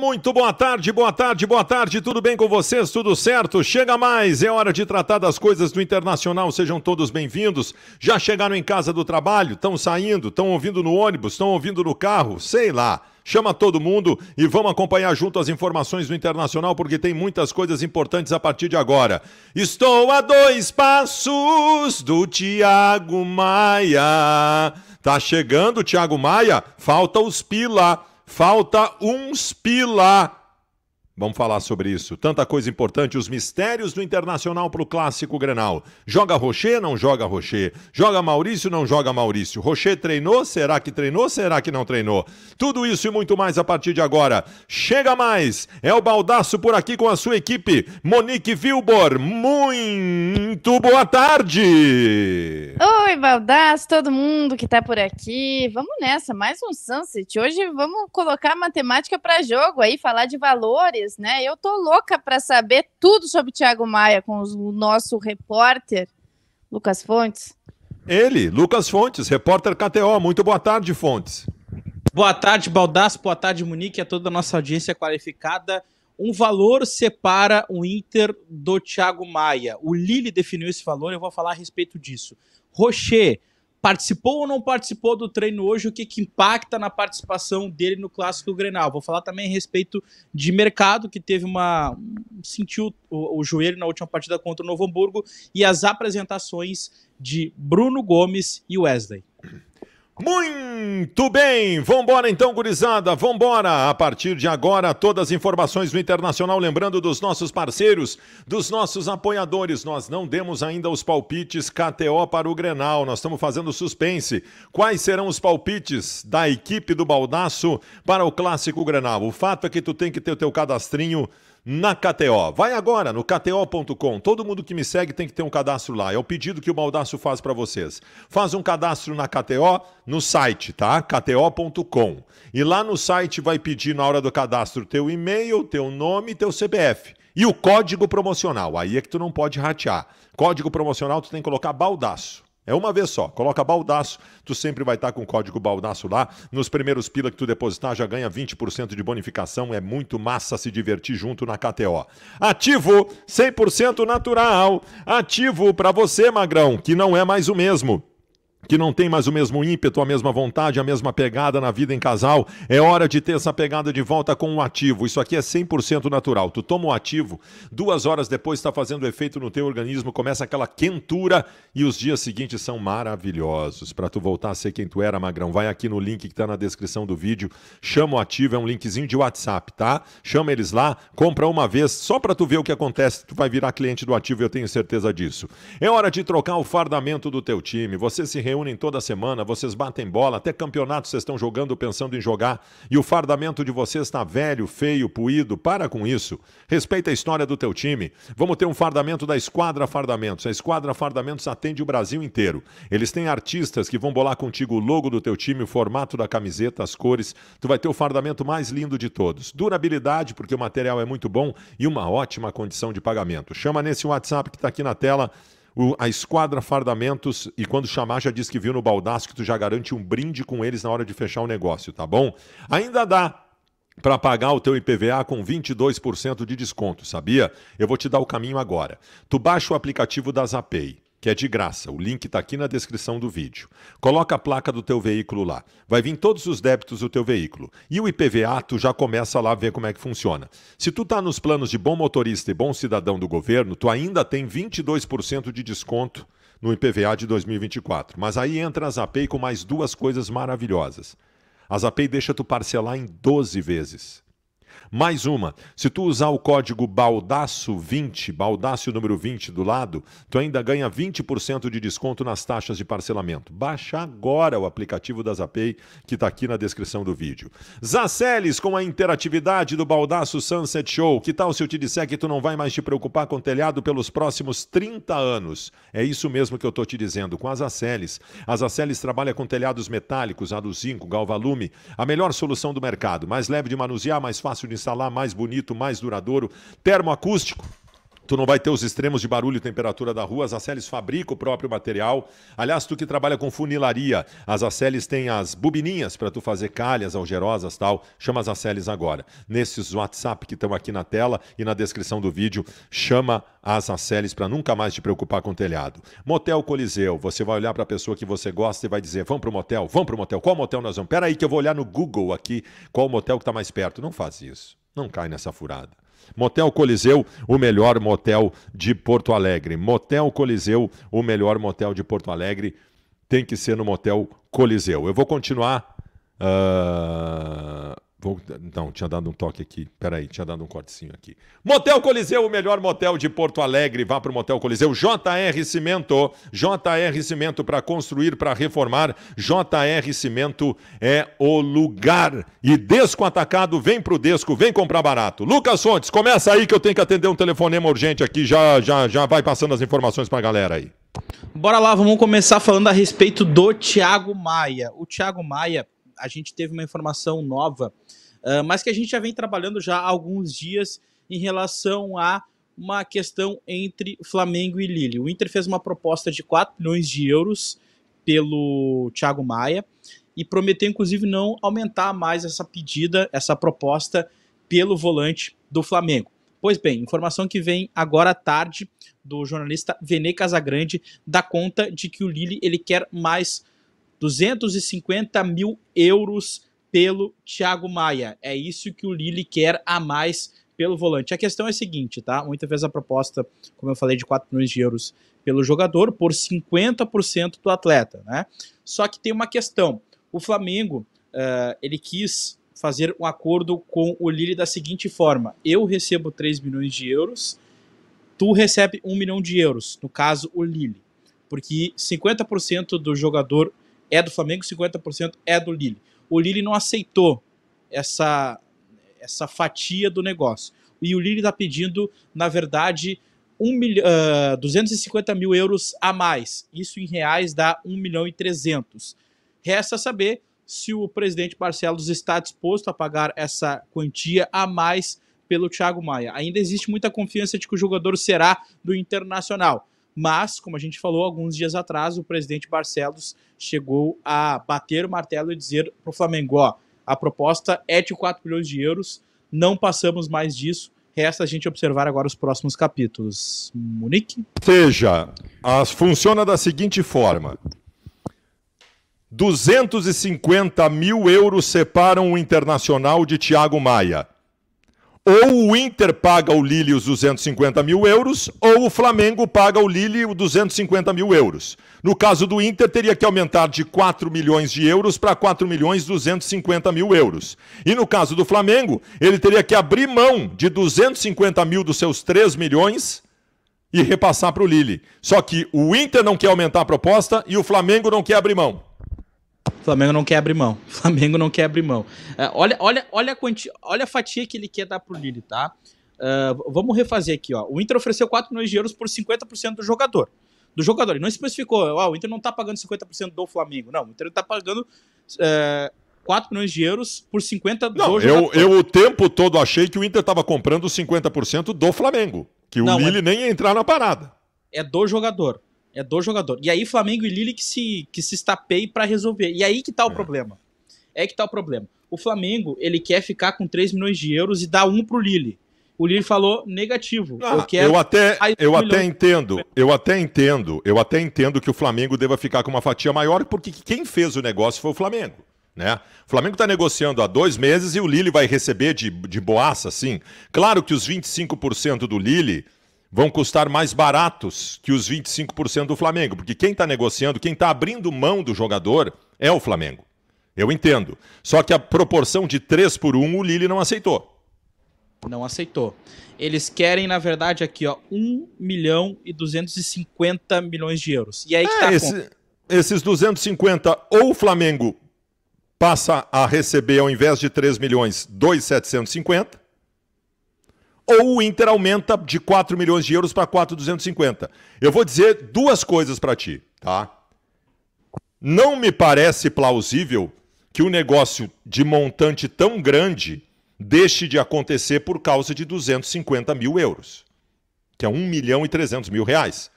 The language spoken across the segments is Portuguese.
muito boa tarde, boa tarde, boa tarde, tudo bem com vocês? Tudo certo? Chega mais, é hora de tratar das coisas do internacional, sejam todos bem-vindos. Já chegaram em casa do trabalho? Estão saindo? Estão ouvindo no ônibus? Estão ouvindo no carro? Sei lá. Chama todo mundo e vamos acompanhar junto as informações do internacional, porque tem muitas coisas importantes a partir de agora. Estou a dois passos do Tiago Maia. Tá chegando, Tiago Maia? Falta os pila. Falta uns pila Vamos falar sobre isso. Tanta coisa importante, os mistérios do Internacional para o Clássico Grenal. Joga Rocher, não joga Rocher. Joga Maurício, não joga Maurício. Rocher treinou, será que treinou, será que não treinou? Tudo isso e muito mais a partir de agora. Chega mais! É o Baldaço por aqui com a sua equipe. Monique Vilbor, muito boa tarde! Oi, Baldaço, todo mundo que está por aqui. Vamos nessa, mais um Sunset. Hoje vamos colocar matemática para jogo aí, falar de valores né? Eu tô louca para saber tudo sobre o Thiago Maia com o nosso repórter Lucas Fontes. Ele, Lucas Fontes, repórter KTO. Muito boa tarde, Fontes. Boa tarde, Baldasso. Boa tarde, Munique. A toda a nossa audiência qualificada. Um valor separa o Inter do Thiago Maia. O Lili definiu esse valor, eu vou falar a respeito disso. Rocher, participou ou não participou do treino hoje, o que, que impacta na participação dele no Clássico Grenal. Vou falar também a respeito de mercado, que teve uma. sentiu o, o joelho na última partida contra o Novo Hamburgo e as apresentações de Bruno Gomes e Wesley. Muito bem, vambora então, gurizada, vambora! A partir de agora, todas as informações do Internacional, lembrando dos nossos parceiros, dos nossos apoiadores. Nós não demos ainda os palpites KTO para o Grenal, nós estamos fazendo suspense. Quais serão os palpites da equipe do Baldaço para o Clássico Grenal? O fato é que tu tem que ter o teu cadastrinho na KTO. Vai agora no KTO.com. Todo mundo que me segue tem que ter um cadastro lá. É o pedido que o Baldasso faz para vocês. Faz um cadastro na KTO no site, tá? KTO.com. E lá no site vai pedir na hora do cadastro teu e-mail, teu nome e teu CPF. E o código promocional. Aí é que tu não pode ratear. Código promocional tu tem que colocar Baldaço. É uma vez só. Coloca Baldaço, tu sempre vai estar tá com o código Baldaço lá. Nos primeiros pila que tu depositar, já ganha 20% de bonificação. É muito massa se divertir junto na KTO. Ativo 100% natural. Ativo para você, magrão, que não é mais o mesmo que não tem mais o mesmo ímpeto, a mesma vontade, a mesma pegada na vida em casal. É hora de ter essa pegada de volta com o ativo. Isso aqui é 100% natural. Tu toma o ativo, duas horas depois está fazendo efeito no teu organismo, começa aquela quentura e os dias seguintes são maravilhosos. Para tu voltar a ser quem tu era, magrão, vai aqui no link que está na descrição do vídeo. Chama o ativo, é um linkzinho de WhatsApp, tá? Chama eles lá, compra uma vez só para tu ver o que acontece. Tu vai virar cliente do ativo, eu tenho certeza disso. É hora de trocar o fardamento do teu time. Você se reúne reúnem toda semana, vocês batem bola, até campeonato vocês estão jogando pensando em jogar, e o fardamento de vocês está velho, feio, puído, para com isso. Respeita a história do teu time. Vamos ter um fardamento da Esquadra Fardamentos. A Esquadra Fardamentos atende o Brasil inteiro. Eles têm artistas que vão bolar contigo o logo do teu time, o formato da camiseta, as cores. Tu vai ter o fardamento mais lindo de todos. Durabilidade, porque o material é muito bom e uma ótima condição de pagamento. Chama nesse WhatsApp que está aqui na tela. O, a esquadra Fardamentos, e quando chamar, já diz que viu no baldaço que tu já garante um brinde com eles na hora de fechar o negócio, tá bom? Ainda dá para pagar o teu IPVA com 22% de desconto, sabia? Eu vou te dar o caminho agora. Tu baixa o aplicativo da Zapay que é de graça. O link está aqui na descrição do vídeo. Coloca a placa do teu veículo lá. Vai vir todos os débitos do teu veículo. E o IPVA, tu já começa lá a ver como é que funciona. Se tu está nos planos de bom motorista e bom cidadão do governo, tu ainda tem 22% de desconto no IPVA de 2024. Mas aí entra a Zapay com mais duas coisas maravilhosas. A Zapay deixa tu parcelar em 12 vezes. Mais uma, se tu usar o código Baldasso 20 BALDACIO número 20 do lado, tu ainda ganha 20% de desconto nas taxas de parcelamento. Baixa agora o aplicativo da Zapay, que está aqui na descrição do vídeo. Zaceles, com a interatividade do Baldaço Sunset Show, que tal se eu te disser que tu não vai mais te preocupar com o telhado pelos próximos 30 anos? É isso mesmo que eu estou te dizendo, com as Zacelles. As Zacelles trabalha com telhados metálicos, aluzinco, galvalume, a melhor solução do mercado, mais leve de manusear, mais fácil de instalar mais bonito, mais duradouro. Termoacústico, Tu não vai ter os extremos de barulho e temperatura da rua. As Aceles fabrica o próprio material. Aliás, tu que trabalha com funilaria, as Aceles têm as bobininhas para tu fazer calhas, algerosas tal. Chama as Aceles agora. Nesses WhatsApp que estão aqui na tela e na descrição do vídeo, chama as Aceles para nunca mais te preocupar com o telhado. Motel Coliseu, você vai olhar para a pessoa que você gosta e vai dizer: "Vamos para o motel, vamos para o motel. Qual motel nós vamos? Pera aí que eu vou olhar no Google aqui qual motel que está mais perto". Não faz isso. Não cai nessa furada. Motel Coliseu, o melhor motel de Porto Alegre. Motel Coliseu, o melhor motel de Porto Alegre. Tem que ser no Motel Coliseu. Eu vou continuar. Uh Vou, não, tinha dado um toque aqui. Peraí, tinha dado um cortezinho aqui. Motel Coliseu, o melhor motel de Porto Alegre. Vá para o Motel Coliseu. JR Cimento. JR Cimento para construir, para reformar. JR Cimento é o lugar. E Desco Atacado, vem para o Desco, vem comprar barato. Lucas Fontes, começa aí que eu tenho que atender um telefonema urgente aqui. Já, já, já vai passando as informações para a galera aí. Bora lá, vamos começar falando a respeito do Thiago Maia. O Thiago Maia a gente teve uma informação nova, uh, mas que a gente já vem trabalhando já há alguns dias em relação a uma questão entre Flamengo e Lille. O Inter fez uma proposta de 4 milhões de euros pelo Thiago Maia e prometeu, inclusive, não aumentar mais essa pedida, essa proposta pelo volante do Flamengo. Pois bem, informação que vem agora à tarde do jornalista Vene Casagrande dá conta de que o Lille ele quer mais 250 mil euros pelo Thiago Maia. É isso que o Lille quer a mais pelo volante. A questão é a seguinte, tá? Muitas vezes a proposta, como eu falei, de 4 milhões de euros pelo jogador por 50% do atleta, né? Só que tem uma questão. O Flamengo, uh, ele quis fazer um acordo com o Lille da seguinte forma: eu recebo 3 milhões de euros, tu recebe 1 milhão de euros, no caso o Lille, porque 50% do jogador é do Flamengo, 50% é do Lille. O Lille não aceitou essa, essa fatia do negócio. E o Lille está pedindo, na verdade, um uh, ah, 250 mil euros a mais. Isso em reais dá 1 milhão e 300. Resta saber se o presidente Barcelos está disposto a pagar essa quantia a mais pelo Thiago Maia. Ainda existe muita confiança de que o jogador será do Internacional. Mas, como a gente falou alguns dias atrás, o presidente Barcelos chegou a bater o martelo e dizer para o Flamengo: ó, a proposta é de 4 bilhões de euros, não passamos mais disso. Resta a gente observar agora os próximos capítulos. Munique? Seja, as, funciona da seguinte forma: 250 mil euros separam o Internacional de Thiago Maia ou o Inter paga o Lille os 250 mil euros, ou o Flamengo paga o Lille os 250 mil euros. No caso do Inter, teria que aumentar de 4 milhões de euros para 4 milhões 250 mil euros. E no caso do Flamengo, ele teria que abrir mão de 250 mil dos seus 3 milhões e repassar para o Lille. Só que o Inter não quer aumentar a proposta e o Flamengo não quer abrir mão. Flamengo não quer abrir mão. Flamengo não quer abrir mão. É, olha, olha, olha, a quanti... olha a fatia que ele quer dar pro Lille, tá? Uh, vamos refazer aqui, ó. O Inter ofereceu 4 milhões de euros por 50% do jogador. Do jogador. Ele não especificou, ah, o Inter não tá pagando 50% do Flamengo. Não, o Inter tá pagando. É, uh, 4 milhões de euros por 50 não, do jogador. Eu, eu o tempo todo achei que o Inter estava comprando 50% do Flamengo. Que o não, Lille é... nem ia entrar na parada. É do jogador. É do jogador. E aí Flamengo e Lille que se, que se estapeiem para resolver. E aí que tá o é. problema. É que tá o problema. O Flamengo, ele quer ficar com 3 milhões de euros e dar um pro Lille. O Lille falou negativo. Ah, eu, quero eu até, eu até entendo, eu até entendo, eu até entendo que o Flamengo deva ficar com uma fatia maior, porque quem fez o negócio foi o Flamengo. Né? O Flamengo está negociando há dois meses e o Lille vai receber de, de boaça, sim. Claro que os 25% do Lille vão custar mais baratos que os 25% do Flamengo, porque quem está negociando, quem está abrindo mão do jogador é o Flamengo. Eu entendo. Só que a proporção de 3 por 1 o Lille não aceitou. Não aceitou. Eles querem, na verdade, aqui, ó, 1 milhão e 250 milhões de euros. E aí que é, tá esse, Esses 250, ou o Flamengo passa a receber, ao invés de 3 milhões, 2,750, ou o Inter aumenta de 4 milhões de euros para 4,250. Eu vou dizer duas coisas para ti, tá? Não me parece plausível que um negócio de montante tão grande deixe de acontecer por causa de 250 mil euros, que é 1 milhão e 300 mil reais,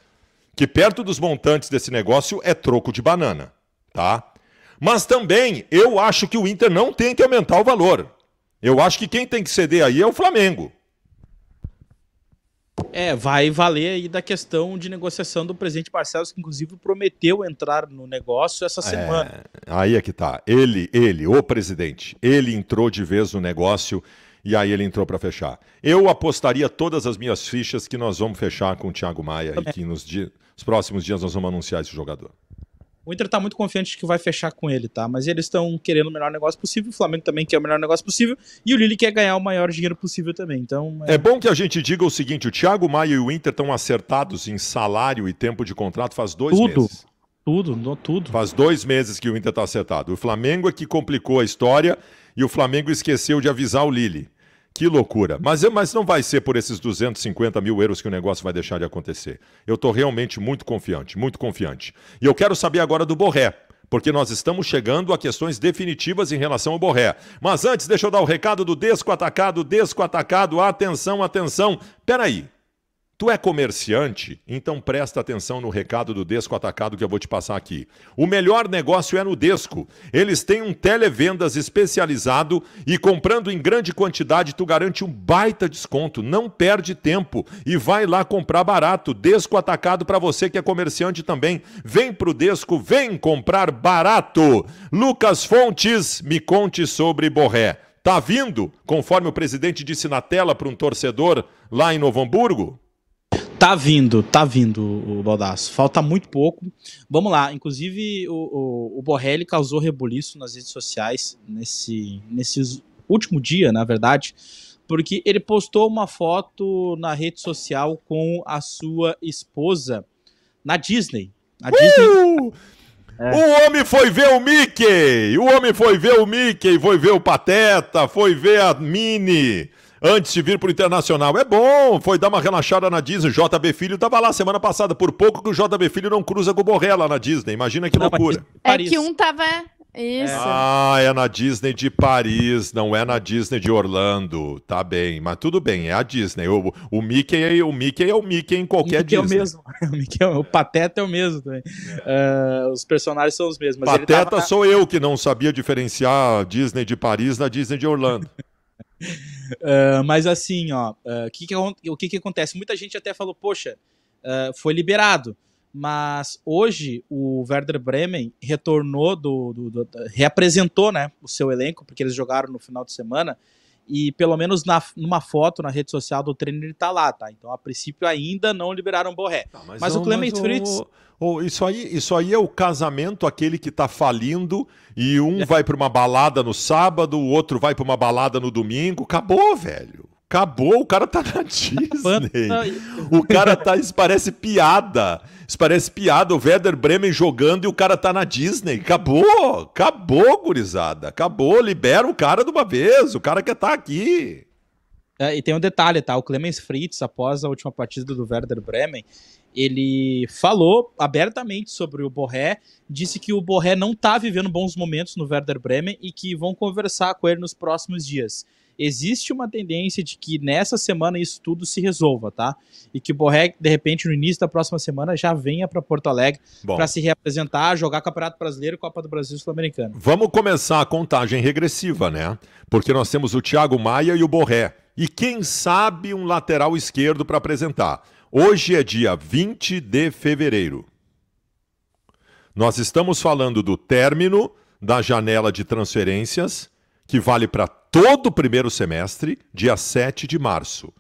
que perto dos montantes desse negócio é troco de banana, tá? Mas também eu acho que o Inter não tem que aumentar o valor. Eu acho que quem tem que ceder aí é o Flamengo. É, vai valer aí da questão de negociação do presidente Barcelos, que inclusive prometeu entrar no negócio essa é, semana. É, aí é que tá. Ele, ele, o presidente, ele entrou de vez no negócio e aí ele entrou para fechar. Eu apostaria todas as minhas fichas que nós vamos fechar com o Thiago Maia e que nos, nos próximos dias nós vamos anunciar esse jogador. O Inter tá muito confiante de que vai fechar com ele, tá? Mas eles estão querendo o melhor negócio possível, o Flamengo também quer o melhor negócio possível, e o Lille quer ganhar o maior dinheiro possível também. Então, é... é bom que a gente diga o seguinte: o Thiago Maia e o Inter estão acertados em salário e tempo de contrato faz dois tudo, meses. Tudo, tudo, tudo. Faz dois meses que o Inter tá acertado. O Flamengo é que complicou a história e o Flamengo esqueceu de avisar o Lille. Que loucura. Mas, mas não vai ser por esses 250 mil euros que o negócio vai deixar de acontecer. Eu estou realmente muito confiante, muito confiante. E eu quero saber agora do Borré, porque nós estamos chegando a questões definitivas em relação ao Borré. Mas antes, deixa eu dar o recado do Desco Atacado, Desco Atacado, atenção, atenção. Peraí, Tu é comerciante? Então presta atenção no recado do Desco Atacado que eu vou te passar aqui. O melhor negócio é no Desco. Eles têm um televendas especializado e comprando em grande quantidade tu garante um baita desconto. Não perde tempo e vai lá comprar barato. Desco Atacado para você que é comerciante também. Vem pro Desco, vem comprar barato. Lucas Fontes, me conte sobre Borré. Tá vindo, conforme o presidente disse na tela para um torcedor lá em Novo Hamburgo? Tá vindo, tá vindo o Baldaço. Falta muito pouco. Vamos lá. Inclusive, o, o, o Borrelli causou rebuliço nas redes sociais nesse, nesse último dia, na verdade, porque ele postou uma foto na rede social com a sua esposa na Disney. A uh! Disney. É. O homem foi ver o Mickey! O homem foi ver o Mickey, foi ver o Pateta, foi ver a Minnie antes de vir pro Internacional. É bom, foi dar uma relaxada na Disney. JB Filho tava lá semana passada, por pouco que o JB Filho não cruza com o na Disney. Imagina que não, loucura. É que um tava é isso. É. Ah, é na Disney de Paris, não é na Disney de Orlando. Tá bem, mas tudo bem, é a Disney. O, o Mickey, é, o Mickey é o Mickey em qualquer o Mickey Disney. É o, mesmo. o, Mickey é, o Pateta é o mesmo também. Uh, os personagens são os mesmos. Pateta sou eu que não sabia diferenciar a Disney de Paris da Disney de Orlando. uh, mas assim, ó, uh, que que, o que, que acontece? Muita gente até falou, poxa, uh, foi liberado. Mas hoje o Werder Bremen retornou do, do, do, reapresentou né, o seu elenco, porque eles jogaram no final de semana. E pelo menos na, numa foto na rede social do treino ele tá lá, tá? Então, a princípio, ainda não liberaram Borré. Tá, mas, mas não, o Clement mas Fritz. O, isso, aí, isso aí é o casamento, aquele que tá falindo, e um é. vai para uma balada no sábado, o outro vai para uma balada no domingo. Acabou, velho. Acabou, o cara tá na Disney. o cara tá, isso parece piada. Isso parece piada, o Werder Bremen jogando e o cara tá na Disney. Acabou, acabou, gurizada. Acabou, libera o cara de uma vez, o cara quer tá aqui. É, e tem um detalhe, tá? O Clemens Fritz, após a última partida do Werder Bremen, ele falou abertamente sobre o Borré, disse que o Borré não tá vivendo bons momentos no Werder Bremen e que vão conversar com ele nos próximos dias existe uma tendência de que nessa semana isso tudo se resolva, tá? E que o Borré, de repente, no início da próxima semana, já venha para Porto Alegre para se reapresentar, jogar Campeonato Brasileiro, Copa do Brasil Sul-Americano. Vamos começar a contagem regressiva, né? Porque nós temos o Thiago Maia e o Borré. E quem sabe um lateral esquerdo para apresentar. Hoje é dia 20 de fevereiro. Nós estamos falando do término da janela de transferências que vale para todo o primeiro semestre, dia 7 de março.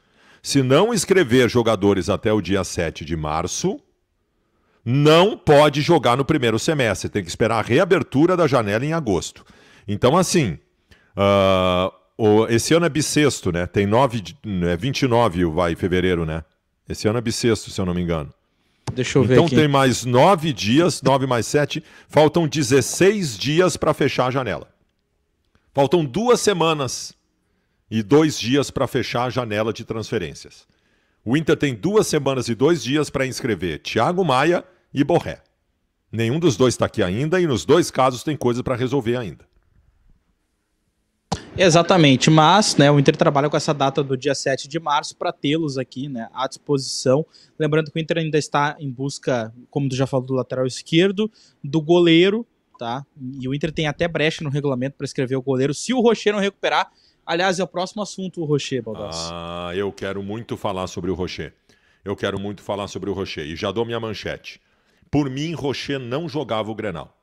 Se não escrever jogadores até o dia 7 de março, não pode jogar no primeiro semestre, tem que esperar a reabertura da janela em agosto. Então, assim, uh, esse ano é bissexto, né? Tem nove, é 29 vai, fevereiro, né? Esse ano é bissexto, se eu não me engano. Deixa eu ver. Então aqui. tem mais nove dias, nove mais sete, faltam 16 dias para fechar a janela. Faltam duas semanas e dois dias para fechar a janela de transferências. O Inter tem duas semanas e dois dias para inscrever Thiago Maia e Borré. Nenhum dos dois está aqui ainda e nos dois casos tem coisa para resolver ainda. Exatamente, mas né, o Inter trabalha com essa data do dia 7 de março para tê-los aqui né, à disposição. Lembrando que o Inter ainda está em busca, como tu já falou, do lateral esquerdo, do goleiro tá? E o Inter tem até brecha no regulamento para escrever o goleiro. Se o Rocher não recuperar, aliás, é o próximo assunto, o Rocher, Baldassi. Ah, eu quero muito falar sobre o Rocher. Eu quero muito falar sobre o Rocher. E já dou minha manchete. Por mim, Rocher não jogava o Grenal.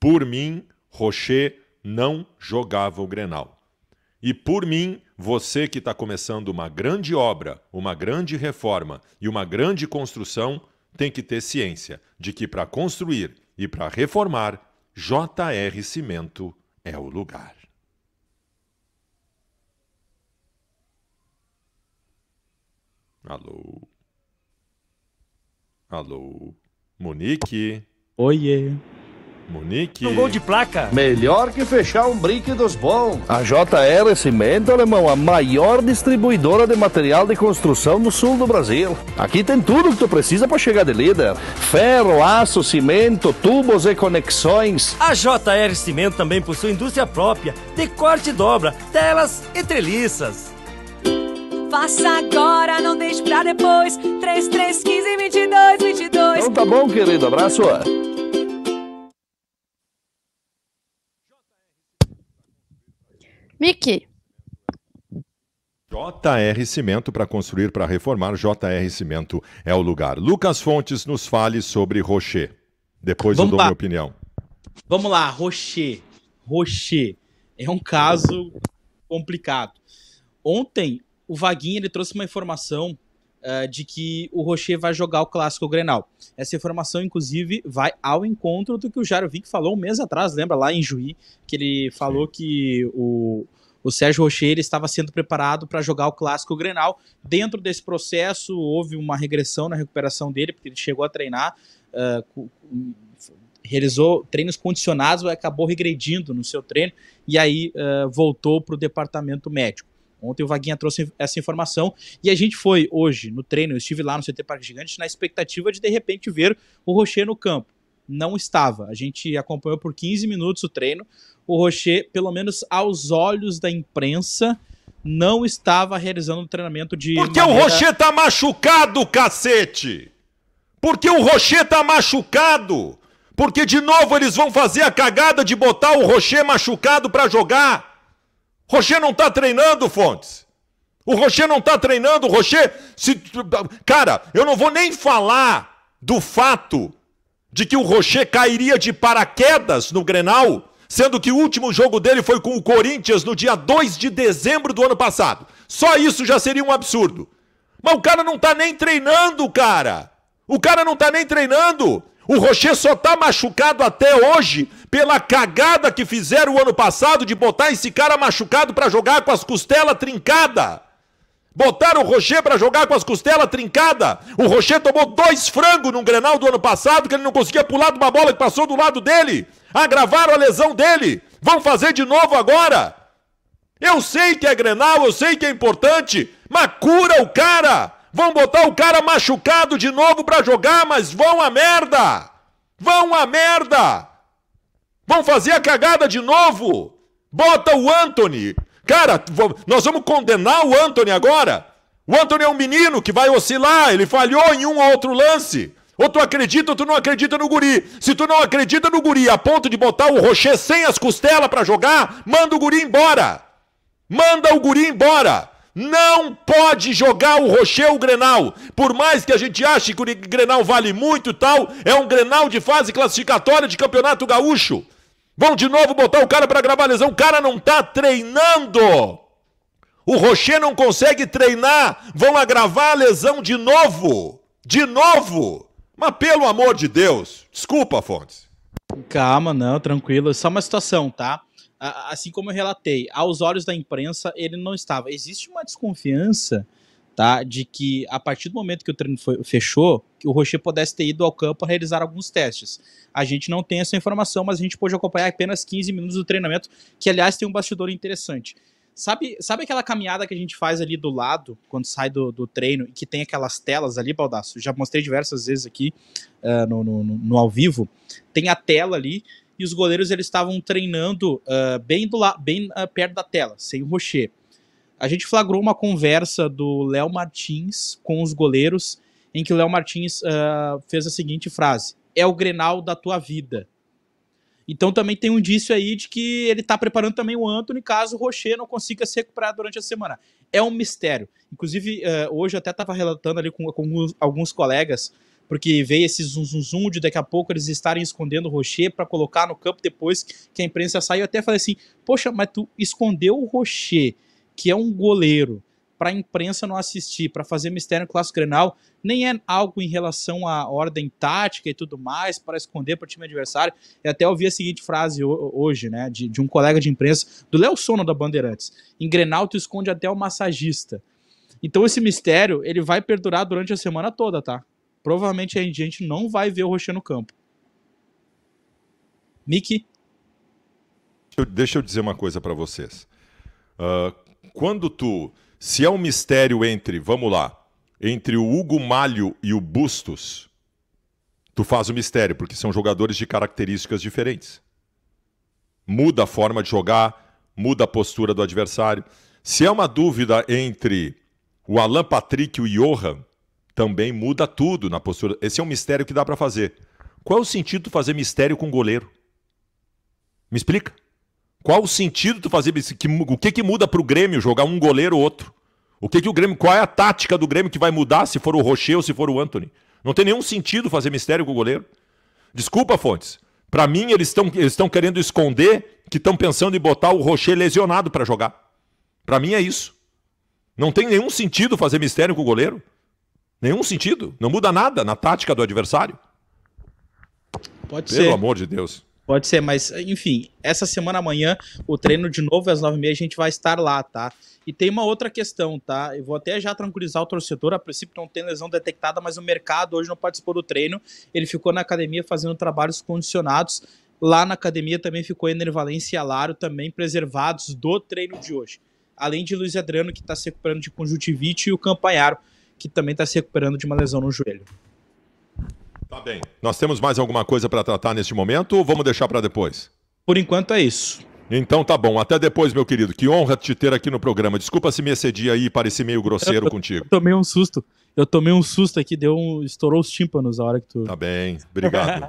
Por mim, Rocher não jogava o Grenal. E por mim, você que está começando uma grande obra, uma grande reforma e uma grande construção, tem que ter ciência de que para construir e para reformar, JR Cimento é o lugar. Alô? Alô? Monique? Oiê. Monique. Um gol de placa. Melhor que fechar um brinque dos bons. A JR Cimento Alemão, a maior distribuidora de material de construção no sul do Brasil. Aqui tem tudo que tu precisa para chegar de líder: ferro, aço, cimento, tubos e conexões. A JR Cimento também possui indústria própria de corte e dobra, telas e treliças. Faça agora, não deixe pra depois. 3315 2222. Então tá bom, querido. Abraço. Mickey. JR Cimento para construir, para reformar. JR Cimento é o lugar. Lucas Fontes nos fale sobre Rocher. Depois Vamos eu dou lá. minha opinião. Vamos lá, Rocher. Rocher é um caso complicado. Ontem o Vaguinho ele trouxe uma informação uh, de que o Rocher vai jogar o clássico Grenal. Essa informação, inclusive, vai ao encontro do que o Jarovic falou um mês atrás, lembra lá em Juí, que ele falou Sim. que o, o Sérgio Rocher estava sendo preparado para jogar o clássico Grenal. Dentro desse processo, houve uma regressão na recuperação dele, porque ele chegou a treinar. Uh, realizou treinos condicionados, acabou regredindo no seu treino e aí uh, voltou para o departamento médico. Ontem o Vaguinha trouxe essa informação e a gente foi hoje no treino. Eu estive lá no CT Parque Gigante na expectativa de de repente ver o Rocher no campo. Não estava. A gente acompanhou por 15 minutos o treino. O Rocher, pelo menos aos olhos da imprensa, não estava realizando o treinamento de. Porque maneira... o Rocher tá machucado, cacete! Porque o Rocher tá machucado! Porque de novo eles vão fazer a cagada de botar o Rocher machucado para jogar! Rocher não está treinando, Fontes. O Rocher não está treinando, o Rocher. Se... Cara, eu não vou nem falar do fato de que o Rocher cairia de paraquedas no Grenal, sendo que o último jogo dele foi com o Corinthians no dia 2 de dezembro do ano passado. Só isso já seria um absurdo. Mas o cara não tá nem treinando, cara. O cara não tá nem treinando. O Rocher só tá machucado até hoje pela cagada que fizeram o ano passado de botar esse cara machucado para jogar com as costelas trincadas. Botaram o Rocher para jogar com as costelas trincadas. O Rocher tomou dois frangos num Grenal do ano passado que ele não conseguia pular de uma bola que passou do lado dele. Agravaram a lesão dele. Vão fazer de novo agora. Eu sei que é Grenal, eu sei que é importante, mas cura o cara. Vão botar o cara machucado de novo para jogar, mas vão a merda. Vão a merda. Vão fazer a cagada de novo. Bota o Anthony. Cara, nós vamos condenar o Anthony agora? O Anthony é um menino que vai oscilar, ele falhou em um ou outro lance. Ou tu acredita ou tu não acredita no guri. Se tu não acredita no guri a ponto de botar o Rocher sem as costelas para jogar, manda o guri embora. Manda o guri embora. Não pode jogar o Rocher o Grenal. Por mais que a gente ache que o Grenal vale muito e tal, é um Grenal de fase classificatória de Campeonato Gaúcho. Vão de novo botar o cara para gravar lesão. O cara não tá treinando. O Rocher não consegue treinar. Vão agravar a lesão de novo. De novo. Mas pelo amor de Deus. Desculpa, Fontes. Calma, não, tranquilo. É só uma situação, tá? Assim como eu relatei, aos olhos da imprensa, ele não estava. Existe uma desconfiança tá? De que a partir do momento que o treino foi, fechou, que o Rocher pudesse ter ido ao campo realizar alguns testes. A gente não tem essa informação, mas a gente pôde acompanhar apenas 15 minutos do treinamento, que aliás tem um bastidor interessante. Sabe, sabe aquela caminhada que a gente faz ali do lado, quando sai do, do treino, e que tem aquelas telas ali, Baldaço? Já mostrei diversas vezes aqui uh, no, no, no, ao vivo. Tem a tela ali, e os goleiros eles estavam treinando uh, bem, do bem uh, perto da tela, sem o rocher. A gente flagrou uma conversa do Léo Martins com os goleiros, em que o Léo Martins uh, fez a seguinte frase: É o grenal da tua vida. Então também tem um indício aí de que ele está preparando também o Anthony caso o Rocher não consiga se recuperar durante a semana. É um mistério. Inclusive, uh, hoje eu até estava relatando ali com, com, alguns colegas, porque veio esse zum, zum, zum de daqui a pouco eles estarem escondendo o Rocher para colocar no campo depois que a imprensa saiu. Eu até falei assim: Poxa, mas tu escondeu o Rocher que é um goleiro, para a imprensa não assistir, para fazer mistério no Clássico Grenal, nem é algo em relação à ordem tática e tudo mais, para esconder para o time adversário. e até ouvi a seguinte frase hoje, né, de, de um colega de imprensa, do Léo Sono da Bandeirantes: em Grenal tu esconde até o massagista. Então esse mistério, ele vai perdurar durante a semana toda, tá? Provavelmente a gente não vai ver o Rocher no campo. Mickey? Deixa eu dizer uma coisa para vocês. Uh, quando tu. Se é um mistério entre, vamos lá, entre o Hugo Malho e o Bustos, tu faz o mistério, porque são jogadores de características diferentes. Muda a forma de jogar, muda a postura do adversário. Se é uma dúvida entre o Alan Patrick e o Johan, também muda tudo na postura. Esse é um mistério que dá para fazer. Qual é o sentido de fazer mistério com goleiro? Me explica. Qual o sentido tu fazer que, o que que muda pro Grêmio jogar um goleiro ou outro? O que que o Grêmio, qual é a tática do Grêmio que vai mudar se for o Rocher ou se for o Anthony? Não tem nenhum sentido fazer mistério com o goleiro. Desculpa, Fontes. Para mim eles estão eles querendo esconder que estão pensando em botar o Rocher lesionado para jogar. Para mim é isso. Não tem nenhum sentido fazer mistério com o goleiro. Nenhum sentido. Não muda nada na tática do adversário. Pode Pelo ser. Pelo amor de Deus. Pode ser, mas enfim, essa semana amanhã o treino de novo às nove e meia a gente vai estar lá, tá? E tem uma outra questão, tá? Eu vou até já tranquilizar o torcedor, a princípio não tem lesão detectada, mas o mercado hoje não participou do treino, ele ficou na academia fazendo trabalhos condicionados, lá na academia também ficou Enervalência e Alaro também preservados do treino de hoje. Além de Luiz Adriano, que está se recuperando de conjuntivite, e o Campanharo, que também está se recuperando de uma lesão no joelho. Tá bem. Nós temos mais alguma coisa para tratar neste momento ou vamos deixar para depois? Por enquanto é isso. Então tá bom, até depois, meu querido. Que honra te ter aqui no programa. Desculpa se me excedi aí e pareci meio grosseiro eu, contigo. Eu tomei um susto. Eu tomei um susto aqui, deu um... estourou os tímpanos a hora que tu. Tá bem, obrigado.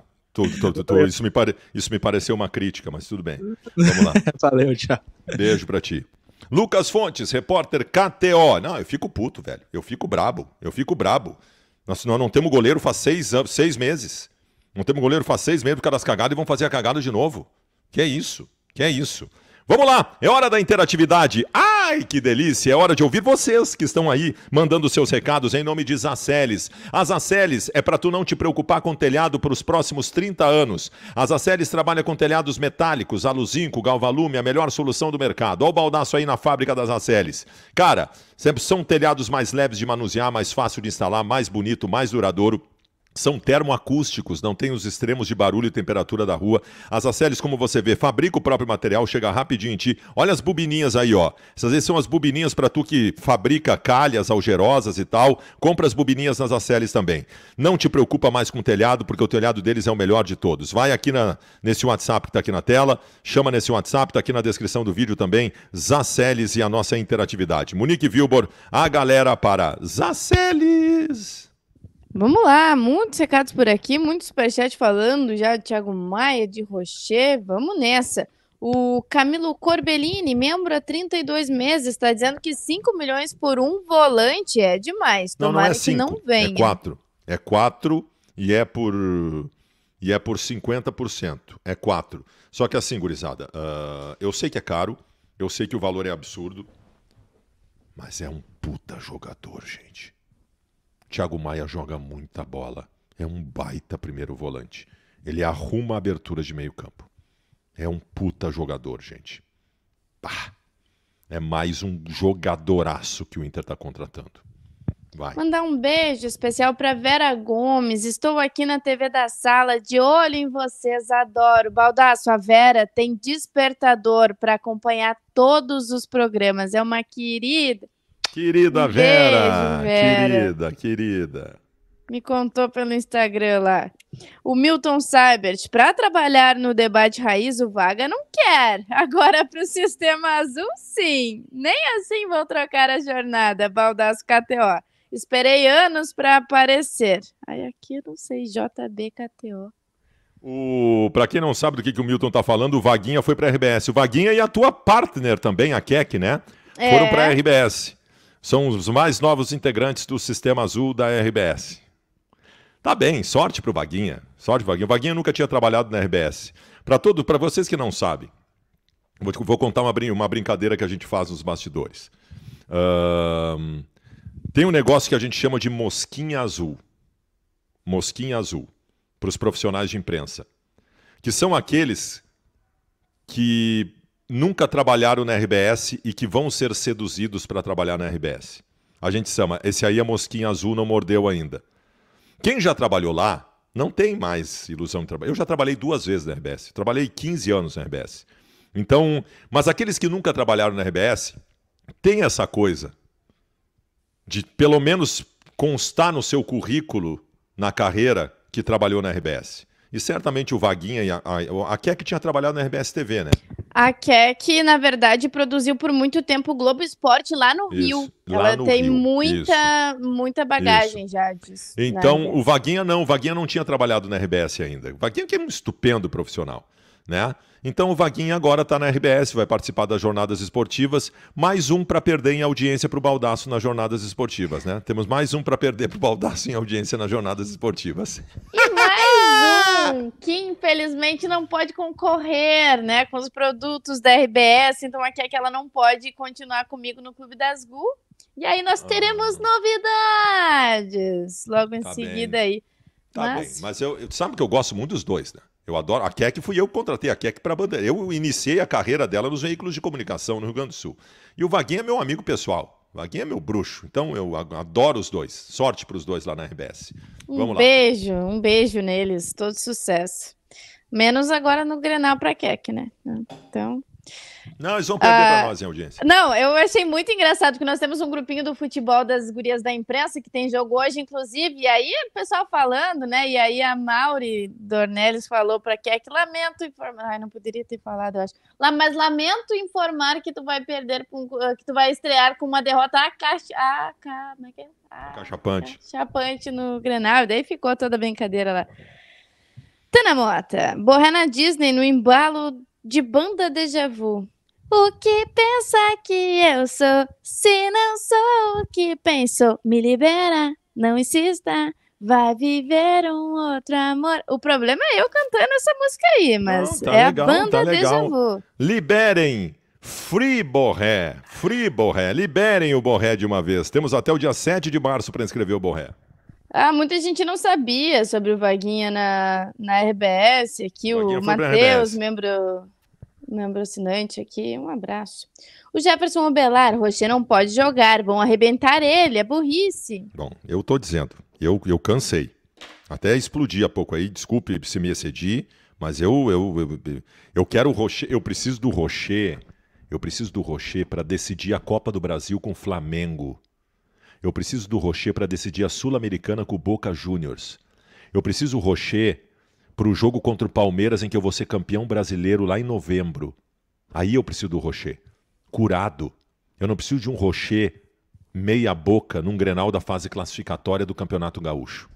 isso, me pare... isso me pareceu uma crítica, mas tudo bem. Vamos lá. Valeu, tchau. Beijo pra ti. Lucas Fontes, repórter KTO. Não, eu fico puto, velho. Eu fico brabo. Eu fico brabo. Nós, nós não temos goleiro faz seis, anos, seis meses. Não temos goleiro faz seis meses por causa das cagadas e vão fazer a cagada de novo. Que é isso? Que é isso? Vamos lá, é hora da interatividade. Ah! Ai, que delícia! É hora de ouvir vocês que estão aí mandando seus recados em nome de Zaceles. As Zaceles é para tu não te preocupar com telhado para os próximos 30 anos. As Zaceles trabalha com telhados metálicos, aluzinco, galvalume, a melhor solução do mercado. Olha o baldaço aí na fábrica das Zaceles. Cara, sempre são telhados mais leves de manusear, mais fácil de instalar, mais bonito, mais duradouro são termoacústicos, não tem os extremos de barulho e temperatura da rua. As Acelis, como você vê, fabrica o próprio material, chega rapidinho em ti. Olha as bobininhas aí, ó. Essas vezes são as bobininhas para tu que fabrica calhas, algerosas e tal. Compra as bobininhas nas Acelis também. Não te preocupa mais com o telhado, porque o telhado deles é o melhor de todos. Vai aqui na, nesse WhatsApp que está aqui na tela, chama nesse WhatsApp, está aqui na descrição do vídeo também, Zaceles e a nossa interatividade. Monique Vilbor, a galera para Zaceles! Vamos lá, muitos recados por aqui, muito superchat falando já de Thiago Maia, de Rocher, vamos nessa. O Camilo Corbellini, membro há 32 meses, está dizendo que 5 milhões por um volante é demais. Tomara não, não é que cinco, não é venha. É 4. É 4 e é por e é por 50%. É 4. Só que assim, gurizada, uh, eu sei que é caro, eu sei que o valor é absurdo, mas é um puta jogador, gente. Thiago Maia joga muita bola. É um baita primeiro volante. Ele arruma aberturas de meio campo. É um puta jogador, gente. Bah. É mais um jogadoraço que o Inter está contratando. Vai. Mandar um beijo especial para Vera Gomes. Estou aqui na TV da sala, de olho em vocês, adoro. Baldaço, a Vera tem despertador para acompanhar todos os programas. É uma querida. Querida Vera, Beijo, Vera. Querida, querida. Me contou pelo Instagram lá. O Milton Seibert, para trabalhar no debate raiz, o Vaga não quer. Agora, para o Sistema Azul, sim. Nem assim vou trocar a jornada, Baldasso KTO. Esperei anos para aparecer. Aí aqui eu não sei, JBKTO. O, para quem não sabe do que, que o Milton tá falando, o Vaguinha foi para a RBS. O Vaguinha e a tua partner também, a Keck, né? É. Foram para a RBS. São os mais novos integrantes do Sistema Azul da RBS. Tá bem, sorte pro Vaguinha. Sorte, Vaguinha. O Vaguinha nunca tinha trabalhado na RBS. Para todos, para vocês que não sabem, vou, vou contar uma, brin uma brincadeira que a gente faz nos bastidores. Uh, tem um negócio que a gente chama de mosquinha azul. Mosquinha azul. Para os profissionais de imprensa. Que são aqueles que nunca trabalharam na RBS e que vão ser seduzidos para trabalhar na RBS. A gente chama, esse aí a é mosquinha azul não mordeu ainda. Quem já trabalhou lá, não tem mais ilusão de trabalho. Eu já trabalhei duas vezes na RBS. Trabalhei 15 anos na RBS. Então, mas aqueles que nunca trabalharam na RBS têm essa coisa de pelo menos constar no seu currículo na carreira que trabalhou na RBS. E certamente o Vaguinha e a, a, a Keck tinha trabalhado na RBS TV, né? A Keck, na verdade, produziu por muito tempo o Globo Esporte lá no Isso, Rio. Lá Ela no tem Rio. muita, muita bagagem Isso. já disso. Né, então, o Vaguinha não, o Vaguinha não tinha trabalhado na RBS ainda. O Vaguinha que é um estupendo profissional, né? Então o Vaguinha agora está na RBS, vai participar das jornadas esportivas. Mais um para perder em audiência para o Baldaço nas jornadas esportivas, né? Temos mais um para perder para o Baldaço em audiência nas jornadas esportivas. E então, que infelizmente não pode concorrer né, com os produtos da RBS, então aqui é que ela não pode continuar comigo no Clube das Gu. E aí nós ah. teremos ah. novidades logo em tá seguida bem. aí. Tá mas... bem, mas eu, eu, sabe que eu gosto muito dos dois, né? Eu adoro. A Keck fui eu que contratei a Keck para a banda. Eu iniciei a carreira dela nos veículos de comunicação no Rio Grande do Sul. E o Vaguinho é meu amigo pessoal. Vaguinho é meu bruxo, então eu adoro os dois. Sorte para os dois lá na RBS. Um Vamos beijo, lá. um beijo neles, todo sucesso. Menos agora no Grenal para Keck, né? Então. Não, eles vão perder para ah, nós em audiência. Não, eu achei muito engraçado que nós temos um grupinho do futebol das gurias da imprensa que tem jogo hoje, inclusive, e aí o pessoal falando, né? E aí a Mauri Dornelles falou para que é que lamento informar. Ai, não poderia ter falado, eu acho. Lá, mas lamento informar que tu vai perder, ah, que tu vai estrear com uma derrota a caixa. A, como é que é? A, cachapante. Cachapante no Grenal, e daí ficou toda a brincadeira lá. Tana Mota, borré na Disney no embalo de banda Deja Vu. O que pensa que eu sou? Se não sou o que penso, me libera, não insista. Vai viver um outro amor. O problema é eu cantando essa música aí, mas não, tá é legal, a banda tá Deja Vu. Liberem! Free Borré, Free Borré, liberem o Borré de uma vez. Temos até o dia 7 de março para inscrever o Borré. Ah, muita gente não sabia sobre o Vaguinha na, na RBS, aqui o, o Matheus, membro membro assinante aqui, um abraço. O Jefferson Obelar, Rocher não pode jogar, vão arrebentar ele, é burrice. Bom, eu tô dizendo, eu, eu cansei. Até explodi há pouco aí, desculpe se me excedi, mas eu eu, eu, eu quero o Rocher, eu preciso do Rocher, eu preciso do Rocher para decidir a Copa do Brasil com o Flamengo. Eu preciso do Rocher para decidir a Sul-Americana com o Boca Juniors. Eu preciso do Rocher para o jogo contra o Palmeiras, em que eu vou ser campeão brasileiro lá em novembro. Aí eu preciso do Rocher. Curado. Eu não preciso de um Rocher meia boca num Grenal da fase classificatória do Campeonato Gaúcho.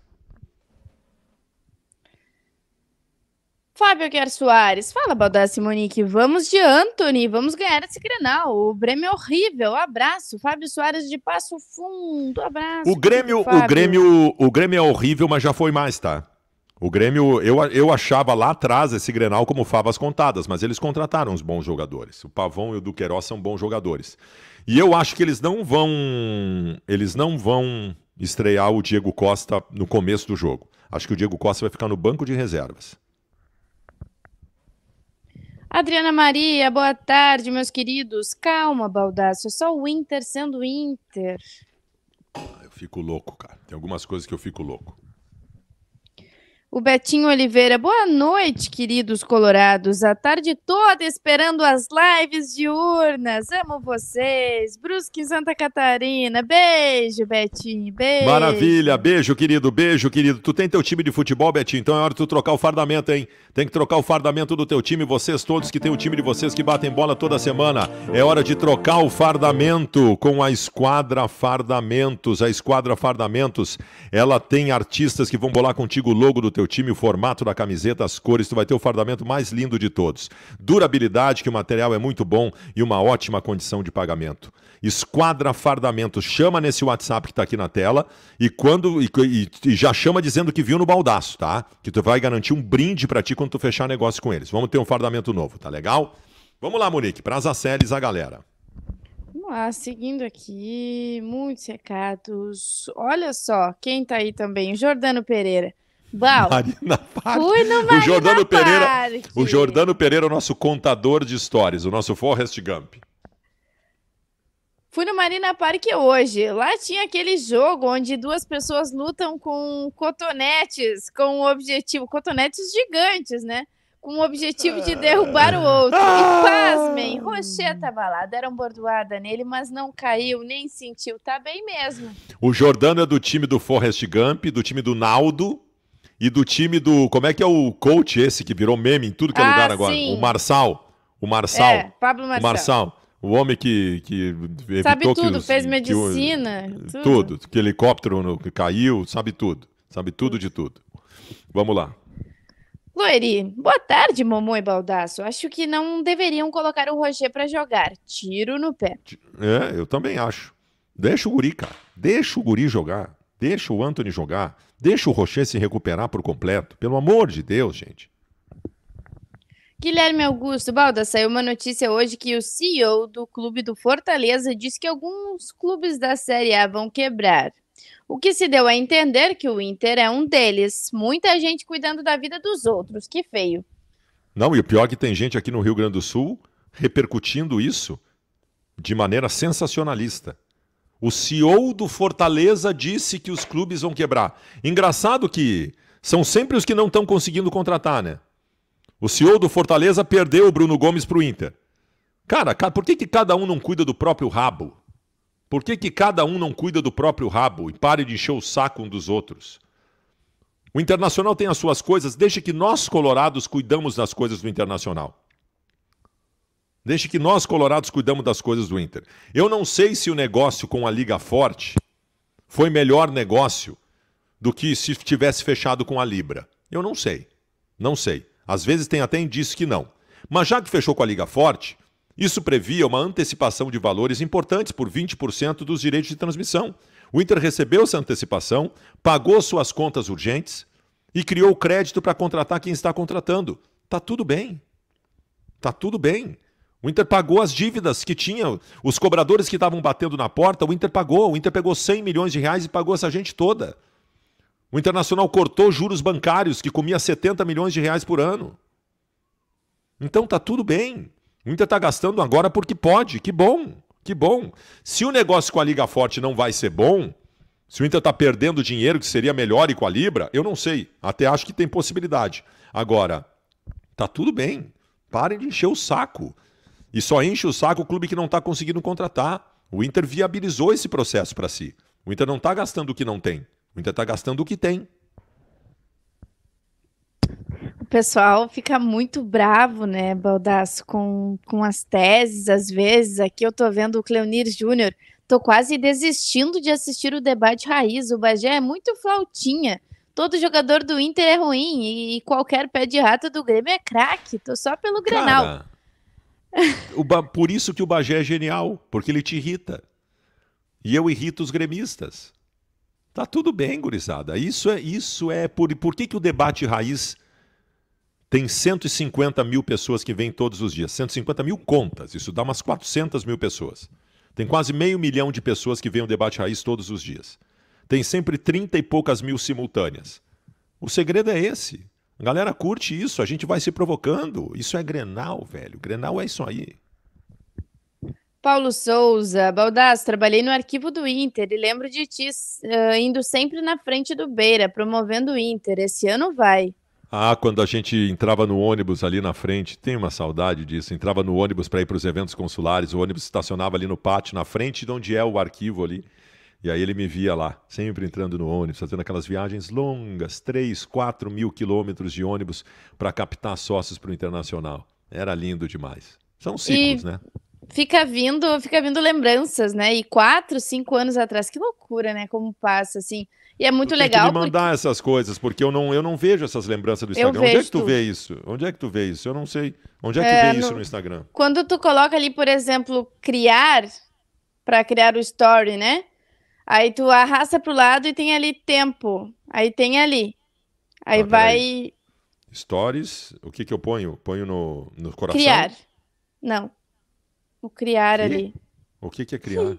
Fábio Quer Soares, fala Baldassi Monique, vamos de Anthony, vamos ganhar esse Grenal, o Grêmio é horrível, abraço, Fábio Soares de Passo Fundo, abraço. O Grêmio, o Grêmio, o Grêmio é horrível, mas já foi mais, tá? O Grêmio, eu, eu achava lá atrás esse Grenal como favas contadas, mas eles contrataram os bons jogadores. O Pavão e o Duqueiroz são bons jogadores. E eu acho que eles não vão. Eles não vão estrear o Diego Costa no começo do jogo. Acho que o Diego Costa vai ficar no banco de reservas. Adriana Maria, boa tarde, meus queridos. Calma, Baldaço, é só o Inter sendo Inter. Ah, eu fico louco, cara. Tem algumas coisas que eu fico louco. O Betinho Oliveira, boa noite, queridos colorados. A tarde toda esperando as lives diurnas. Amo vocês. Brusque, Santa Catarina. Beijo, Betinho. Beijo. Maravilha. Beijo, querido. Beijo, querido. Tu tem teu time de futebol, Betinho? Então é hora de tu trocar o fardamento, hein? Tem que trocar o fardamento do teu time. Vocês todos que tem o time de vocês que batem bola toda semana. É hora de trocar o fardamento com a Esquadra Fardamentos. A Esquadra Fardamentos, ela tem artistas que vão bolar contigo o logo do teu time, o formato da camiseta, as cores, tu vai ter o fardamento mais lindo de todos. Durabilidade, que o material é muito bom e uma ótima condição de pagamento. Esquadra Fardamento, chama nesse WhatsApp que está aqui na tela e quando e, e, já chama dizendo que viu no baldaço, tá? Que tu vai garantir um brinde para ti quando tu fechar negócio com eles. Vamos ter um fardamento novo, tá legal? Vamos lá, Monique, para as séries a galera. Vamos lá, seguindo aqui, muitos recados. Olha só, quem está aí também, Jordano Pereira. Bom, Marina Park. Fui no Marina o Jordano Park. Pereira, o Jordano Pereira é o nosso contador de histórias, o nosso Forrest Gump. Fui no Marina Park hoje. Lá tinha aquele jogo onde duas pessoas lutam com cotonetes, com o objetivo cotonetes gigantes, né? Com o objetivo de derrubar o outro. E ah! pasmem, Rocher estava lá, deram bordoada nele, mas não caiu, nem sentiu, tá bem mesmo. O Jordano é do time do Forrest Gump, do time do Naldo, e do time do. Como é que é o coach esse que virou meme em tudo que é ah, lugar agora? Sim. O Marçal. O Marçal. É, Pablo Marçal. O Marçal. O homem que, que sabe tudo, que os, fez medicina. Que, eh, tudo. tudo. Que helicóptero no, que caiu, sabe tudo. Sabe tudo de tudo. Vamos lá. Loeri, boa tarde, Momô e Baldasso Acho que não deveriam colocar o Roger para jogar. Tiro no pé. É, eu também acho. Deixa o guri, cara. Deixa o guri jogar. Deixa o Anthony jogar. Deixa o Rocher se recuperar por completo. Pelo amor de Deus, gente. Guilherme Augusto, Balda, saiu uma notícia hoje que o CEO do clube do Fortaleza disse que alguns clubes da Série A vão quebrar. O que se deu a entender que o Inter é um deles. Muita gente cuidando da vida dos outros, que feio. Não, e o pior é que tem gente aqui no Rio Grande do Sul repercutindo isso de maneira sensacionalista. O CEO do Fortaleza disse que os clubes vão quebrar. Engraçado que são sempre os que não estão conseguindo contratar, né? O CEO do Fortaleza perdeu o Bruno Gomes para o Inter. Cara, por que, que cada um não cuida do próprio rabo? Por que, que cada um não cuida do próprio rabo e pare de encher o saco um dos outros? O Internacional tem as suas coisas, deixa que nós, colorados, cuidamos das coisas do Internacional. Deixe que nós, colorados, cuidamos das coisas do Inter. Eu não sei se o negócio com a Liga Forte foi melhor negócio do que se tivesse fechado com a Libra. Eu não sei. Não sei. Às vezes tem até indício que não. Mas já que fechou com a Liga Forte, isso previa uma antecipação de valores importantes por 20% dos direitos de transmissão. O Inter recebeu essa antecipação, pagou suas contas urgentes e criou crédito para contratar quem está contratando. Tá tudo bem. Tá tudo bem. O Inter pagou as dívidas que tinha, os cobradores que estavam batendo na porta, o Inter pagou. O Inter pegou 100 milhões de reais e pagou essa gente toda. O Internacional cortou juros bancários que comia 70 milhões de reais por ano. Então tá tudo bem. O Inter está gastando agora porque pode. Que bom. Que bom. Se o negócio com a Liga Forte não vai ser bom, se o Inter está perdendo dinheiro que seria melhor e com a Libra, eu não sei. Até acho que tem possibilidade. Agora, tá tudo bem. Parem de encher o saco. E só enche o saco o clube que não está conseguindo contratar. O Inter viabilizou esse processo para si. O Inter não está gastando o que não tem. O Inter está gastando o que tem. O pessoal fica muito bravo, né, Baldaço, com, com as teses, às vezes. Aqui eu estou vendo o Cleonir Júnior. Estou quase desistindo de assistir o debate raiz. O Bagé é muito flautinha. Todo jogador do Inter é ruim e, qualquer pé de rato do Grêmio é craque. Estou só pelo Grenal. Cara o ba... Por isso que o Bagé é genial, porque ele te irrita. E eu irrito os gremistas. Tá tudo bem, gurizada. Isso é. Isso é por, por que, que o debate raiz tem 150 mil pessoas que vêm todos os dias? 150 mil contas, isso dá umas 400 mil pessoas. Tem quase meio milhão de pessoas que vêm o debate raiz todos os dias. Tem sempre 30 e poucas mil simultâneas. O segredo é esse. A galera curte isso, a gente vai se provocando. Isso é Grenal, velho. Grenal é isso aí. Paulo Souza, Baldaz, trabalhei no arquivo do Inter e lembro de ti uh, indo sempre na frente do Beira, promovendo o Inter. Esse ano vai. Ah, quando a gente entrava no ônibus ali na frente, tem uma saudade disso. Entrava no ônibus para ir para os eventos consulares, o ônibus estacionava ali no pátio, na frente de onde é o arquivo ali. E aí ele me via lá, sempre entrando no ônibus, fazendo aquelas viagens longas, 3, 4 mil quilômetros de ônibus para captar sócios para o internacional. Era lindo demais. São ciclos, e né? Fica vindo, fica vindo lembranças, né? E quatro, cinco anos atrás, que loucura, né? Como passa, assim. E é muito tu legal. Tem que me mandar porque... essas coisas, porque eu não, eu não vejo essas lembranças do Instagram. Onde é que tu tudo. vê isso? Onde é que tu vê isso? Eu não sei. Onde é que é, vê no... isso no Instagram? Quando tu coloca ali, por exemplo, criar, para criar o story, né? Aí tu arrasta pro lado e tem ali tempo. Aí tem ali. Aí ah, vai. Stories, o que que eu ponho? Ponho no, no coração? Criar. Não. O criar que? ali. O que que é criar?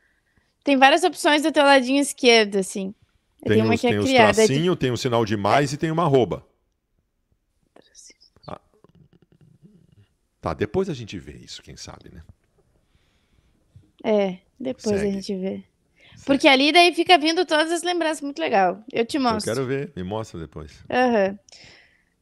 tem várias opções do teu ladinho esquerdo, assim. Tem, tem uma os, que é tem criar. tracinho, tem um sinal de mais é. e tem uma arroba. É. Ah. Tá, depois a gente vê isso, quem sabe, né? É, depois Segue. a gente vê. Porque ali daí fica vindo todas as lembranças, muito legal. Eu te mostro. Eu quero ver, me mostra depois. Uhum.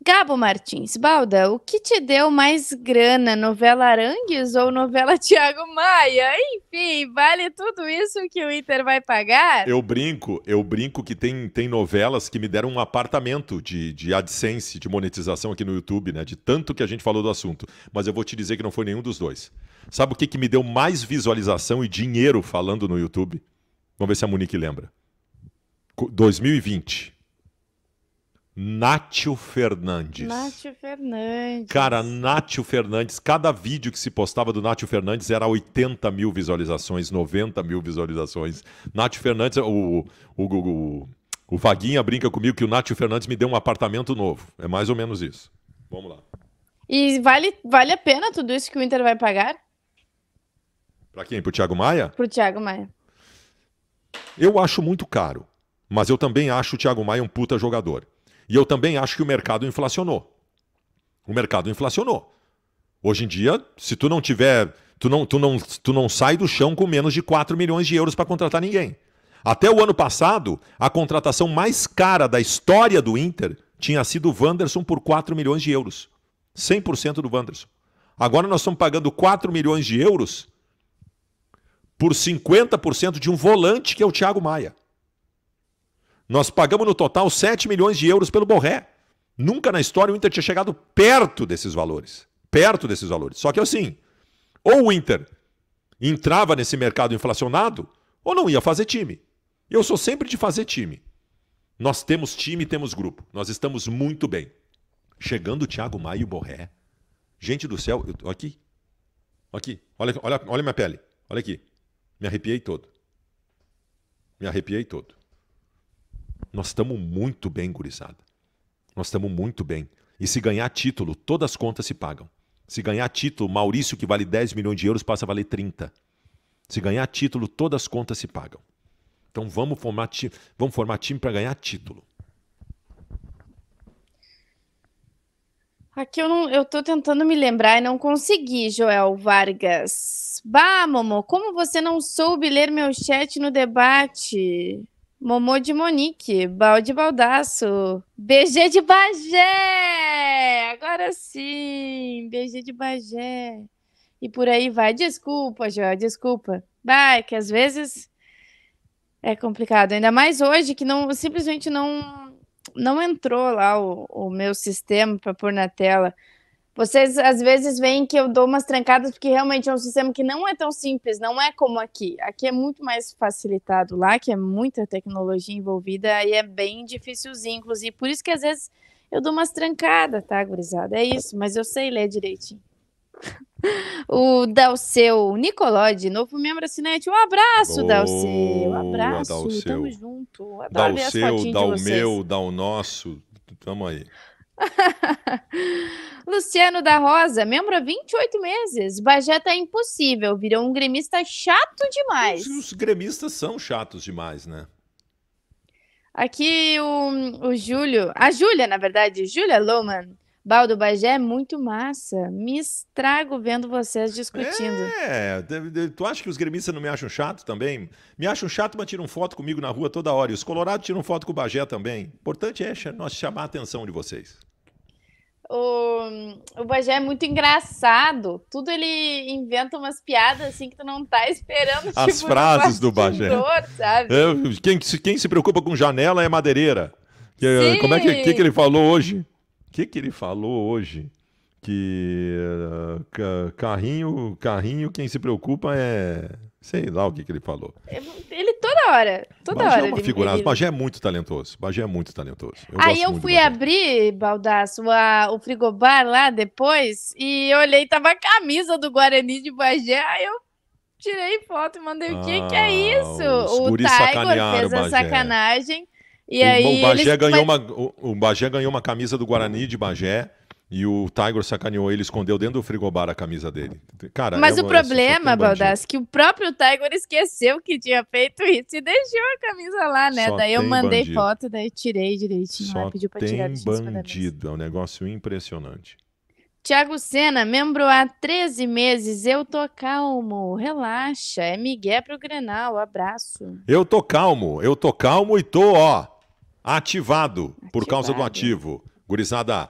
Gabo Martins, Balda, o que te deu mais grana, novela Arangues ou novela Tiago Maia? Enfim, vale tudo isso que o Inter vai pagar? Eu brinco, eu brinco que tem, tem novelas que me deram um apartamento de, de AdSense, de monetização aqui no YouTube, né? De tanto que a gente falou do assunto. Mas eu vou te dizer que não foi nenhum dos dois. Sabe o que, que me deu mais visualização e dinheiro falando no YouTube? Vamos ver se a Monique lembra. 2020. Nátio Fernandes. Nátio Fernandes. Cara, Nátio Fernandes, cada vídeo que se postava do Nátio Fernandes era 80 mil visualizações, 90 mil visualizações. Nátio Fernandes, o, o, o, o brinca comigo que o Nátio Fernandes me deu um apartamento novo. É mais ou menos isso. Vamos lá. E vale, vale a pena tudo isso que o Inter vai pagar? Para quem? Para o Thiago Maia? Para o Thiago Maia. Eu acho muito caro, mas eu também acho o Thiago Maia um puta jogador. E eu também acho que o mercado inflacionou. O mercado inflacionou. Hoje em dia, se tu não tiver, tu não, tu não, tu não sai do chão com menos de 4 milhões de euros para contratar ninguém. Até o ano passado, a contratação mais cara da história do Inter tinha sido o Wanderson por 4 milhões de euros. 100% do Wanderson. Agora nós estamos pagando 4 milhões de euros por 50% de um volante que é o Thiago Maia. Nós pagamos no total 7 milhões de euros pelo Borré. Nunca na história o Inter tinha chegado perto desses valores. Perto desses valores. Só que assim, ou o Inter entrava nesse mercado inflacionado, ou não ia fazer time. Eu sou sempre de fazer time. Nós temos time, temos grupo. Nós estamos muito bem. Chegando o Thiago Maia e o Borré. Gente do céu, eu, aqui. Aqui. Olha, olha, olha minha pele. Olha aqui. Me arrepiei todo. Me arrepiei todo. Nós estamos muito bem, gurizada. Nós estamos muito bem. E se ganhar título, todas as contas se pagam. Se ganhar título, Maurício, que vale 10 milhões de euros, passa a valer 30. Se ganhar título, todas as contas se pagam. Então vamos formar, ti vamos formar time para ganhar título. Aqui eu, não, eu tô tentando me lembrar e não consegui, Joel Vargas. Bah, Momô, como você não soube ler meu chat no debate? Momô de Monique, Balde Baldaço, BG de Bagé! Agora sim, BG de Bagé. E por aí vai. Desculpa, Joel, desculpa. Vai, é que às vezes é complicado. Ainda mais hoje que não simplesmente não não entrou lá o, o meu sistema para pôr na tela. Vocês às vezes veem que eu dou umas trancadas, porque realmente é um sistema que não é tão simples, não é como aqui. Aqui é muito mais facilitado lá, que é muita tecnologia envolvida e é bem dificilzinho, inclusive. Por isso que às vezes eu dou umas trancadas, tá, gurizada? É isso, mas eu sei ler direitinho. O Dalceu Nicolode, novo membro assinante. Um abraço, Boa, Dalceu. Um abraço. Dalceu. Tamo junto. Adoro Dalceu, dá o meu, dá o nosso. Tamo aí. Luciano da Rosa, membro há 28 meses. Bagé tá impossível, virou um gremista chato demais. Os, os gremistas são chatos demais, né? Aqui o, o Júlio, a Júlia, na verdade, Júlia Loman. Baldo Bagé é muito massa. Me estrago vendo vocês discutindo. É, tu acha que os gremistas não me acham chato também? Me acham chato, mas tiram foto comigo na rua toda hora. E os colorados tiram foto com o Bagé também. O importante é nós chamar a atenção de vocês. O, o Bagé é muito engraçado. Tudo ele inventa umas piadas assim que tu não tá esperando. As tipo, frases do Bagé. Sabe? É, quem, quem se preocupa com janela é madeireira. Que, como é que, que, que ele falou hoje? que, que ele falou hoje? Que uh, carrinho, carrinho, quem se preocupa é. Sei lá o que, que ele falou. É, ele toda hora. Toda Bagé é hora. É uma figurada. Ele... Bagé é muito talentoso. Bagé é muito talentoso. Eu Aí eu fui abrir, Baldaço, a, o frigobar lá depois e olhei, tava a camisa do Guarani de Bagé. Aí eu tirei foto e mandei o ah, que, que é ah, isso? O Tiger fez a Bagé. sacanagem. E o, aí o Bagé ganhou uma o, o Bagé ganhou uma camisa do Guarani de Bagé. E o Tiger sacaneou ele, escondeu dentro do frigobar a camisa dele. Cara, Mas o é problema, Baldas, que o próprio Tiger esqueceu que tinha feito isso e deixou a camisa lá, né? Só daí eu mandei bandido. foto, daí tirei direitinho Só lá, pediu para tirar Tem bandido, é um negócio impressionante. Tiago Sena, membro há 13 meses, eu tô calmo, relaxa, é Miguel pro Grenal, abraço. Eu tô calmo, eu tô calmo e tô, ó, Ativado, Ativado. por causa do ativo. Gurizada,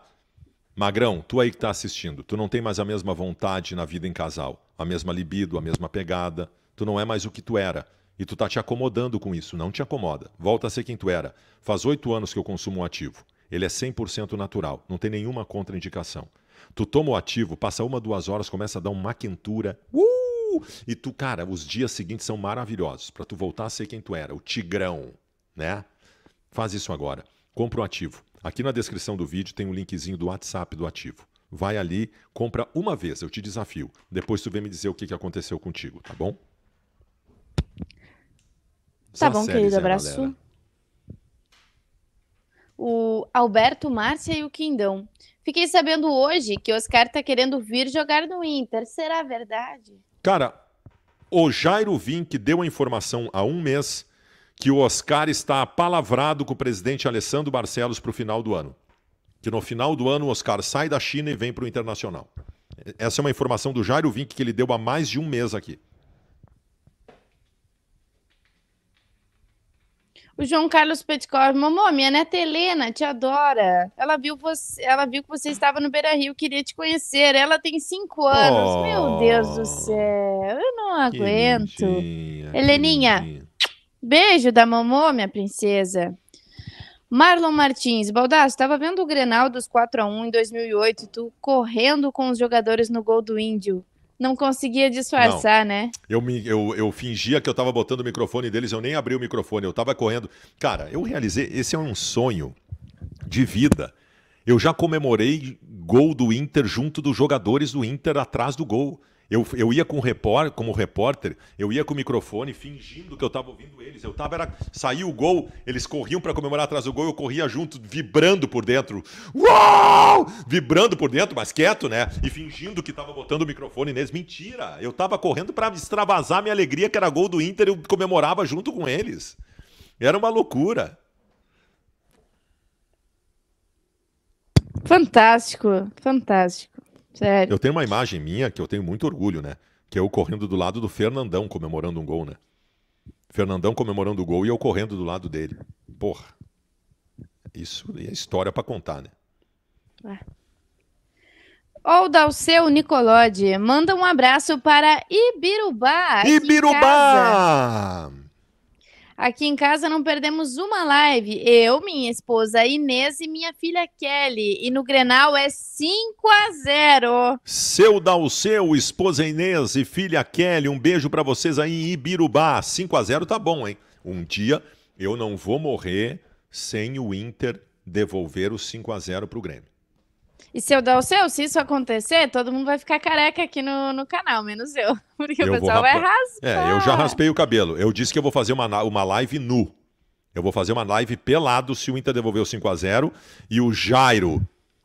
Magrão, tu aí que tá assistindo, tu não tem mais a mesma vontade na vida em casal, a mesma libido, a mesma pegada, tu não é mais o que tu era. E tu tá te acomodando com isso, não te acomoda. Volta a ser quem tu era. Faz oito anos que eu consumo um ativo. Ele é 100% natural, não tem nenhuma contraindicação. Tu toma o ativo, passa uma, duas horas, começa a dar uma quentura. Uh! E tu, cara, os dias seguintes são maravilhosos para tu voltar a ser quem tu era, o tigrão, né? Faz isso agora. Compra um ativo. Aqui na descrição do vídeo tem um linkzinho do WhatsApp do ativo. Vai ali, compra uma vez, eu te desafio. Depois tu vem me dizer o que aconteceu contigo, tá bom? Tá bom, querido, abraço. O Alberto Márcia e o Quindão. Fiquei sabendo hoje que o Oscar tá querendo vir jogar no Inter. Será verdade? Cara, o Jairo Vim, que deu a informação há um mês, que o Oscar está apalavrado com o presidente Alessandro Barcelos para o final do ano. Que no final do ano o Oscar sai da China e vem para o Internacional. Essa é uma informação do Jairo Vink que ele deu há mais de um mês aqui. O João Carlos Petkov, mamô, minha neta Helena te adora. Ela viu, você, ela viu que você estava no Beira Rio, queria te conhecer. Ela tem cinco anos. Oh, Meu Deus do oh, céu, eu não aguento. Lindinha, Heleninha, Beijo da mamô, minha princesa. Marlon Martins, Baldasso, estava vendo o Grenal dos 4 a 1 em 2008 e tu correndo com os jogadores no gol do Índio. Não conseguia disfarçar, não. né? Eu, me, eu, eu fingia que eu estava botando o microfone deles, eu nem abri o microfone, eu estava correndo. Cara, eu realizei, esse é um sonho de vida. Eu já comemorei gol do Inter junto dos jogadores do Inter atrás do gol. Eu, eu ia com repór, como repórter, eu ia com o microfone fingindo que eu estava ouvindo eles. Eu tava era saiu o gol, eles corriam para comemorar atrás do gol, eu corria junto, vibrando por dentro. Uau! Vibrando por dentro, mas quieto, né? E fingindo que estava botando o microfone neles. Mentira! Eu estava correndo para extravasar minha alegria que era gol do Inter, eu comemorava junto com eles. Era uma loucura. Fantástico, fantástico. Sério. Eu tenho uma imagem minha que eu tenho muito orgulho, né? Que é eu correndo do lado do Fernandão comemorando um gol, né? Fernandão comemorando o gol e eu correndo do lado dele. Porra. Isso é história para contar, né? É. Ou Dalceu Nicolode, manda um abraço para Ibirubá. Ibirubá! Aqui em casa não perdemos uma live. Eu, minha esposa Inês e minha filha Kelly. E no Grenal é 5 a 0. Seu Dalceu, esposa Inês e filha Kelly, um beijo para vocês aí em Ibirubá. 5 a 0 tá bom, hein? Um dia eu não vou morrer sem o Inter devolver o 5 a 0 pro Grêmio. E se eu dar o seu, se isso acontecer, todo mundo vai ficar careca aqui no, no canal, menos eu. Porque eu o pessoal vai raspar. É, eu já raspei o cabelo. Eu disse que eu vou fazer uma, uma live nu. Eu vou fazer uma live pelado se o Inter devolver o 5 a 0 E o Jairo,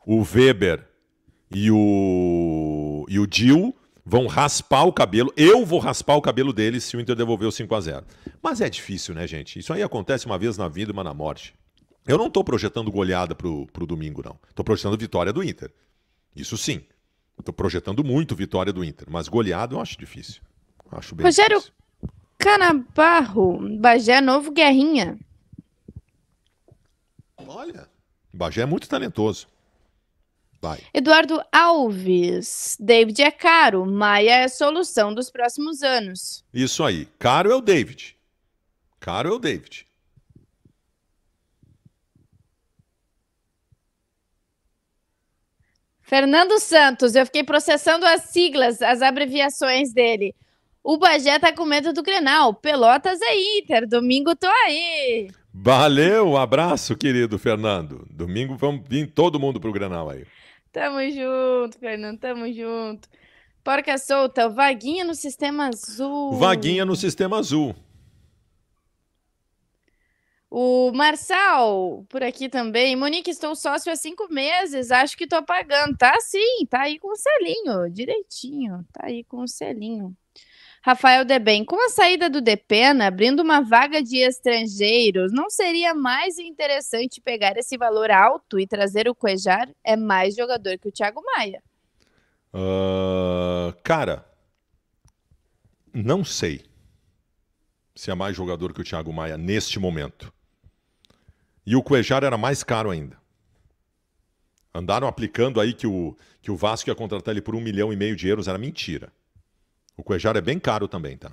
o Weber e o, e o Dil vão raspar o cabelo. Eu vou raspar o cabelo deles se o Inter devolver o 5 a 0 Mas é difícil, né, gente? Isso aí acontece uma vez na vida e uma na morte. Eu não estou projetando goleada para o domingo, não. Estou projetando vitória do Inter. Isso sim. Estou projetando muito vitória do Inter, mas goleada eu acho difícil. Acho bem Rogério difícil. Canabarro, Bagé é novo Guerrinha. Olha, Bagé é muito talentoso. Vai. Eduardo Alves, David é caro, Maia é solução dos próximos anos. Isso aí, caro é o David. Caro é o David. Fernando Santos, eu fiquei processando as siglas, as abreviações dele. O Bagé tá com medo do Grenal. Pelotas é Inter. Domingo tô aí. Valeu, abraço, querido Fernando. Domingo vamos vir todo mundo pro Grenal aí. Tamo junto, Fernando, tamo junto. Porca solta, vaguinha no sistema azul. Vaguinha no sistema azul. O Marçal, por aqui também. Monique, estou sócio há cinco meses, acho que estou pagando. Tá sim, tá aí com o selinho, direitinho, tá aí com o selinho. Rafael Deben com a saída do Depena, né, abrindo uma vaga de estrangeiros, não seria mais interessante pegar esse valor alto e trazer o Cuejar? É mais jogador que o Thiago Maia. Uh, cara, não sei se é mais jogador que o Thiago Maia neste momento. E o Cuejar era mais caro ainda. Andaram aplicando aí que o, que o Vasco ia contratar ele por um milhão e meio de euros. Era mentira. O Cuejar é bem caro também, tá?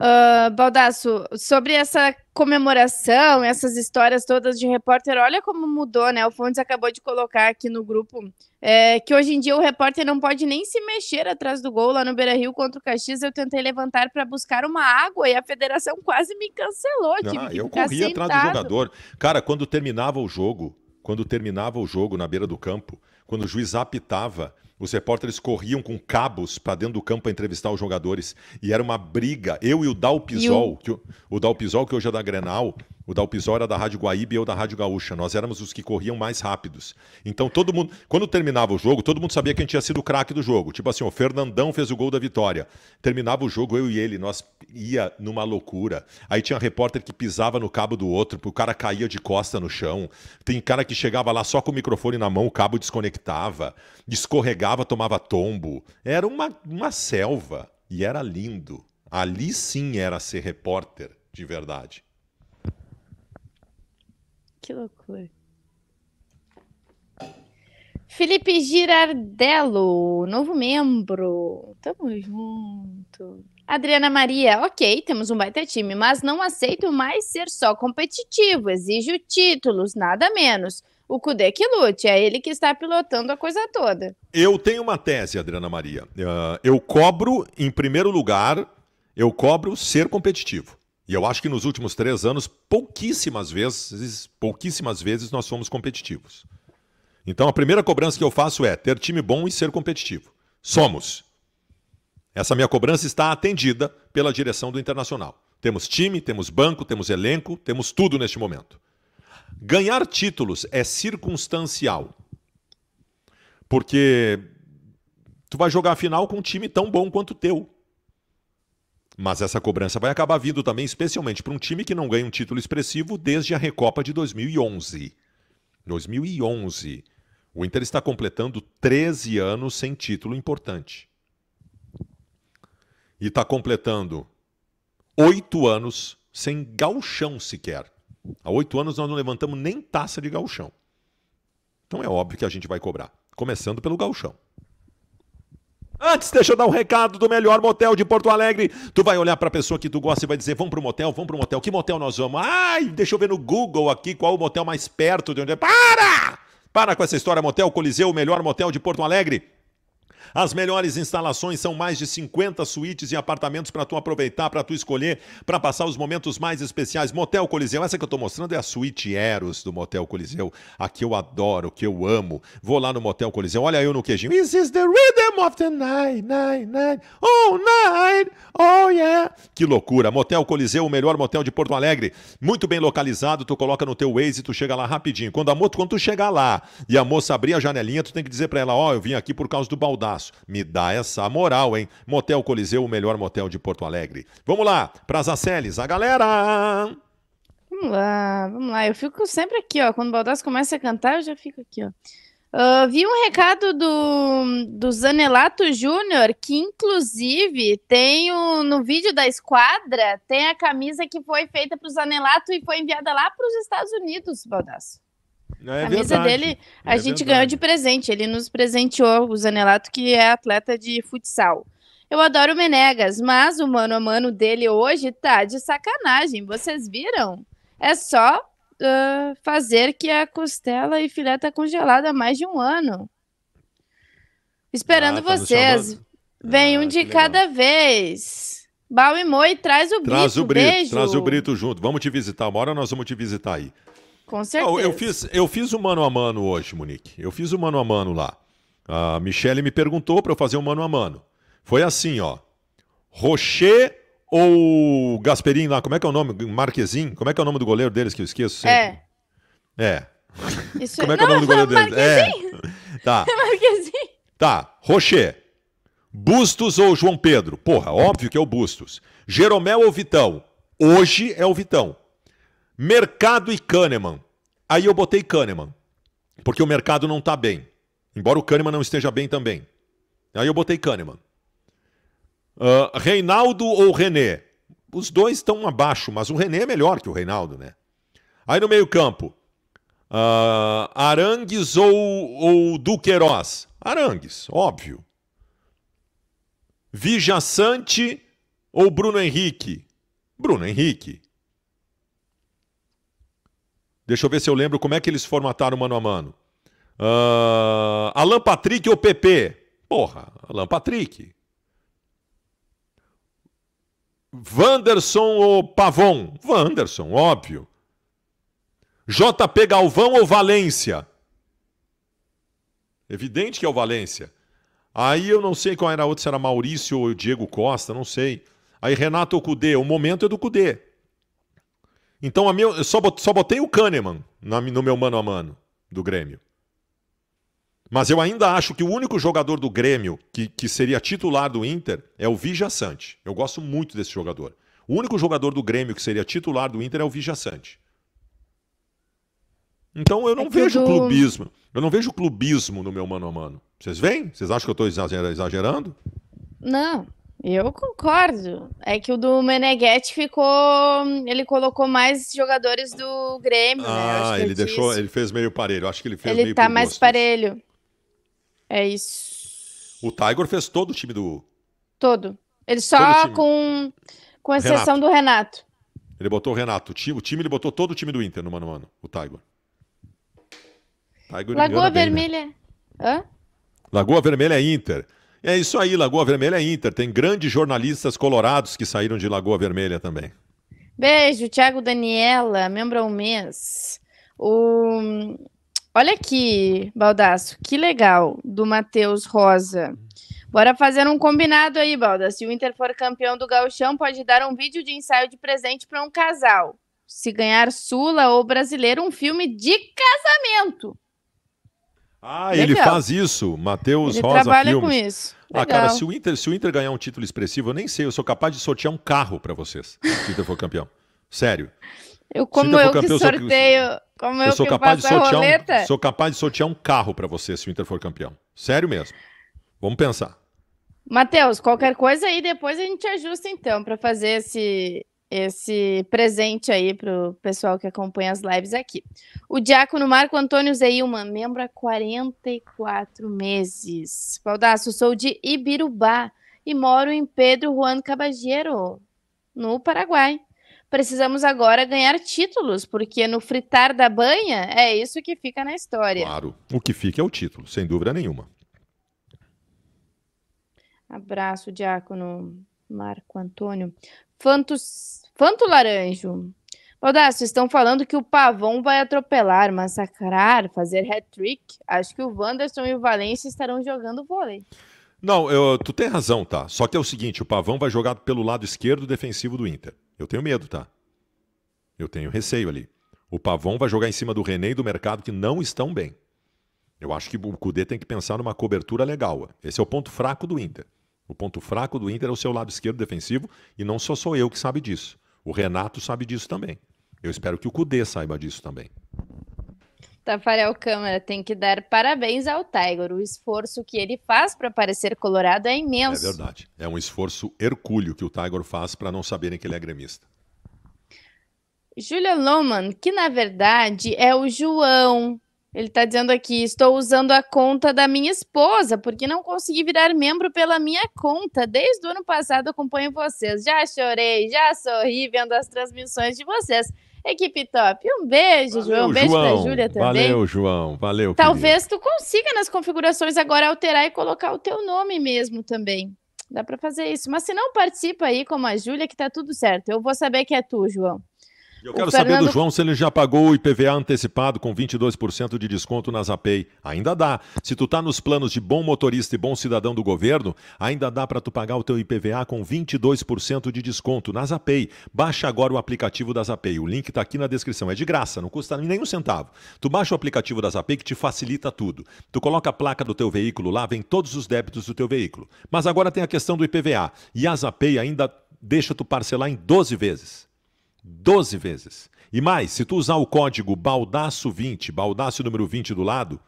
Uh, Baldasso, sobre essa comemoração, essas histórias todas de repórter, olha como mudou, né? O Fontes acabou de colocar aqui no grupo é, que hoje em dia o repórter não pode nem se mexer atrás do gol lá no Beira Rio contra o Caxias. Eu tentei levantar para buscar uma água e a federação quase me cancelou. Ah, eu corri atrás do jogador. Cara, quando terminava o jogo, quando terminava o jogo na beira do campo, quando o juiz apitava os repórteres corriam com cabos para dentro do campo para entrevistar os jogadores. E era uma briga. Eu e o Dal Pizol, o... Que, o Dal Pizol, que hoje é da Grenal, o Dalpisol era da Rádio Guaíba e eu da Rádio Gaúcha. Nós éramos os que corriam mais rápidos. Então todo mundo, quando terminava o jogo, todo mundo sabia que a gente tinha sido o craque do jogo. Tipo assim, o Fernandão fez o gol da vitória. Terminava o jogo eu e ele, nós ia numa loucura. Aí tinha repórter que pisava no cabo do outro, o cara caía de costa no chão. Tem cara que chegava lá só com o microfone na mão, o cabo desconectava, escorregava, tomava tombo. Era uma, uma selva e era lindo. Ali sim era ser repórter de verdade que loucura. Felipe Girardello, novo membro. Tamo junto. Adriana Maria, ok, temos um baita time, mas não aceito mais ser só competitivo. Exijo títulos, nada menos. O Kudê que lute, é ele que está pilotando a coisa toda. Eu tenho uma tese, Adriana Maria. Ah, eu cobro, em primeiro lugar, eu cobro ser competitivo. E eu acho que nos últimos três anos, pouquíssimas vezes, pouquíssimas vezes nós fomos competitivos. Então a primeira cobrança que eu faço é ter time bom e ser competitivo. Somos. Essa minha cobrança está atendida pela direção do Internacional. Temos time, temos banco, temos elenco, temos tudo neste momento. Ganhar títulos é circunstancial. Porque tu vai jogar a final com um time tão bom quanto o teu. Mas essa cobrança vai acabar vindo também, especialmente para um time que não ganha um título expressivo desde a Recopa de 2011. 2011. O Inter está completando 13 anos sem título importante. E está completando oito anos sem galchão sequer. Há oito anos nós não levantamos nem taça de galchão. Então é óbvio que a gente vai cobrar. Começando pelo galchão. Antes, deixa eu dar um recado do melhor motel de Porto Alegre. Tu vai olhar para a pessoa que tu gosta e vai dizer: vamos pro motel, vamos pro motel. Que motel nós vamos? Ai, deixa eu ver no Google aqui qual o motel mais perto de onde é. Para! Para com essa história, motel Coliseu, o melhor motel de Porto Alegre. As melhores instalações são mais de 50 suítes e apartamentos para tu aproveitar, para tu escolher, para passar os momentos mais especiais. Motel Coliseu, essa que eu estou mostrando é a suíte Eros do Motel Coliseu, a que eu adoro, que eu amo. Vou lá no Motel Coliseu, olha eu no queijinho. This is the rhythm of the night, night, night, oh night, oh yeah. Que loucura. Motel Coliseu, o melhor motel de Porto Alegre. Muito bem localizado, tu coloca no teu Waze e tu chega lá rapidinho. Quando a moto, quando tu chegar lá e a moça abrir a janelinha, tu tem que dizer para ela, ó, oh, eu vim aqui por causa do baldado. Passo. Me dá essa moral, hein? Motel Coliseu, o melhor motel de Porto Alegre. Vamos lá, pras Aceles, a galera! Vamos lá, vamos lá. Eu fico sempre aqui, ó. Quando o Baldassi começa a cantar, eu já fico aqui, ó. Uh, vi um recado do, do Zanelato Júnior, que inclusive tem um no vídeo da esquadra, tem a camisa que foi feita para o Zanelato e foi enviada lá para os Estados Unidos, Baldasso. É a verdade. mesa dele a é gente verdade. ganhou de presente. Ele nos presenteou o Zanelato, que é atleta de futsal. Eu adoro Menegas, mas o mano a mano dele hoje tá de sacanagem. Vocês viram? É só uh, fazer que a costela e filé tá congelada há mais de um ano. Esperando ah, tá vocês. Vem ah, um de cada vez. Bal e Moi, traz o traz Brito. O Brito traz o Brito junto. Vamos te visitar. Uma hora nós vamos te visitar aí. Com certeza. Não, eu, fiz, eu fiz o mano a mano hoje, Monique. Eu fiz o mano a mano lá. A Michelle me perguntou para eu fazer o mano a mano. Foi assim, ó. Rocher ou Gasperin lá, como é que é o nome? Marquezin? Como é que é o nome do goleiro deles que eu esqueço sempre? É. É. Isso... como é, é que Não, é o nome do goleiro deles? É. Tá. Marquezin. Tá. Rocher. Bustos ou João Pedro? Porra, óbvio que é o Bustos. Jeromel ou Vitão? Hoje é o Vitão. Mercado e Kahneman. Aí eu botei Kahneman, porque o mercado não está bem. Embora o Kahneman não esteja bem também. Aí eu botei Kahneman. Uh, Reinaldo ou René? Os dois estão abaixo, mas o René é melhor que o Reinaldo, né? Aí no meio-campo, uh, Arangues ou, ou Duqueiroz? Arangues, óbvio. Vijaçante ou Bruno Henrique? Bruno Henrique. Deixa eu ver se eu lembro como é que eles formataram mano a mano. Uh, Alan Patrick ou PP? Porra, Alan Patrick. Vanderson ou Pavon? Vanderson, óbvio. JP Galvão ou Valência? Evidente que é o Valência. Aí eu não sei qual era outro, se era Maurício ou Diego Costa, não sei. Aí Renato ou Cudê? O momento é do Cudê. Então a minha, eu só, só botei o Kahneman na, no meu mano a mano do Grêmio. Mas eu ainda acho que o único jogador do Grêmio que, que seria titular do Inter é o Sante. Eu gosto muito desse jogador. O único jogador do Grêmio que seria titular do Inter é o Sante. Então eu não é vejo clubismo. Eu não vejo clubismo no meu mano a mano. Vocês veem? Vocês acham que eu estou exagerando? Não, eu concordo. É que o do Meneghetti ficou. Ele colocou mais jogadores do Grêmio. Né? Ah, né? ele deixou. Ele fez meio parelho. Acho que ele fez ele meio Ele tá mais parelho. É isso. O Tiger fez todo o time do. Todo. Ele só todo com. Com exceção Renato. do Renato. Ele botou o Renato. O time, o time, ele botou todo o time do Inter no mano a mano. O Tiger. Tiger Lagoa Vermelha. Bem, né? Hã? Lagoa Vermelha é Inter. É isso aí, Lagoa Vermelha é Inter. Tem grandes jornalistas colorados que saíram de Lagoa Vermelha também. Beijo, Thiago Daniela, membro ao mês. O... Olha aqui, Baldaço, que legal, do Matheus Rosa. Bora fazer um combinado aí, Balda. Se o Inter for campeão do Gauchão, pode dar um vídeo de ensaio de presente para um casal. Se ganhar Sula ou Brasileiro, um filme de casamento. Ah, Legal. ele faz isso, Matheus Rosa trabalha com isso. Legal. Ah, cara, se o, Inter, se o Inter ganhar um título expressivo, eu nem sei, eu sou capaz de sortear um carro para vocês, se o Inter for campeão. Sério. Eu como eu campeão, que sorteio, como eu, eu sou que capaz de sortear um, sou capaz de sortear um carro para vocês se o Inter for campeão. Sério mesmo. Vamos pensar. Matheus, qualquer coisa aí depois a gente ajusta então para fazer esse esse presente aí para o pessoal que acompanha as lives aqui. O diácono Marco Antônio Zeilman, membro há 44 meses. Baldaço, sou de Ibirubá e moro em Pedro Juan Cabageiro no Paraguai. Precisamos agora ganhar títulos, porque no fritar da banha é isso que fica na história. Claro, o que fica é o título, sem dúvida nenhuma. Abraço, diácono Marco Antônio. Fantos, Fanto Laranjo. Baldaço, estão falando que o Pavão vai atropelar, massacrar, fazer hat-trick. Acho que o Wanderson e o Valencia estarão jogando vôlei. Não, eu, tu tem razão, tá? Só que é o seguinte, o Pavão vai jogar pelo lado esquerdo defensivo do Inter. Eu tenho medo, tá? Eu tenho receio ali. O Pavão vai jogar em cima do René e do Mercado que não estão bem. Eu acho que o Cudê tem que pensar numa cobertura legal. Esse é o ponto fraco do Inter. O ponto fraco do Inter é o seu lado esquerdo defensivo e não só sou eu que sabe disso. O Renato sabe disso também. Eu espero que o Cudê saiba disso também. Tafarel Câmara tem que dar parabéns ao Tiger. O esforço que ele faz para parecer colorado é imenso. É verdade. É um esforço hercúleo que o Tiger faz para não saberem que ele é gremista. Julia Loman, que na verdade é o João, ele está dizendo aqui: estou usando a conta da minha esposa, porque não consegui virar membro pela minha conta. Desde o ano passado acompanho vocês. Já chorei, já sorri vendo as transmissões de vocês. Equipe top, um beijo, Valeu, João. Um beijo João. pra Júlia também. Valeu, João. Valeu. Talvez querido. tu consiga nas configurações agora alterar e colocar o teu nome mesmo também. Dá para fazer isso. Mas se não participa aí como a Júlia, que tá tudo certo. Eu vou saber que é tu, João. Eu quero Fernando... saber do João se ele já pagou o IPVA antecipado com 22% de desconto na Zapay. Ainda dá. Se tu tá nos planos de bom motorista e bom cidadão do governo, ainda dá para tu pagar o teu IPVA com 22% de desconto na Zapay. Baixa agora o aplicativo da Zapay. O link tá aqui na descrição. É de graça, não custa nem um centavo. Tu baixa o aplicativo da Zapay que te facilita tudo. Tu coloca a placa do teu veículo lá, vem todos os débitos do teu veículo. Mas agora tem a questão do IPVA. E a Zapay ainda deixa tu parcelar em 12 vezes. 12 vezes. E mais, se tu usar o código BALDAço20, BALDAço número 20 do lado,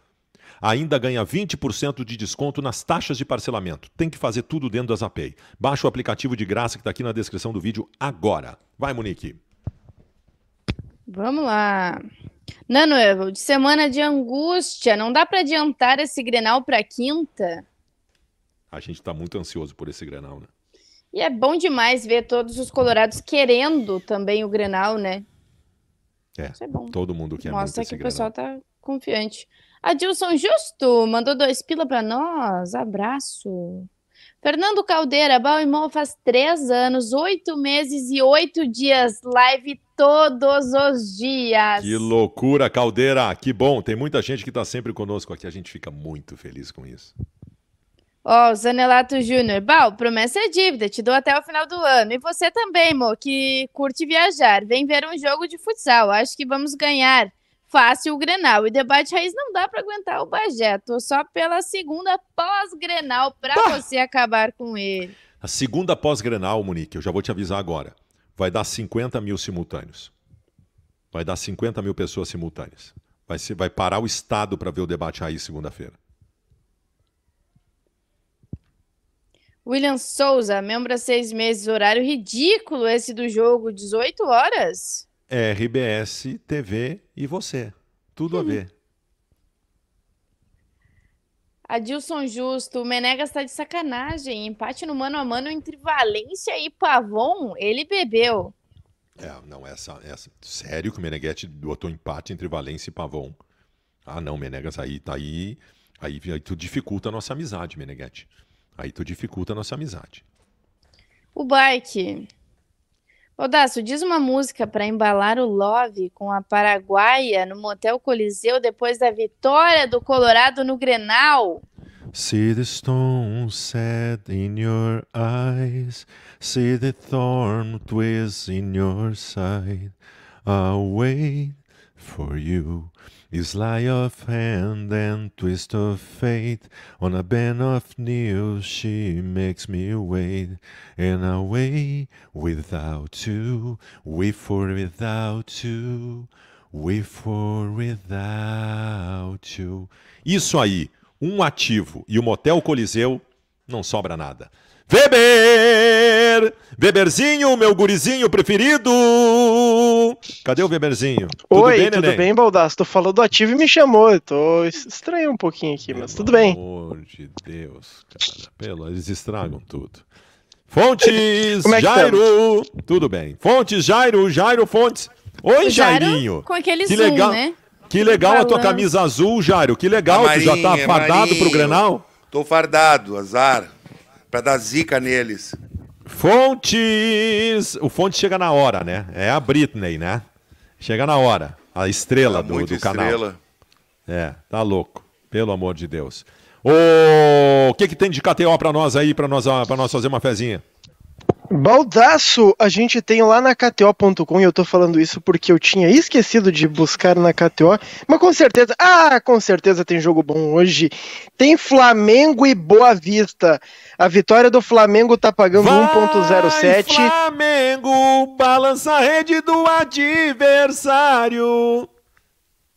ainda ganha 20% de desconto nas taxas de parcelamento. Tem que fazer tudo dentro da Zapay. Baixa o aplicativo de graça que está aqui na descrição do vídeo agora. Vai, Monique. Vamos lá. Nano Evo, de semana de angústia, não dá para adiantar esse Grenal para quinta? A gente está muito ansioso por esse Grenal, né? E é bom demais ver todos os colorados querendo também o Grenal, né? É, Isso é bom. todo mundo quer Mostra que o pessoal tá confiante. Adilson Justo mandou dois pila para nós. Abraço. Fernando Caldeira, Balimão faz três anos, oito meses e oito dias. Live todos os dias. Que loucura, Caldeira. Que bom. Tem muita gente que está sempre conosco aqui. A gente fica muito feliz com isso. Ó, oh, Zanelato Júnior. Bal, promessa é dívida, te dou até o final do ano. E você também, Mo, que curte viajar. Vem ver um jogo de futsal. Acho que vamos ganhar fácil o Grenal. E debate raiz não dá para aguentar o Bagé. Tô só pela segunda pós-Grenal para ah! você acabar com ele. A segunda pós-Grenal, Monique, eu já vou te avisar agora. Vai dar 50 mil simultâneos. Vai dar 50 mil pessoas simultâneas. Vai, ser, vai parar o Estado para ver o debate raiz segunda-feira. William Souza, membro há seis meses, horário ridículo esse do jogo, 18 horas. É, RBS, TV e você. Tudo a hum. ver. Adilson Justo, o Menegas tá de sacanagem. Empate no mano a mano entre Valência e Pavon. Ele bebeu. É, não, essa, essa. Sério que o Meneghetti botou empate entre Valência e Pavon. Ah, não, Menegas, aí tá aí. Aí, aí tu dificulta a nossa amizade, Meneghetti. Aí tu dificulta a nossa amizade. O Bike. Odaço, diz uma música para embalar o Love com a Paraguaia no Motel Coliseu depois da vitória do Colorado no Grenal. See the stone set in your eyes, see the thorn twist in your side. I'll wait for you. You sleight of hand and twist of fate. On a band of news, she makes me wait. And away without you, we for without you, we for without you. Isso aí, um ativo e o Motel Coliseu, não sobra nada. Weber! Weberzinho, meu gurizinho preferido! Cadê o Weberzinho? Tudo Oi, bem, tudo bem, Baldaço? Tu falou do ativo e me chamou. Eu tô estranho um pouquinho aqui, mas tudo bem. Pelo amor de Deus, cara. Pelo, eles estragam tudo. Fontes, é Jairo. Estamos? Tudo bem. Fontes, Jairo, Jairo Fontes. Oi, Jairo, Jairinho. Com aquele que zoom, legal, né? Que legal Falando. a tua camisa azul, Jairo. Que legal, Marinha, tu já tá fardado Marinho. pro Grenal? Tô fardado, azar. Pra dar zica neles. Fontes! O Fonte chega na hora, né? É a Britney, né? Chega na hora. A estrela tá do, do canal. Estrela. É, tá louco. Pelo amor de Deus. O que, que tem de KTO para nós aí, para nós, pra nós fazer uma fezinha? Baldaço, a gente tem lá na KTO.com, e eu tô falando isso porque eu tinha esquecido de buscar na KTO, mas com certeza, ah, com certeza tem jogo bom hoje. Tem Flamengo e Boa Vista. A vitória do Flamengo tá pagando 1.07. Flamengo balança a rede do adversário.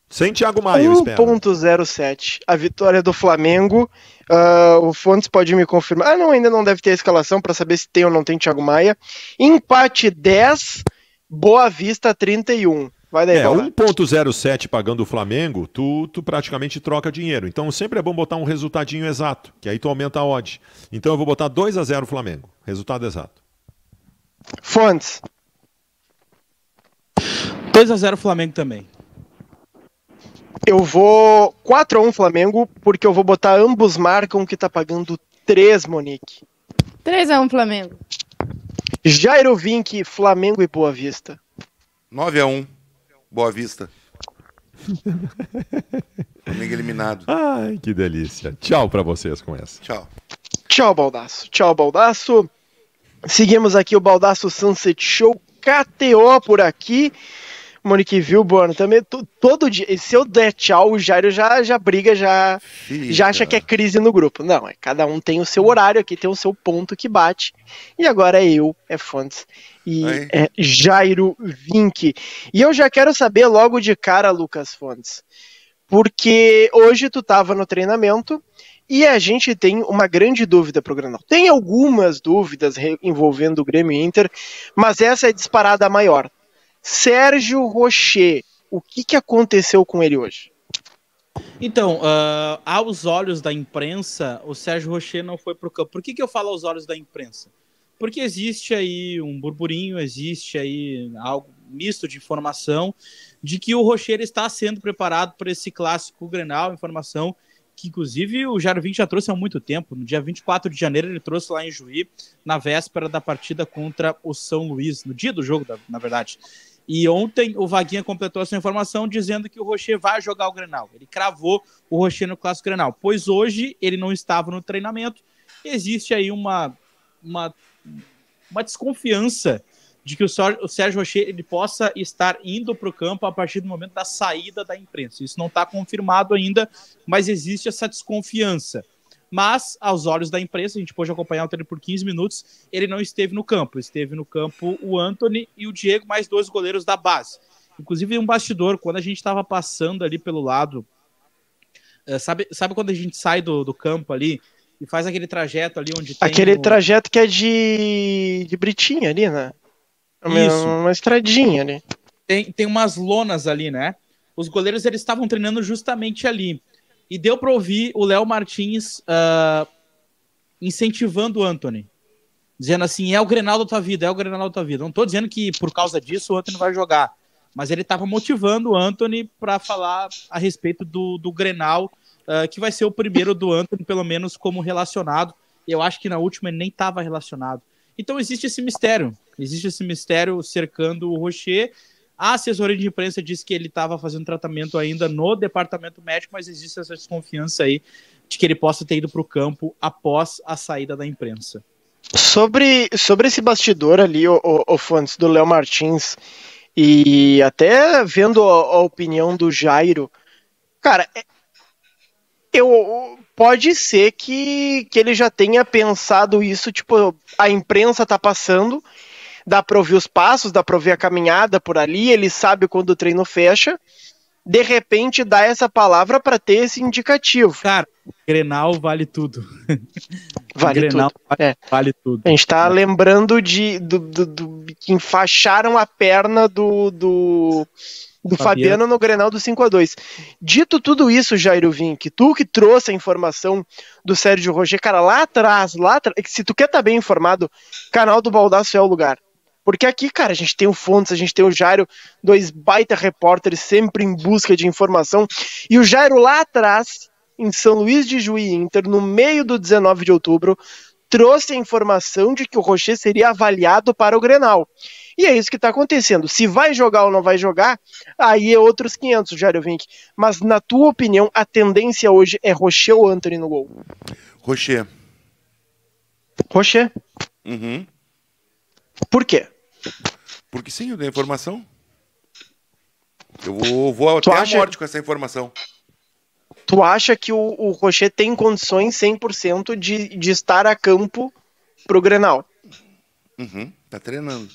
Sem Thiago Maia, 1.07. A vitória do Flamengo. Uh, o Fontes pode me confirmar. Ah, não, ainda não deve ter a escalação para saber se tem ou não tem Thiago Maia. Empate 10, Boa Vista 31. Vai daí, é, 1.07 pagando o Flamengo, tu, tu praticamente troca dinheiro. Então sempre é bom botar um resultadinho exato, que aí tu aumenta a odd. Então eu vou botar 2 a 0 Flamengo. Resultado exato. Fontes. 2 a 0 Flamengo também. Eu vou 4 a 1 Flamengo, porque eu vou botar ambos marcam que tá pagando 3, Monique. 3 a 1 Flamengo. Jairo Vink, Flamengo e Boa Vista. 9 a 1 Boa Vista. Flamengo eliminado. Ai, que delícia. Tchau para vocês com essa. Tchau. Tchau, Baldaço. Tchau, Baldaço. Seguimos aqui o Baldaço Sunset Show KTO por aqui. Monique, viu, Bono? Também todo dia. Se eu der tchau, o Jairo já, já briga, já, já acha que é crise no grupo. Não, é cada um tem o seu horário aqui, tem o seu ponto que bate. E agora é eu, é Fontes e é Jairo Vink. E eu já quero saber logo de cara, Lucas Fontes, porque hoje tu tava no treinamento. E a gente tem uma grande dúvida para o Granal. Tem algumas dúvidas envolvendo o Grêmio Inter, mas essa é disparada maior. Sérgio Rocher, o que, que aconteceu com ele hoje? Então, uh, aos olhos da imprensa, o Sérgio Rocher não foi para o campo. Por que, que eu falo aos olhos da imprensa? Porque existe aí um burburinho, existe aí algo misto de informação de que o Rocher está sendo preparado para esse clássico Grenal, informação que inclusive o Jarvin já trouxe há muito tempo. No dia 24 de janeiro ele trouxe lá em Juí, na véspera da partida contra o São Luís, no dia do jogo, na verdade. E ontem o Vaguinha completou essa informação dizendo que o Rocher vai jogar o Grenal. Ele cravou o Rocher no Clássico Grenal, pois hoje ele não estava no treinamento. Existe aí uma, uma, uma desconfiança de que o Sérgio Rocher ele possa estar indo para o campo a partir do momento da saída da imprensa. Isso não está confirmado ainda, mas existe essa desconfiança mas aos olhos da imprensa, a gente pôde acompanhar o treino por 15 minutos, ele não esteve no campo, esteve no campo o Anthony e o Diego, mais dois goleiros da base. Inclusive um bastidor, quando a gente estava passando ali pelo lado, eh, sabe, sabe quando a gente sai do, do campo ali e faz aquele trajeto ali onde Aquele trajeto que é de, de Britinha ali, né? É uma, Isso. uma estradinha ali. Tem, tem umas lonas ali, né? Os goleiros eles estavam treinando justamente ali e deu para ouvir o Léo Martins uh, incentivando o Anthony. Dizendo assim, é o Grenal da tua vida, é o Grenal da tua vida. Não tô dizendo que por causa disso o Anthony vai jogar, mas ele estava motivando o Anthony para falar a respeito do, do Grenal, uh, que vai ser o primeiro do Anthony, pelo menos como relacionado. Eu acho que na última ele nem estava relacionado. Então existe esse mistério, existe esse mistério cercando o Rocher a assessoria de imprensa disse que ele estava fazendo tratamento ainda no departamento médico, mas existe essa desconfiança aí de que ele possa ter ido para o campo após a saída da imprensa. Sobre, sobre esse bastidor ali, o, o, o Fontes, do Léo Martins, e até vendo a, a opinião do Jairo, cara, é, eu, pode ser que, que ele já tenha pensado isso, tipo, a imprensa tá passando dá para ouvir os passos, dá para ouvir a caminhada por ali, ele sabe quando o treino fecha. De repente dá essa palavra para ter esse indicativo. Cara, Grenal vale tudo. Vale Grenal tudo. Vale, é. vale, tudo. A gente está é. lembrando de do, do, do, que enfaixaram a perna do, do, do Fabiano. Fabiano no Grenal do 5 a 2 Dito tudo isso, Jairo Vink, tu que trouxe a informação do Sérgio Roger, cara, lá atrás, lá atrás, se tu quer estar tá bem informado, canal do Baldaço é o lugar. Porque aqui, cara, a gente tem o Fontes, a gente tem o Jairo, dois baita repórteres sempre em busca de informação. E o Jairo lá atrás, em São Luís de Juí Inter, no meio do 19 de outubro, trouxe a informação de que o Rocher seria avaliado para o Grenal. E é isso que está acontecendo. Se vai jogar ou não vai jogar, aí é outros 500, Jairo Vink. Mas, na tua opinião, a tendência hoje é Rocher ou Anthony no gol? Rocher. Rocher. Uhum. Por quê? Porque sim, eu dei informação. Eu vou, vou até acha... a morte com essa informação. Tu acha que o, o Rocher tem condições 100% de, de estar a campo pro Grenal? Uhum, tá treinando.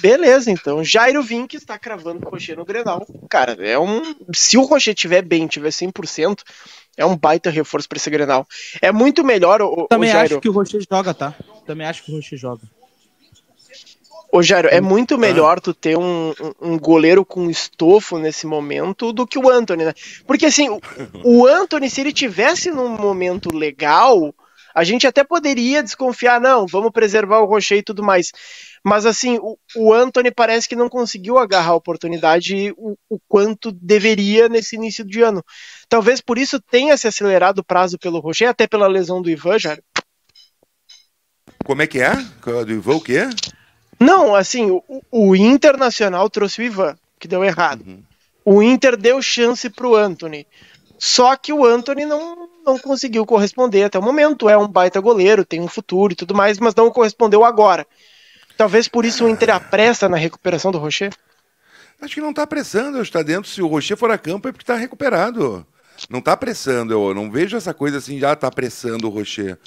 Beleza, então. Jairo Vink está cravando o Rocher no Grenal. Cara, é um. Se o Rocher tiver bem, tiver 100%, é um baita reforço para esse Grenal. É muito melhor o. Também o Jairo... acho que o Rocher joga, tá? Também acho que o Rocher joga. Ô, Jairo, é hum. muito ah. melhor ah. tu ter um, um, goleiro com estofo nesse momento do que o Anthony, né? Porque assim, o, Anthony, se ele tivesse num momento legal, a gente até poderia desconfiar, não, vamos preservar o Rocher e tudo mais. Mas assim, o, o Anthony parece que não conseguiu agarrar a oportunidade o, o, quanto deveria nesse início de ano. Talvez por isso tenha se acelerado o prazo pelo Rocher, até pela lesão do Ivan, Jairo. Como é que é? Do Ivan o quê? Não, assim, o, o Internacional trouxe o Ivan, que deu errado. Uhum. O Inter deu chance pro Anthony. Só que o Anthony não, não conseguiu corresponder até o momento. É um baita goleiro, tem um futuro e tudo mais, mas não correspondeu agora. Talvez por isso o Inter apressa na recuperação do Rocher. Acho que não está apressando, está dentro. Se o Rocher for a campo é porque está recuperado. Não está apressando, eu não vejo essa coisa assim, já está apressando o Rocher.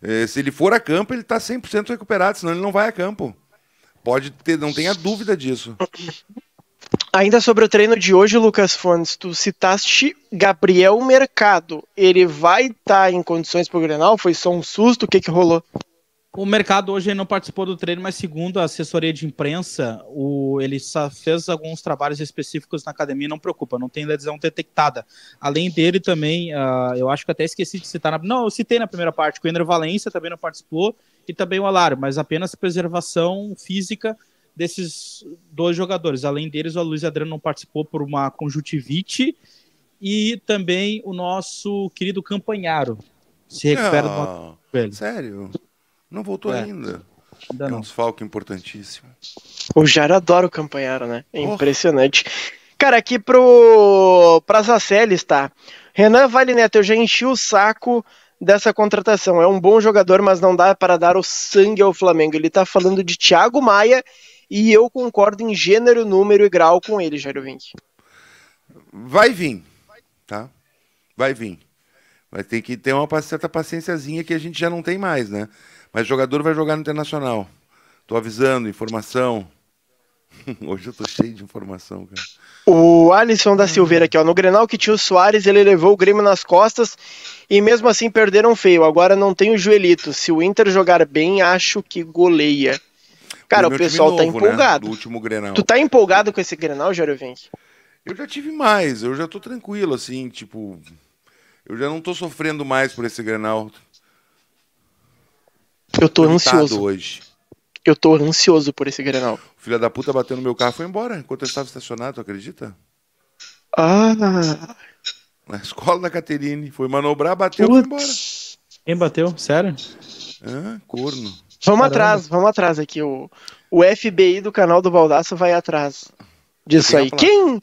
É, se ele for a campo, ele está 100% recuperado, senão ele não vai a campo. Pode ter, não tenha dúvida disso. Ainda sobre o treino de hoje, Lucas Fontes, tu citaste Gabriel Mercado. Ele vai estar tá em condições para o Grenal? Foi só um susto? O que, que rolou? O mercado hoje não participou do treino, mas segundo a assessoria de imprensa, o, ele fez alguns trabalhos específicos na academia, não preocupa, não tem lesão detectada. Além dele também, uh, eu acho que até esqueci de citar, na, não, eu citei na primeira parte, que o Ender Valência também não participou, e também o Alário, mas apenas preservação física desses dois jogadores. Além deles, o Luiz Adriano não participou por uma conjuntivite e também o nosso querido Campanharo se recupera não, do uma... Ah, sério? Não voltou é. ainda. ainda. é um desfalque importantíssimo. O Jara adora o Campanharo, né? É oh. impressionante. Cara, aqui pro pras Aceles, tá? Renan Vale Neto, eu já enchi o saco dessa contratação. É um bom jogador, mas não dá para dar o sangue ao Flamengo. Ele está falando de Thiago Maia e eu concordo em gênero, número e grau com ele, Jairo Vink. Vai vir, tá? Vai vir. Vai ter que ter uma certa paciênciazinha que a gente já não tem mais, né? Mas jogador vai jogar no Internacional. Tô avisando, informação. Hoje eu tô cheio de informação, cara. O Alisson da Silveira aqui, ó. No Grenal que tinha o Soares, ele levou o Grêmio nas costas e mesmo assim perderam feio. Agora não tem o Joelito. Se o Inter jogar bem, acho que goleia. Cara, o, o pessoal tá novo, tá empolgado. Né? Do último Grenal. Tu tá empolgado com esse Grenal, Jairo Vink? Eu já tive mais, eu já tô tranquilo, assim, tipo. Eu já não tô sofrendo mais por esse Grenal. Eu tô ansioso. hoje. Eu tô ansioso por esse Grenal. Filha da puta bateu no meu carro e foi embora enquanto eu estava estacionado, tu acredita? Ah. Na escola da Caterine. Foi manobrar, bateu e foi embora. Quem bateu? Sério? Ah, corno. Vamos Caramba. atrás, vamos atrás aqui. O, o FBI do canal do Baldaço vai atrás disso aí. Quem,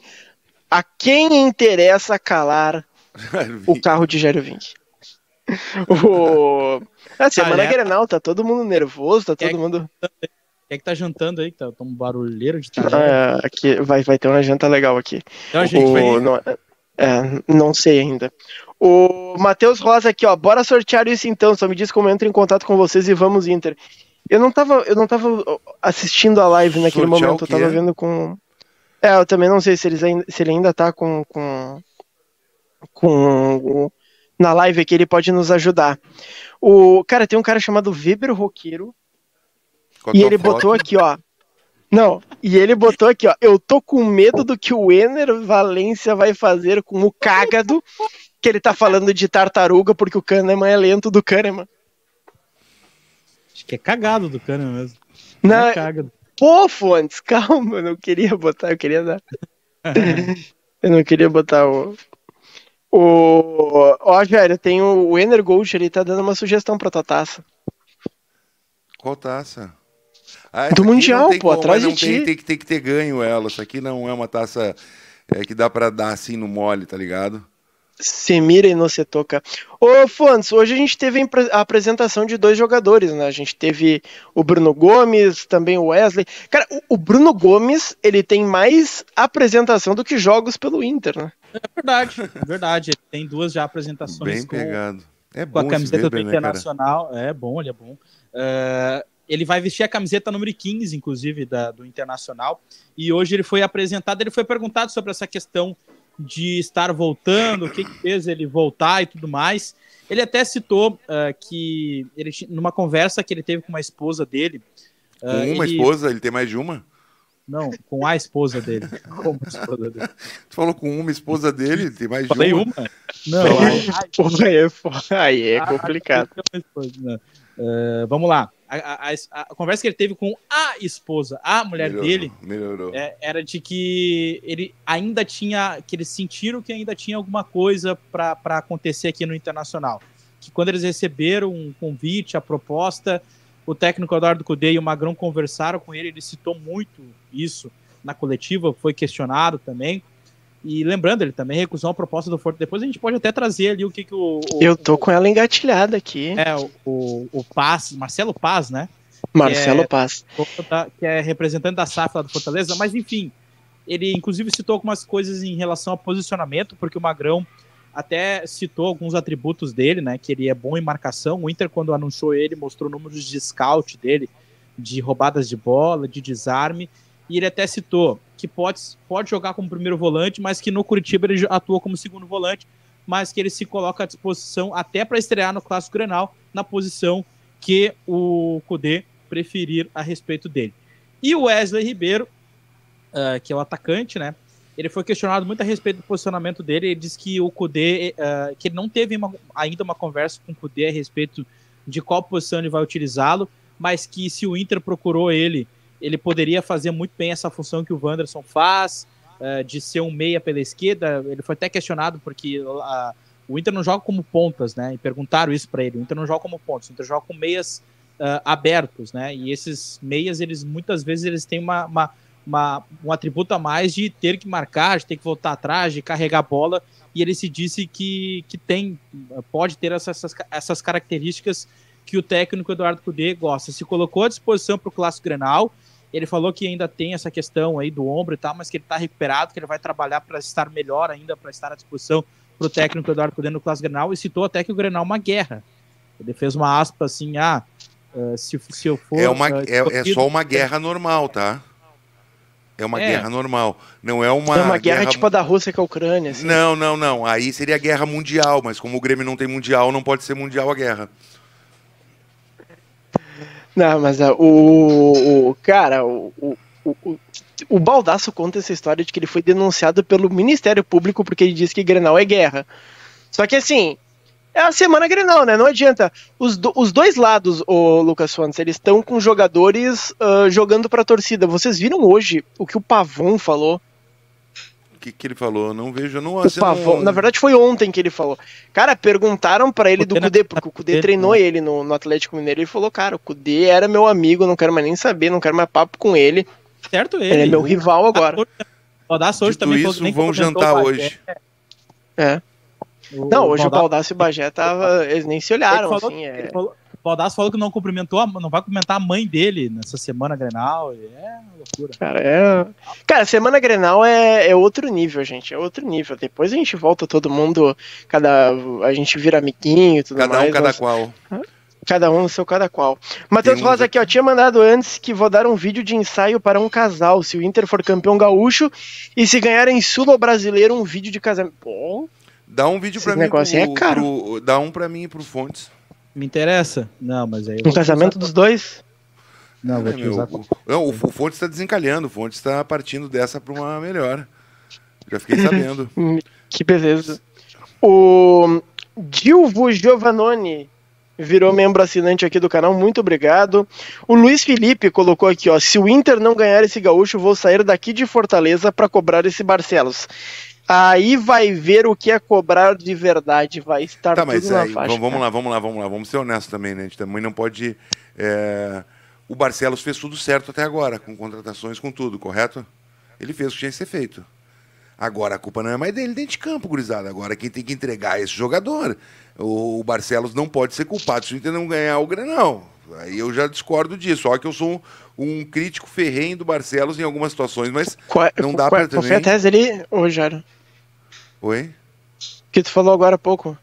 a quem interessa calar o carro de Jairo Vink? o... É, a tá, semana ah, Grenal, tá todo mundo nervoso, tá todo mundo. Tá Quem é que tá jantando aí? Tá, tá um barulheiro de tarde. aqui vai, vai ter uma janta legal aqui. Então, gente, o... vai... não, é, não sei ainda. O Matheus Rosa aqui, ó. Bora sortear isso então. Só me diz como eu entro em contato com vocês e vamos, Inter. Eu não tava, eu não tava assistindo a live naquele sortear momento, eu tava vendo com. É, eu também não sei se, eles ainda, se ele ainda tá com. com... Com, na live aqui, ele pode nos ajudar. O Cara, tem um cara chamado Weber Roqueiro. Qual e é ele botou aqui, ó. Não, e ele botou aqui, ó. Eu tô com medo do que o Ener Valência vai fazer com o cagado que ele tá falando de tartaruga, porque o Kahneman é lento do Kahneman. Acho que é cagado do Kahneman mesmo. Não, Não é cagado. Pô, Fontes, calma, eu não queria botar, eu queria dar. eu não queria botar o, o... Ó, Jair, tem o, o Ener Gold, ele tá dando uma sugestão pra tua taça. Qual taça? Ah, Do Mundial, pô, como, atrás de ti. Tem, tem, tem, que ter ganho ela. Isso aqui não é uma taça é, que dá pra dar assim no mole, tá ligado? Semira e não se toca. Ô, Fontes, hoje a gente teve a apresentação de dois jogadores, né? A gente teve o Bruno Gomes, também o Wesley. Cara, o Bruno Gomes, ele tem mais apresentação do que jogos pelo Inter, né? É verdade, é verdade. Ele tem duas já apresentações. Bem com, pegado. É com a camiseta Weber, do Internacional. Né, é bom, ele é bom. É, ele vai vestir a camiseta número 15, inclusive, da, do Internacional. E hoje ele foi apresentado, ele foi perguntado sobre essa questão de estar voltando, o que, que fez ele voltar e tudo mais. Ele até citou uh, que ele, numa conversa que ele teve com uma esposa dele. Uh, uma ele... esposa? Ele tem mais de uma? Não, com a esposa dele. Como esposa dele. Tu falou com uma esposa dele? Tem mais Falei de uma? uma? Não, aí, aí é, é ah, complicado. Uh, vamos lá. A, a, a, conversa que ele teve com a esposa, a mulher melhorou, dele, melhorou. É, era de que ele ainda tinha, que eles sentiram que ainda tinha alguma coisa para acontecer aqui no internacional. Que quando eles receberam um convite, a proposta, o técnico Eduardo Cudê e o Magrão conversaram com ele, ele citou muito isso na coletiva, foi questionado também. E lembrando, ele também recusou a proposta do Fortaleza. Depois a gente pode até trazer ali o que, que o, o Eu tô o, com ela engatilhada aqui. É, o, o, Paz, Marcelo Paz, né? Marcelo que é, Paz. Que é representante da SAF lá do Fortaleza, mas enfim, ele inclusive citou algumas coisas em relação ao posicionamento, porque o Magrão até citou alguns atributos dele, né? Que ele é bom em marcação. O Inter, quando anunciou ele, mostrou números de scout dele, de roubadas de bola, de desarme e ele até citou que pode, pode jogar como primeiro volante, mas que no Curitiba ele atua como segundo volante, mas que ele se coloca à disposição até para estrear no Clássico Grenal, na posição que o Kudê preferir a respeito dele. E o Wesley Ribeiro, uh, que é o atacante, né? Ele foi questionado muito a respeito do posicionamento dele. Ele disse que o Kudê, uh, eh, que ele não teve uma, ainda uma conversa com o Kudê a respeito de qual posição ele vai utilizá-lo, mas que se o Inter procurou ele ele poderia fazer muito bem essa função que o Wanderson faz, uh, de ser um meia pela esquerda. Ele foi até questionado porque o Inter não joga como pontas, né? E perguntaram isso para ele. O Inter não joga como pontas, o Inter joga com meias uh, abertos, né? E esses meias, eles muitas vezes eles têm uma, uma, uma, um atributo a mais de ter que marcar, de ter que voltar atrás, de carregar a bola. E ele se disse que, que tem, pode ter essas, essas características que o técnico Eduardo Cudê gosta. Se colocou à disposição para o Clássico Grenal, ele falou que ainda tem essa questão aí do ombro e tal, mas que ele está recuperado, que ele vai trabalhar para estar melhor ainda, para estar à disposição para o técnico Eduardo Cudê do Clássico Grenal e citou até que o Grenal é uma guerra. Ele fez uma aspa assim, ah, eh, se, se eu for... É, uma, eh, é, é só uma guerra normal, tá? É uma é. guerra normal. Não é uma. É uma guerra, guerra... tipo a da Rússia com a Ucrânia. Assim. Não, não, não. Aí seria guerra mundial, mas como o Grêmio não tem mundial, não pode ser mundial a guerra. Não, mas ah, o, o, Cara, o, o, o, o Baldaço conta essa história de que ele foi denunciado pelo Ministério Público porque ele disse que Grenal é guerra. Só que assim, é a semana Grenal, né? Não adianta. Os, do, os dois lados, o Lucas Fontes, eles estão com jogadores uh, jogando para a torcida. Vocês viram hoje o que o Pavon falou? que, que ele falou? Eu não vejo, eu não o Pavão, não... Na verdade, foi ontem que ele falou. Cara, perguntaram para ele o do Cudê, tá porque o Cudê treinou né? ele no, no, Atlético Mineiro. Ele falou, cara, o Cudê era meu amigo, não quero mais nem saber, não quero mais papo com ele. Certo ele. Ele é meu rival agora. Baldaço hoje né? Dito também isso, falou, vão jantar hoje. É. O não, hoje o Baldaço e o Bagé tava, eles nem se olharam, ele falou, assim. É... Ele falou, Baldasso falou que não cumprimentou, a, não vai cumprimentar a mãe dele nessa semana Grenal. É loucura. Cara, é... Cara semana Grenal é, é outro nível, gente. É outro nível. Depois a gente volta todo mundo, cada a gente vira amiguinho, tudo cada mais. Cada um, cada nossa. qual. Cada um no seu cada qual. Matheus Rosa aqui, ó, tinha mandado antes que vou dar um vídeo de ensaio para um casal, se o Inter for campeão gaúcho e se ganhar em sul ou brasileiro, um vídeo de casamento. Pô, dá um vídeo para mim. Negócio é pro, é caro. Pro, dá um para mim e pro Fontes me interessa? Não, mas aí. Um casamento usar... dos dois? Não, vou é, meu, usar. O, o, o Fonte está desencalhando, o Fonte está partindo dessa para uma melhor. Já fiquei sabendo. que beleza. O Dilvo Giovannone virou membro assinante aqui do canal, muito obrigado. O Luiz Felipe colocou aqui, ó, se o Inter não ganhar esse gaúcho, vou sair daqui de Fortaleza para cobrar esse Barcelos. Aí vai ver o que é cobrar de verdade, vai estar tá, mas aí, é, faixa, Vamos lá, vamos lá, vamos lá, vamos ser honestos também, né? A gente também não pode. É... O Barcelos fez tudo certo até agora, com contratações, com tudo, correto? Ele fez o que tinha que ser feito. Agora a culpa não é mais dele dentro de campo, gurizada. Agora quem tem que entregar é esse jogador. O, Barcelos não pode ser culpado se o Inter não ganhar o Grenal. Aí eu já discordo disso. Só que eu sou um, um crítico ferrenho do Barcelos em algumas situações, mas qual, é, não dá para também... Qual foi a tese ali, Rogério? Oi? Que tu falou agora há pouco.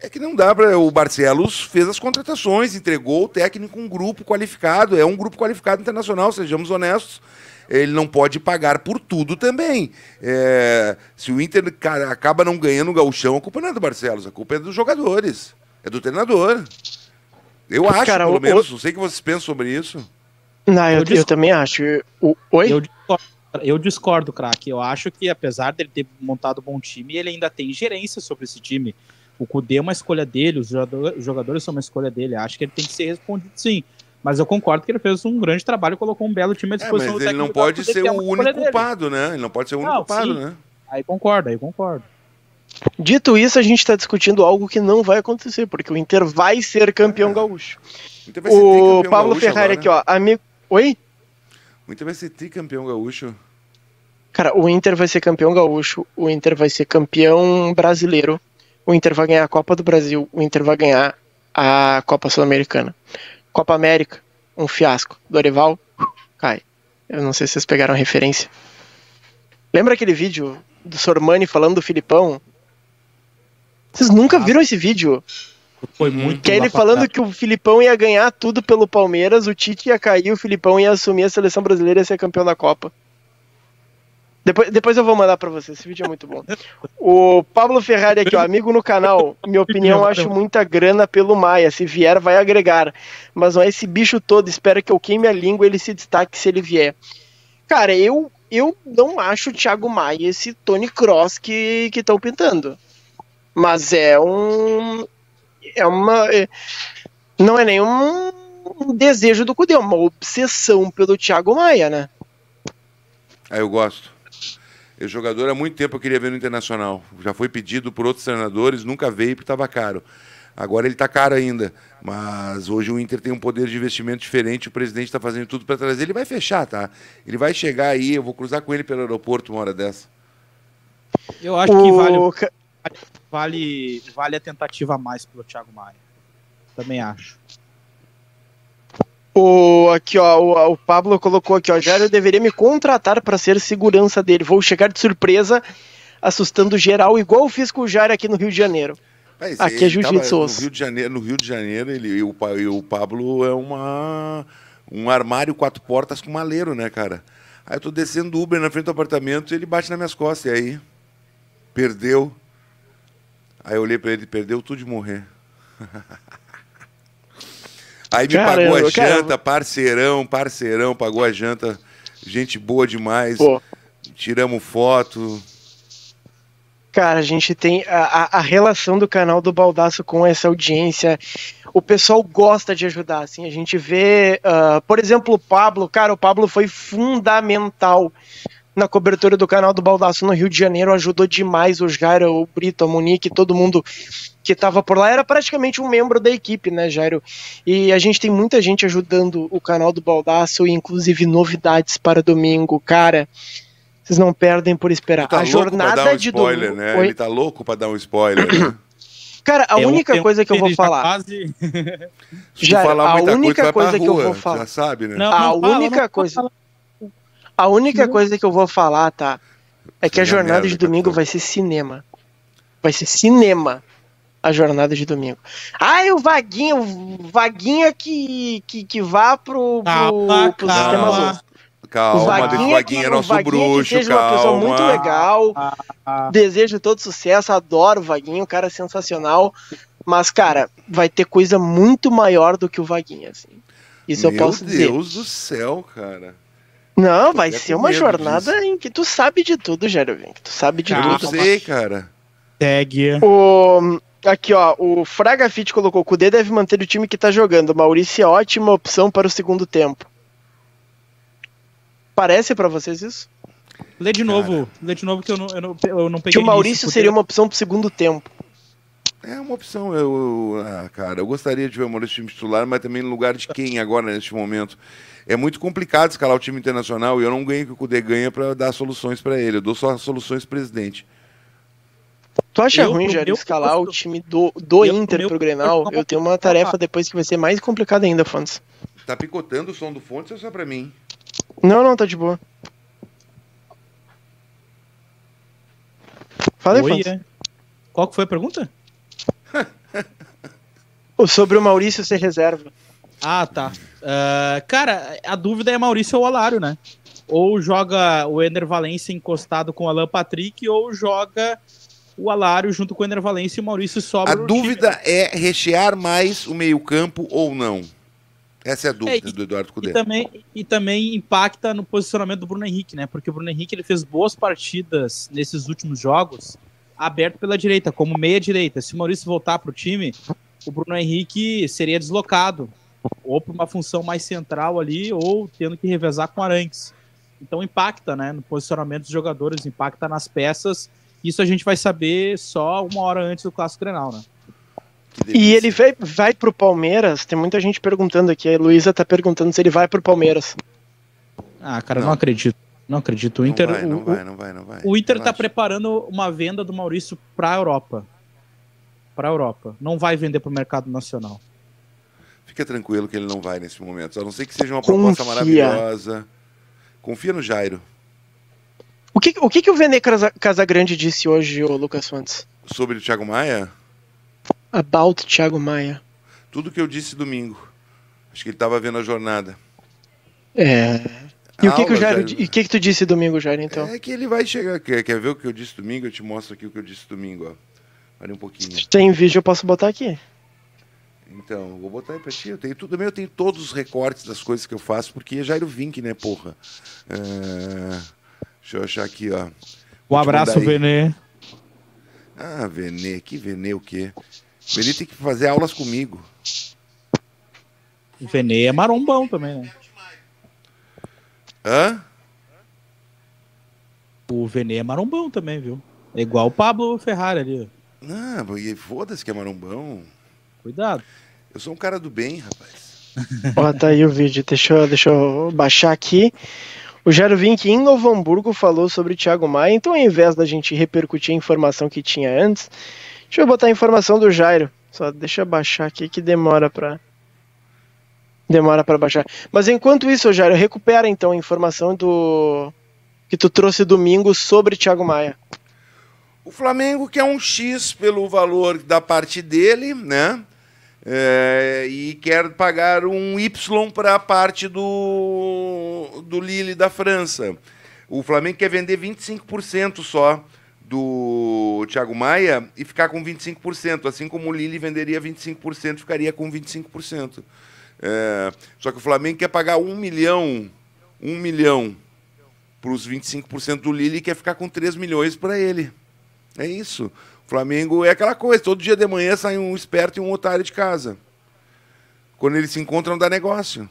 É que não dá para. O Barcelos fez as contratações, entregou o técnico um grupo qualificado. É um grupo qualificado internacional, sejamos honestos. Ele não pode pagar por tudo também. É, se o Inter acaba não ganhando o gauchão, a culpa não é do Barcelos, a culpa é dos jogadores, é do treinador. Eu acho, Cara, pelo o, menos. O... Não sei o que vocês pensam sobre isso. Não, eu, eu, eu também acho. O... Oi? Eu discordo. Eu discordo, craque. Eu acho que, apesar dele ter montado um bom time, ele ainda tem gerência sobre esse time. O Kudê é uma escolha dele, os, jogadores são uma escolha dele. Acho que ele tem que ser respondido sim. Mas eu concordo que ele fez um grande trabalho, colocou um belo time à disposição. É, mas ele não pode ser é o único culpado, dele. né? Ele não pode ser o único não, culpado, sim. né? Aí concordo, aí concordo. Dito isso, a gente está discutindo algo que não vai acontecer, porque o Inter vai ser campeão é. gaúcho. Então o, o Pablo Ferrari agora, aqui, ó, né? amigo. Oi? O Inter vai ser tricampeão gaúcho. Cara, o Inter vai ser campeão gaúcho, o Inter vai ser campeão brasileiro, o Inter vai ganhar a Copa do Brasil, o Inter vai ganhar a Copa Sul-Americana. Copa América, um fiasco. Dorival, cai. Eu não sei se vocês pegaram a referência. Lembra aquele vídeo do Sormani falando do Filipão? Vocês nunca viram esse vídeo? Foi uhum. muito que é ele falando cara. que o Filipão ia ganhar tudo pelo Palmeiras, o Tite ia cair, o Filipão ia assumir a seleção brasileira e ser campeão da Copa. Depois, depois eu vou mandar para você, esse vídeo é muito bom. O Pablo Ferrari aqui, ó, amigo no canal, minha opinião, acho muita grana pelo Maia, se vier vai agregar, mas não é esse bicho todo, espero que eu queime a língua ele se destaque se ele vier. Cara, eu eu não acho o Thiago Maia esse Tony Cross que estão pintando. Mas é um é uma. É, não é nenhum desejo do Cudê, é uma obsessão pelo Thiago Maia, né? Ah, eu gosto. Esse jogador há muito tempo eu queria ver no Internacional. Já foi pedido por outros treinadores, nunca veio porque estava caro. Agora ele está caro ainda, mas hoje o Inter tem um poder de investimento diferente. O presidente está fazendo tudo para trazer. Ele vai fechar, tá? Ele vai chegar aí. Eu vou cruzar com ele pelo aeroporto uma hora dessa. Eu acho o... que vale vale, vale a tentativa a mais pelo Thiago Maia. Também acho. O, aqui, ó, o, o, Pablo colocou aqui, ó, Jairo deveria me contratar para ser segurança dele. Vou chegar de surpresa, assustando geral, igual eu fiz com o Jairo aqui no Rio de Janeiro. Mas aqui é jiu-jitsu. No Rio de Janeiro, no Rio de Janeiro ele, o, o Pablo é uma, um armário quatro portas com maleiro, né, cara? Aí eu tô descendo Uber na frente do apartamento e ele bate nas minhas costas. E aí? Perdeu. Aí eu olhei para ele, perdeu tudo de morrer. Aí me pagou a janta, parceirão, parceirão, pagou a janta. Gente boa demais. Pô. Tiramos foto. Cara, a gente tem a, a, relação do canal do Baldaço com essa audiência. O pessoal gosta de ajudar, assim. A gente vê, uh, por exemplo, o Pablo. Cara, o Pablo foi fundamental na cobertura do canal do Baldaço no Rio de Janeiro, ajudou demais o Jairo, o Brito, a Monique, todo mundo que estava por lá, era praticamente um membro da equipe, né, Jairo? E a gente tem muita gente ajudando o canal do Baldaço, e inclusive novidades para domingo, cara. Vocês não perdem por esperar. Tá a jornada um de spoiler, domingo. Né? Ele tá louco para dar um spoiler, né? Cara, a única eu, coisa que eu vou tá falar. Quase... Já, falar a única coisa, coisa que eu vou falar. Já sabe, né? Não, não a fala, única coisa. A única coisa que eu vou falar, tá? É que a jornada de domingo vai ser cinema. Vai ser cinema a jornada de domingo. Ah, e o Vaguinha, o Vaguinha é que, que, que vá pro, pro, calma, pro calma. sistema azul. Calma, o Vaguinha, é é o Vaguinha é nosso Vaguinha bruxo, que calma. uma pessoa muito legal. Ah, ah. Desejo todo sucesso, adoro o Vaguinho, um cara sensacional. Mas, cara, vai ter coisa muito maior do que o Vaguinha, assim. Isso Meu eu posso Deus dizer. Meu Deus do céu, cara. Não, vai ser uma jornada disso. em que tu sabe de tudo, Jerovin. Tu sabe de Calma. tudo. Eu sei, cara. Segue. O, aqui, ó. O Fraga Fit colocou: Kudê deve manter o time que tá jogando. Maurício é ótima opção para o segundo tempo. Parece para vocês isso? Lê de cara. novo. Lê de novo que eu não, eu não, eu não peguei. Que o Maurício seria uma opção pro segundo tempo. É uma opção, eu, eu ah, cara, eu gostaria de ver o Maurício time titular, mas também no lugar de quem agora neste momento. É muito complicado escalar o time internacional e eu não ganho que o Cudê ganha para dar soluções para ele. Eu dou só soluções presidente. Tu acha eu, ruim, Jair, escalar o time do, do eu, Inter meu, pro Grenal? Eu tenho uma tarefa depois que vai ser mais complicada ainda, Fontes. Tá picotando o som do Fontes ou é só pra mim? Não, não, tá de boa. Fala aí, Oi, Fontes. É. Qual que foi a pergunta? Sobre o Maurício ser reserva. Ah, tá. Uh, cara, a dúvida é Maurício ou Alário, né? Ou joga o Ender Valencia encostado com o Alan Patrick, ou joga o Alário junto com o Ender Valencia e o Maurício sobra. A dúvida time. é rechear mais o meio-campo ou não. Essa é a dúvida é, e, do Eduardo Cudê. E também, e também impacta no posicionamento do Bruno Henrique, né? Porque o Bruno Henrique ele fez boas partidas nesses últimos jogos aberto pela direita, como meia-direita. Se o Maurício voltar para o time, o Bruno Henrique seria deslocado ou para uma função mais central ali ou tendo que revezar com Arantes. Então impacta, né, no posicionamento dos jogadores, impacta nas peças. Isso a gente vai saber só uma hora antes do clássico Grenal, né? E ele vai, vai pro Palmeiras? Tem muita gente perguntando aqui. A Luísa tá perguntando se ele vai pro Palmeiras. Ah, cara, não, não acredito. Não acredito. O Inter, não vai, não vai, não vai, não vai. O Inter Relaxa. tá preparando uma venda do Maurício para a Europa para a Europa. Não vai vender para o mercado nacional. Fica tranquilo que ele não vai nesse momento. A não ser que seja uma proposta Confia. maravilhosa. Confia no Jairo. O que o, que que o Vene Casagrande disse hoje, o Lucas Santos? Sobre o Thiago Maia? About Thiago Maia. Tudo que eu disse domingo. Acho que ele estava vendo a jornada. É. E o que, que, o Jairo, Jairo... E que, que tu disse domingo, Jairo, então? É que ele vai chegar. Quer, quer ver o que eu disse domingo? Eu te mostro aqui o que eu disse domingo, ó ali um pouquinho. Se tem vídeo, eu posso botar aqui. Então, vou botar aí pra ti. Eu tenho tudo meu, eu tenho todos os recortes das coisas que eu faço, porque é Jairo Vink, né, porra? É... Deixa eu achar aqui, ó. um abraço, Venê. Ah, Venê, que Venê o quê? Venê tem que fazer aulas comigo. O Venê é marombão também, né? Hã? O Venê é marombão também, viu? É igual o Pablo Ferrari ali, ó. Não, porque foda-se que é marombão. Cuidado. Eu sou um cara do bem, rapaz. Ó, tá aí o vídeo. Deixa eu, deixa eu baixar aqui. O Jairo Vink em Novo Hamburgo falou sobre Thiago Maia, então ao invés da gente repercutir a informação que tinha antes, deixa eu botar a informação do Jairo. Só deixa eu baixar aqui que demora pra. Demora para baixar. Mas enquanto isso, Jairo, recupera então a informação do que tu trouxe domingo sobre Thiago Maia. O Flamengo quer é um X pelo valor da parte dele, né? É, e quer pagar um Y para a parte do, do Lille da França. O Flamengo quer vender 25% só do Thiago Maia e ficar com 25%, assim como o Lille venderia 25%, ficaria com 25%. É, só que o Flamengo quer pagar um milhão, um milhão para os 25% do Lille e quer ficar com 3 milhões para ele. É isso. O Flamengo é aquela coisa, todo dia de manhã sai um esperto e um otário de casa. Quando eles se encontram, dá negócio.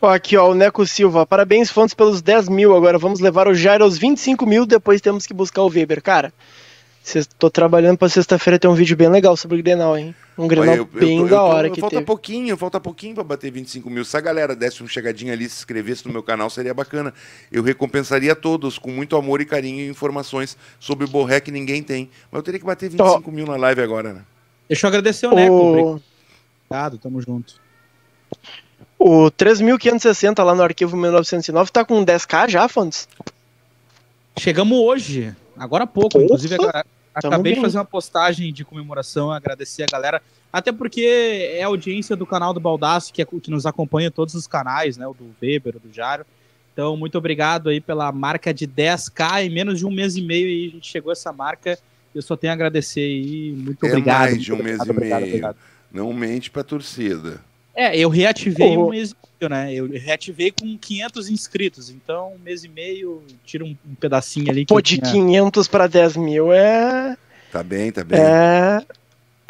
aqui, ó, o Neco Silva. Parabéns, Fontes, pelos 10 mil. Agora vamos levar o Jairo aos 25 mil, depois temos que buscar o Weber. Cara, Tô trabalhando pra sexta-feira ter um vídeo bem legal sobre o Grenal, hein? Um Grenal Olha, eu, bem eu, da hora que Falta teve. pouquinho, falta pouquinho pra bater 25 mil. Se a galera desse uma chegadinha ali, se inscrevesse no meu canal, seria bacana. Eu recompensaria todos com muito amor e carinho e informações sobre o Borré que ninguém tem. Mas eu teria que bater 25 mil na live agora, né? Deixa eu agradecer o Neco. Obrigado, tamo junto. O 3.560 lá no arquivo 1909 tá com 10k já, Fontes? Chegamos hoje, agora há pouco. Opa. Inclusive, a, Acabei de fazer uma postagem de comemoração, agradecer a galera. Até porque é audiência do canal do Baldaço, que, é, que nos acompanha em todos os canais, né? O do Weber, o do Jaro. Então, muito obrigado aí pela marca de 10k. Em menos de um mês e meio aí a gente chegou a essa marca. Eu só tenho a agradecer aí. Muito é obrigado. Mais de um obrigado, mês obrigado, e meio. Obrigado, Não mente pra torcida. É, eu reativei um mês e meio, né? Eu reativei com 500 inscritos, então um mês e meio, tira um, um pedacinho ali. Pô, de tinha... 500 para 10 mil é. Tá bem, tá bem. É,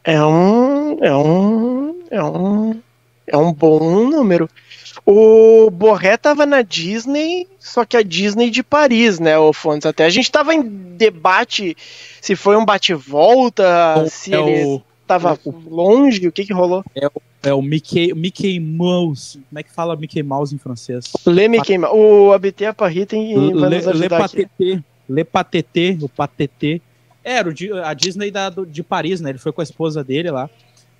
é um. É um. É um. É um bom número. O Borré tava na Disney, só que a Disney de Paris, né, o Até a gente tava em debate se foi um bate-volta, se é o Tava é. longe? O que que rolou? É, é o Mickey, Mickey Mouse. Como é que fala Mickey Mouse em francês? Le Mickey Mouse. O ABT, é a Parrita tem. Lê le Lê Le o é, Era o, a Disney da, do, de Paris, né? Ele foi com a esposa dele lá.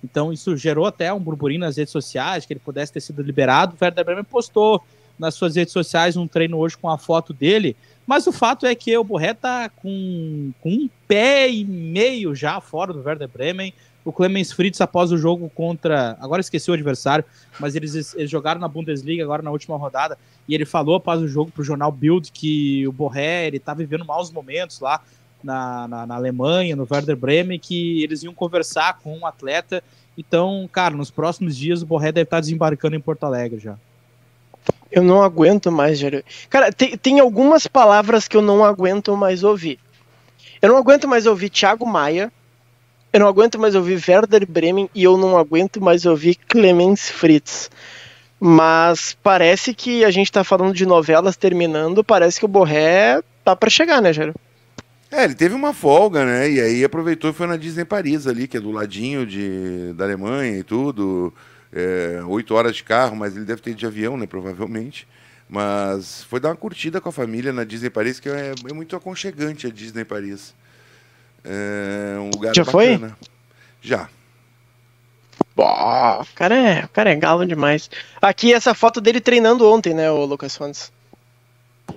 Então isso gerou até um burburinho nas redes sociais, que ele pudesse ter sido liberado. O Werder Bremen postou nas suas redes sociais um treino hoje com a foto dele. Mas o fato é que o Borré tá com, com um pé e meio já fora do Werder Bremen. O Clemens Fritz, após o jogo contra. Agora esqueci o adversário, mas eles, eles jogaram na Bundesliga agora na última rodada. E ele falou após o jogo pro jornal Bild que o Borré ele tá vivendo maus momentos lá na, na, na Alemanha, no Werder Bremen, que eles iam conversar com um atleta. Então, cara, nos próximos dias o Borré deve estar tá desembarcando em Porto Alegre já. Eu não aguento mais, Jair. Cara, tem, tem algumas palavras que eu não aguento mais ouvir. Eu não aguento mais ouvir Thiago Maia. Eu não aguento mais ouvir Werder Bremen e eu não aguento mais ouvir Clemens Fritz. Mas parece que a gente tá falando de novelas terminando, parece que o Borré tá para chegar, né, Jairo? É, ele teve uma folga, né? E aí aproveitou e foi na Disney Paris ali, que é do ladinho de, da Alemanha e tudo. É, oito horas de carro, mas ele deve ter de avião, né? Provavelmente. Mas foi dar uma curtida com a família na Disney Paris, que é, é muito aconchegante a Disney Paris. É um lugar Já bacana. foi? Já. Bah, o, cara é, o cara é galo demais. Aqui essa foto dele treinando ontem, né, o Lucas Fontes?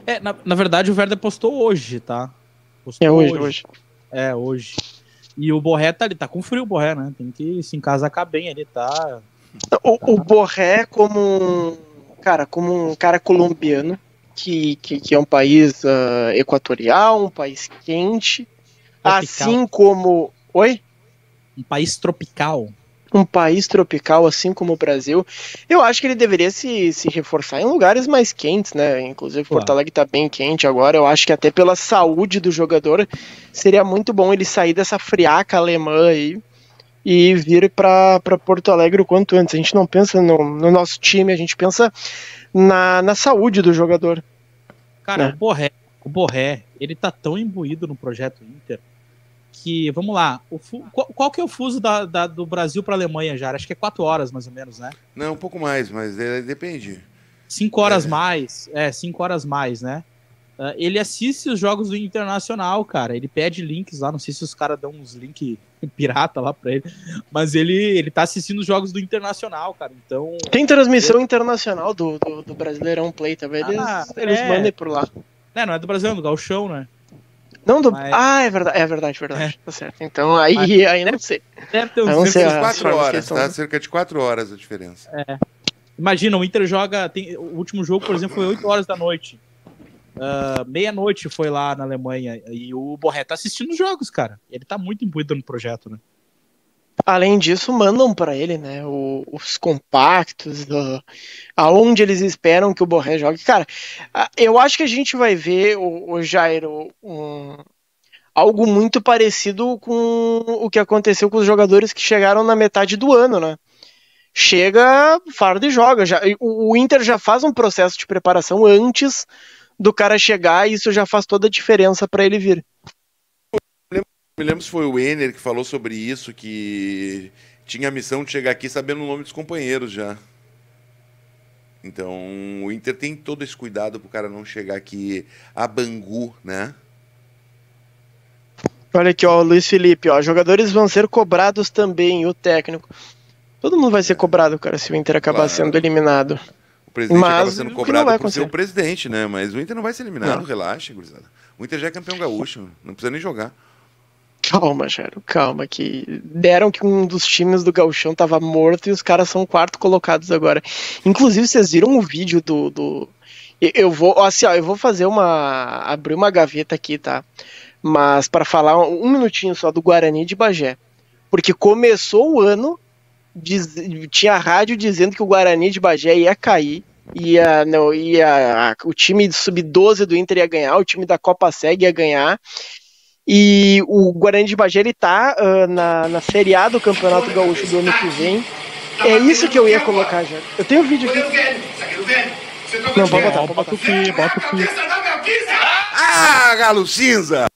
É, na, na verdade o Verde postou hoje, tá? Postou é hoje, hoje, hoje. É, hoje. E o Borré tá ali, tá com frio o Borré, né? Tem que se encasacar bem ali, tá? O, o Borré como um, cara, como um cara colombiano, que, que, que é um país uh, equatorial, um país quente, tropical. Assim como. Oi? Um país tropical. Um país tropical, assim como o Brasil. Eu acho que ele deveria se, se reforçar em lugares mais quentes, né? Inclusive, Uau. Porto Alegre tá bem quente agora. Eu acho que até pela saúde do jogador, seria muito bom ele sair dessa friaca alemã aí e vir para Porto Alegre o quanto antes. A gente não pensa no, no nosso time, a gente pensa na, na saúde do jogador. Cara, né? o, Borré, o Borré, ele tá tão imbuído no projeto Inter que, vamos lá, fu... qual, qual, que é o fuso da, da, do Brasil para a Alemanha, já? Acho que é quatro horas, mais ou menos, né? Não, um pouco mais, mas é, depende. Cinco horas é. mais, é, cinco horas mais, né? Uh, ele assiste os jogos do Internacional, cara. Ele pede links lá, não sei se os caras dão uns links pirata lá para ele, mas ele, ele tá assistindo os jogos do Internacional, cara. Então. Tem transmissão eu... internacional do, do, do, Brasileirão Play, talvez tá? ah, eles, é... mandem por lá. É, não é do Brasil, é do Galchão, né? Não do... Mas... Ah, é verdade, é verdade, verdade. É. Tá certo. Então aí, Mas... aí não sei. Deve ter uns não sei, quatro horas, tá? Cerca de quatro horas a diferença. É. Imagina, o Inter joga. Tem... O último jogo, por exemplo, foi 8 horas da noite. Uh, Meia-noite foi lá na Alemanha. E o Borré tá assistindo os jogos, cara. Ele tá muito imbuído no projeto, né? Além disso, mandam para ele, né, o, os compactos, do, aonde eles esperam que o Borré jogue. Cara, eu acho que a gente vai ver o, o Jairo um, algo muito parecido com o que aconteceu com os jogadores que chegaram na metade do ano, né? Chega, fardo e joga. Já, o, o Inter já faz um processo de preparação antes do cara chegar e isso já faz toda a diferença para ele vir me lembro se foi o Enner que falou sobre isso, que tinha a missão de chegar aqui sabendo o nome dos companheiros já. Então, o Inter tem todo esse cuidado pro cara não chegar aqui a Bangu, né? Olha aqui, ó, o Luiz Felipe, ó, jogadores vão ser cobrados também, o técnico. Todo mundo vai ser é. cobrado, cara, se o Inter acabar claro. sendo eliminado. O presidente Mas, acaba sendo cobrado por ser o presidente, né? Mas o Inter não vai ser eliminado, não. relaxa, gurizada. O Inter já é campeão gaúcho, não precisa nem jogar. Calma, Jero, calma, que deram que um dos times do Gauchão tava morto e os caras são quarto colocados agora. Inclusive, vocês viram o vídeo do, do... Eu vou, assim, ó, eu vou fazer uma. abrir uma gaveta aqui, tá? Mas para falar um, minutinho só do Guarani de Bagé. Porque começou o ano, diz, tinha rádio dizendo que o Guarani de Bagé ia cair, ia, não, ia, o time de sub-12 do Inter ia ganhar, o time da Copa Seg ia ganhar, e o Guarani de Bagé ele tá uh, na, na Série A do Campeonato Gaúcho do ano que vem. É isso que eu ia colocar já. Eu tenho um vídeo aqui. Não, pode botar, pode botar. Aqui, bota aqui. Ah, galo cinza!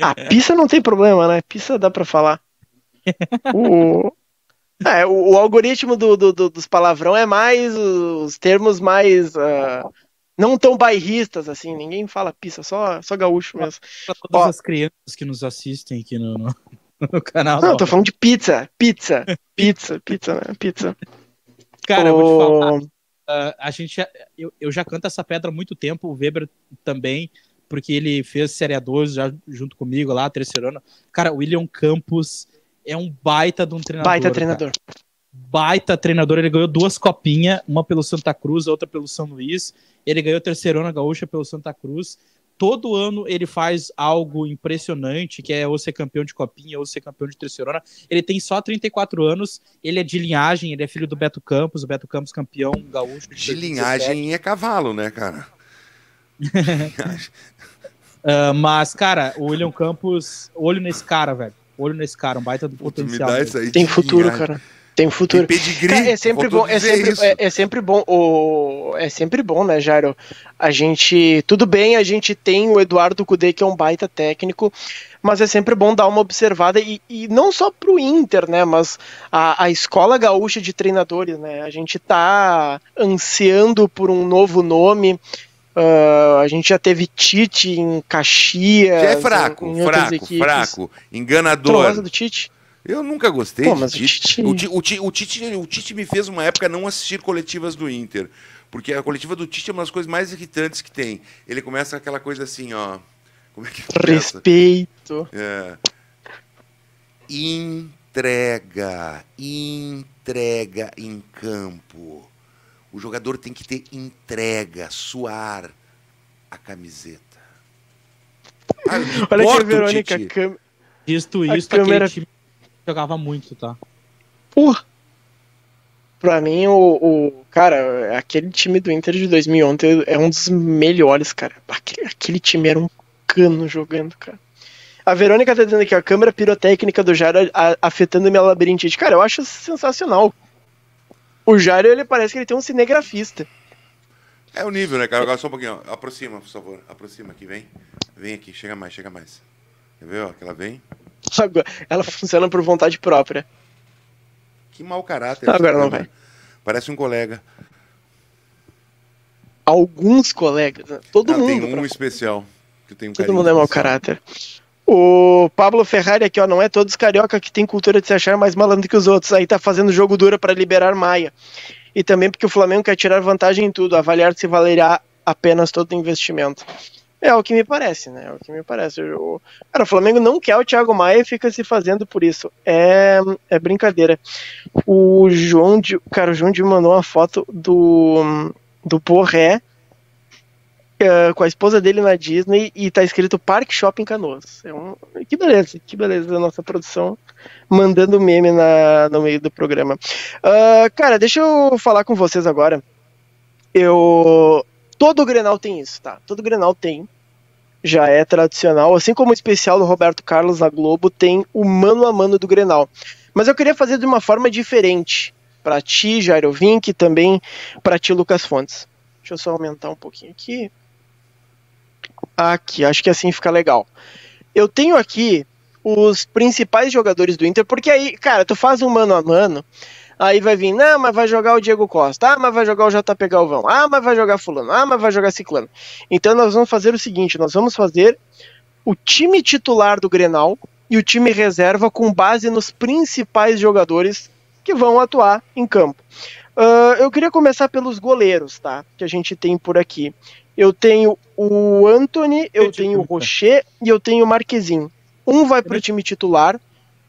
A pista não tem problema, né? Pista dá pra falar. O, é, o, o algoritmo do, do, do, dos palavrão é mais os termos mais uh, não tão bairristas assim, ninguém fala pizza só, só gaúcho mesmo. todas Ó, as crianças que nos assistem aqui no, no, no canal. Não, eu tô falando de pizza, pizza, pizza, pizza, né? Pizza. Cara, oh... vou te falar. Ah, a gente, eu, eu já canto essa pedra há muito tempo, o Weber também, porque ele fez Série 2 já junto comigo lá, terceirona. Cara, o William Campos é um baita de um treinador. Baita treinador. Cara baita treinador, ele ganhou duas copinhas, uma pelo Santa Cruz, outra pelo São Luís. Ele ganhou terceirona gaúcha pelo Santa Cruz. Todo ano ele faz algo impressionante, que é ou ser campeão de copinha ou ser campeão de terceirona. Ele tem só 34 anos, ele é de linhagem, ele é filho do Beto Campos, o Beto Campos campeão gaúcho. De, de linhagem é cavalo, né, cara? uh, mas, cara, o William Campos, olho nesse cara, velho. Olho nesse cara, um baita do potencial. Tem futuro, cara. Tem futuro. pedigree, é sempre bom, é sempre, é, é sempre, bom, o, é sempre bom, né, Jairo? A gente, tudo bem, a gente tem o Eduardo Cudê, que é um baita técnico, mas é sempre bom dar uma observada, e, e não só pro Inter, né, mas a, a escola gaúcha de treinadores, né, a gente tá ansiando por um novo nome, Uh, a gente já teve Tite em Caxias. Que é fraco, em, em fraco, fraco. Enganador. Trollada do Tite. Eu nunca gostei Pô, de Tite. O Tite. O, Tite, o, Tite, o Tite me fez uma época não assistir coletivas do Inter. Porque a coletiva do Tite é uma das coisas mais irritantes que tem. Ele começa aquela coisa assim, ó. Como é, é que começa? Respeito. É. Entrega. Entrega em campo. O jogador tem que ter entrega, suar a camiseta. Ah, Olha que a Verônica Cam... isso, a câmera... time jogava muito, tá? Porra! Pra mim, o, o, Cara, aquele time do Inter de 2011 é um dos melhores, cara. Aquele, aquele time era um cano jogando, cara. A Verônica tá dizendo aqui, a câmera pirotécnica do Jairo afetando minha labirintite. Cara, eu acho sensacional. O Jairo, ele parece que ele tem um cinegrafista. É o nível, né, cara? Agora só um pouquinho. Ó. Aproxima, por favor. Aproxima aqui, vem. Vem aqui, chega mais, chega mais. Quer ver, ó, que ela vem. Ela funciona por vontade própria. Que mau caráter. agora não vai. Parece um colega. Alguns colegas. Né? Todo ah, mundo. Tem um pra... especial. Que tem um Todo mundo é mau caráter. O Pablo Ferrari aqui, ó, não é todos carioca que tem cultura de se achar mais malandro que os outros. Aí tá fazendo jogo dura para liberar Maia. E também porque o Flamengo quer tirar vantagem em tudo, avaliar se valerá apenas todo investimento. É, é o que me parece, né? É o que me parece. O, cara, o Flamengo não quer o Thiago Maia e fica se fazendo por isso. É, é brincadeira. O João de, cara, o João de mandou uma foto do do porré uh, com a esposa dele na Disney e tá escrito Park Shopping Canoas. É um, que beleza, que beleza da nossa produção mandando meme na, no meio do programa. Uh, cara, deixa eu falar com vocês agora. Eu Todo o Grenal tem isso, tá? Todo o Grenal tem. Já é tradicional. Assim como o especial do Roberto Carlos na Globo tem o mano a mano do Grenal. Mas eu queria fazer de uma forma diferente. Para ti, Jairo Vink, também para ti, Lucas Fontes. Deixa eu só aumentar um pouquinho aqui. Aqui, acho que assim fica legal. Eu tenho aqui os principais jogadores do Inter, porque aí, cara, tu faz um mano a mano, Aí vai vir, não, mas vai jogar o Diego Costa, ah, mas vai jogar o JP Galvão, ah, mas vai jogar Fulano, ah, mas vai jogar Ciclano. Então nós vamos fazer o seguinte: nós vamos fazer o time titular do Grenal e o time reserva com base nos principais jogadores que vão atuar em campo. Uh, eu queria começar pelos goleiros, tá? Que a gente tem por aqui. Eu tenho o Anthony, eu tenho o tá. Rocher e eu tenho o Marquezinho. Um vai para o time titular,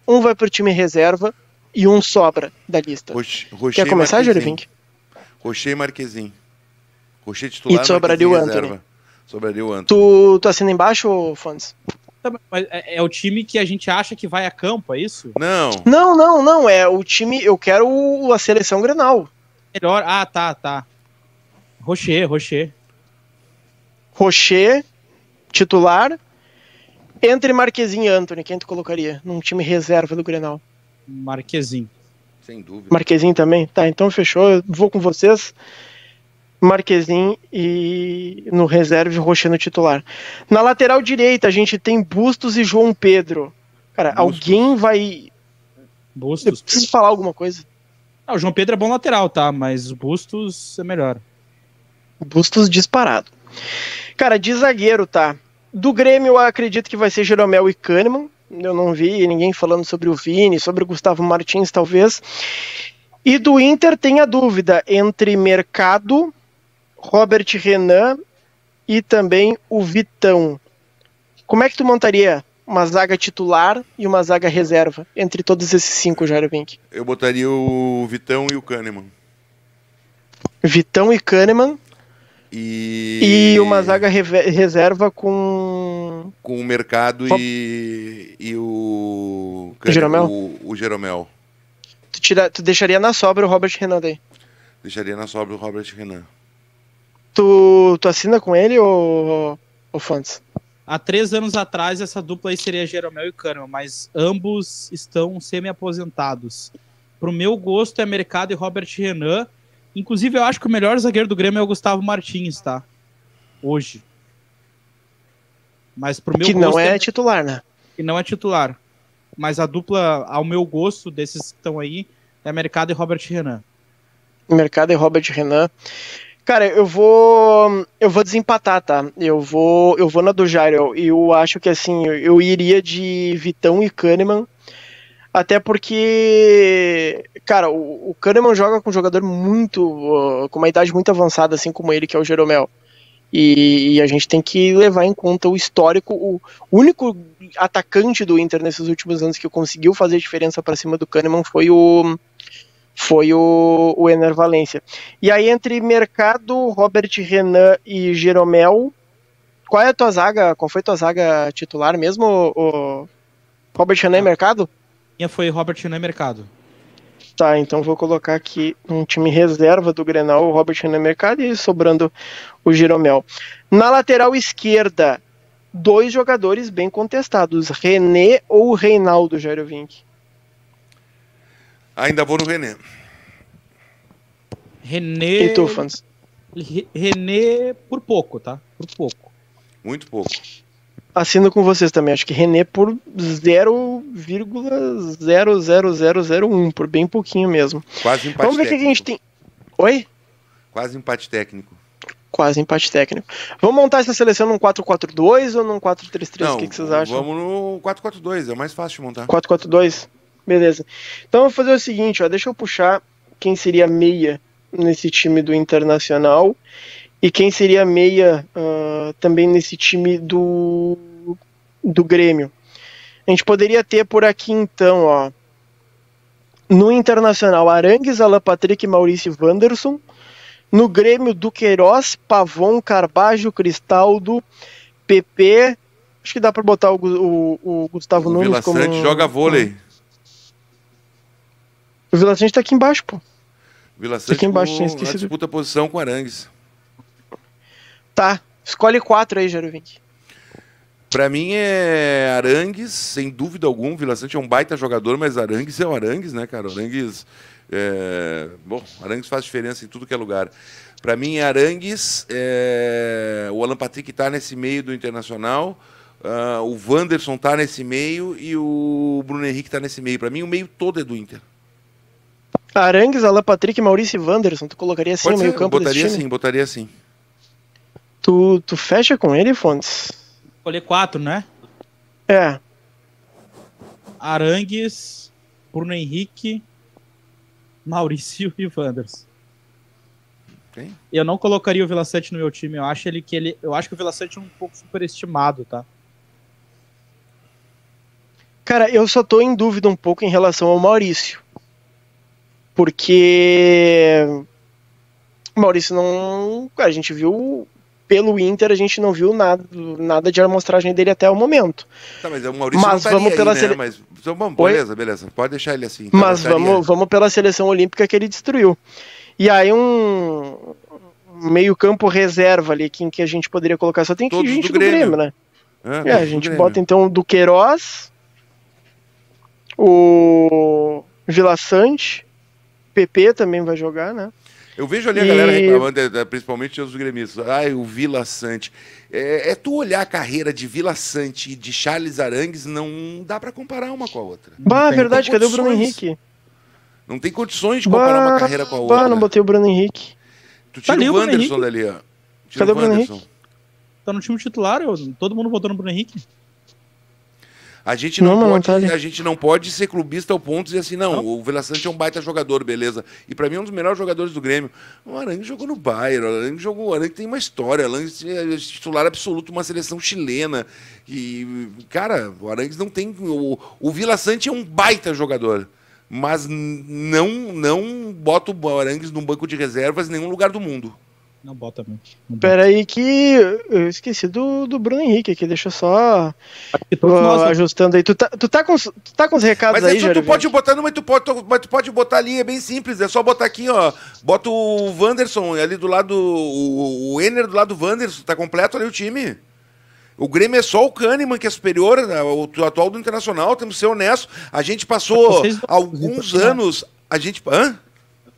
um vai para o time reserva e um sobra da lista. Roche, Roche Quer começar, Jorivink? Rocher é e Marquezinho. Rocher titular e sobraria o Anthony. Sobraria o Anthony. Tu, tu assina embaixo, Fontes? Tá é, é o time que a gente acha que vai a campo, é isso? Não. Não, não, não. É o time. Eu quero a seleção Grenal. Melhor. Ah, tá, tá. Rocher, Rocher. Rocher, titular. Entre Marquezinho e Anthony, quem tu colocaria num time reserva do Grenal? Marquezin. Sem dúvida. Marquezin também? Tá, então fechou. Eu vou com vocês. Marquezin e no reserva Rocher no titular. Na lateral direita a gente tem Bustos e João Pedro. Cara, Bustos. alguém vai. Bustos. Eu preciso falar alguma coisa. Ah, o João Pedro é bom lateral, tá? Mas o Bustos é melhor. Bustos disparado. Cara, de zagueiro, tá? Do Grêmio, eu acredito que vai ser Jeromel e Kahneman eu não vi ninguém falando sobre o Vini, sobre o Gustavo Martins, talvez. E do Inter tem a dúvida entre Mercado, Robert Renan e também o Vitão. Como é que tu montaria uma zaga titular e uma zaga reserva entre todos esses cinco, Jair Vink? Eu botaria o Vitão e o Kahneman. Vitão e Kahneman e... e uma zaga reserva com. Com o mercado e, e o. Jeromel? O, o Jeromel. Tu, tira, tu deixaria na sobra o Robert Renan daí? Deixaria na sobra o Robert Renan. Tu, tu assina com ele ou, o Fantes? Há três anos atrás, essa dupla aí seria Jeromel e Kahneman, mas ambos estão semi-aposentados. Pro meu gosto, é Mercado e Robert Renan Inclusive, eu acho que o melhor zagueiro do Grêmio é o Gustavo Martins, tá? Hoje. Mas pro meu que não é, titular, né? Que não é titular. Mas a dupla, ao meu gosto, desses que estão aí, é Mercado e Robert Renan. Mercado e Robert Renan. Cara, eu vou eu vou desempatar, tá? Eu vou eu vou na do Jairo. Eu, eu acho que assim, eu, eu iria de Vitão e Kahneman até porque, cara, o, o Kahneman joga com um jogador muito. Uh, com uma idade muito avançada, assim como ele, que é o Jeromel. E, e, a gente tem que levar em conta o histórico. O único atacante do Inter nesses últimos anos que conseguiu fazer diferença para cima do Kahneman foi o. Foi o, o Ener Valência. E aí, entre Mercado, Robert Renan e Jeromel, qual é a tua zaga? Qual foi a tua zaga titular mesmo, o Robert Renan e é é. Mercado? minha foi Robert Renan Mercado. Tá, então vou colocar aqui um time reserva do Grenal, o Robert Renan Mercado e sobrando o Giromel. Na lateral esquerda, dois jogadores bem contestados, René ou Reinaldo Jairo Vink? Ainda vou no René. René. E tu, fans? René por pouco, tá? Por pouco. Muito pouco assino com vocês também. Acho que René por 0,00001, por bem pouquinho mesmo. Quase empate Vamos ver o que a gente tem. Oi? Quase empate técnico. Quase empate técnico. Vamos montar essa seleção num 4-4-2 ou num 4-3-3? O que, que, vocês acham? Vamos no 4-4-2, é o mais fácil de montar. 4-4-2? Beleza. Então eu vou fazer o seguinte, ó, deixa eu puxar quem seria meia nesse time do Internacional. E quem seria meia uh, também nesse time do, do Grêmio? A gente poderia ter por aqui então, ó. No Internacional, Arangues, Alan Patrick, Maurício Wanderson. No Grêmio, Duqueiroz, Pavon, Carbajo, Cristaldo, PP. Acho que dá para botar o, o, o Gustavo o Nunes Vila como... Sante joga vôlei. O Vila Sante tá aqui embaixo, pô. Vila Sante tá aqui embaixo, com... tinha esquecido. disputa posição com Arangues. Tá. Escolhe quatro aí, Jarovink. Pra mim é Arangues, sem dúvida alguma. Vila Sante é um baita jogador, mas Arangues é o Arangues, né, cara? Arangues. É... Bom, Arangues faz diferença em tudo que é lugar. Para mim, Arangues, é... o Alan Patrick tá nesse meio do Internacional, uh, o Wanderson tá nesse meio e o Bruno Henrique tá nesse meio. Para mim, o meio todo é do Inter. Arangues, Alan Patrick, Maurício e Wanderson, tu colocaria assim Pode meio campo botaria desse time? Sim, botaria assim, botaria assim. Tu, tu fecha com ele, Fontes? Escolher quatro, né? É. Arangues, Bruno Henrique, Maurício e Wanders. Eu não colocaria o Vila 7 no meu time. Eu acho ele que ele, eu acho que o Vila 7 é um pouco superestimado, tá? Cara, eu só tô em dúvida um pouco em relação ao Maurício. Porque o Maurício não, a gente viu pelo Inter a gente não viu nada, nada de amostragem dele até o momento. Tá, mas é, o Maurício mas não tá vamos pela aí, né? sele... né? Mas, então, bom, beleza, Oi? beleza. Pode deixar ele assim. Então mas tá, vamos, vamos pela seleção olímpica que ele destruiu. E aí um meio campo reserva ali, em que a gente poderia colocar? Só tem que Todos gente do Grêmio, do Grêmio né? É, é a gente bota então do Queiroz, o Vila Sante, PP também vai jogar, né? Eu vejo ali a galera reclamando, principalmente os gremistas. Ai, o Vila Sante. É, é, tu olhar a carreira de Vila Sante e de Charles Arangues, não dá para comparar uma com a outra. Bah, é tem verdade, cadê o Bruno Henrique? Não tem condições de comparar bah, uma carreira com a outra. Bah, não botei o Bruno Henrique. Tu tá tira tá o Anderson dali, ó. Tira cadê o, o Bruno Henrique? Tá no time titular, eu, todo mundo votou no Bruno Henrique. A gente não, não pode, não, a gente não pode ser clubista ao ponto de dizer assim, não, não. o Vila Sante é um baita jogador, beleza. E para mim é um dos melhores jogadores do Grêmio. O Arangue jogou no Bayern, o Arangue jogou, o Arangue tem uma história, o Arangue é titular absoluto uma seleção chilena. E cara, o Arangues não tem o, o Vila Sante é um baita jogador. Mas não não bota o Arangues num banco de reservas em nenhum lugar do mundo. Não bota muito. Pera aí que eu esqueci do, do Bruno Henrique aqui, deixa eu só uh, ajustando aí. Tu tá, tu, tá com, tu tá com os recados mas então aí, Mas tu pode botar, não, mas tu pode, tu, mas tu pode botar ali, é bem simples, é só botar aqui, ó, bota o Wanderson ali do lado, o, o Ener do lado do Wanderson, tá completo ali o time. O Grêmio é só o Kahneman que é superior, né, o atual do Internacional, temos que ser honesto. A gente passou alguns né? anos, a gente... Hã?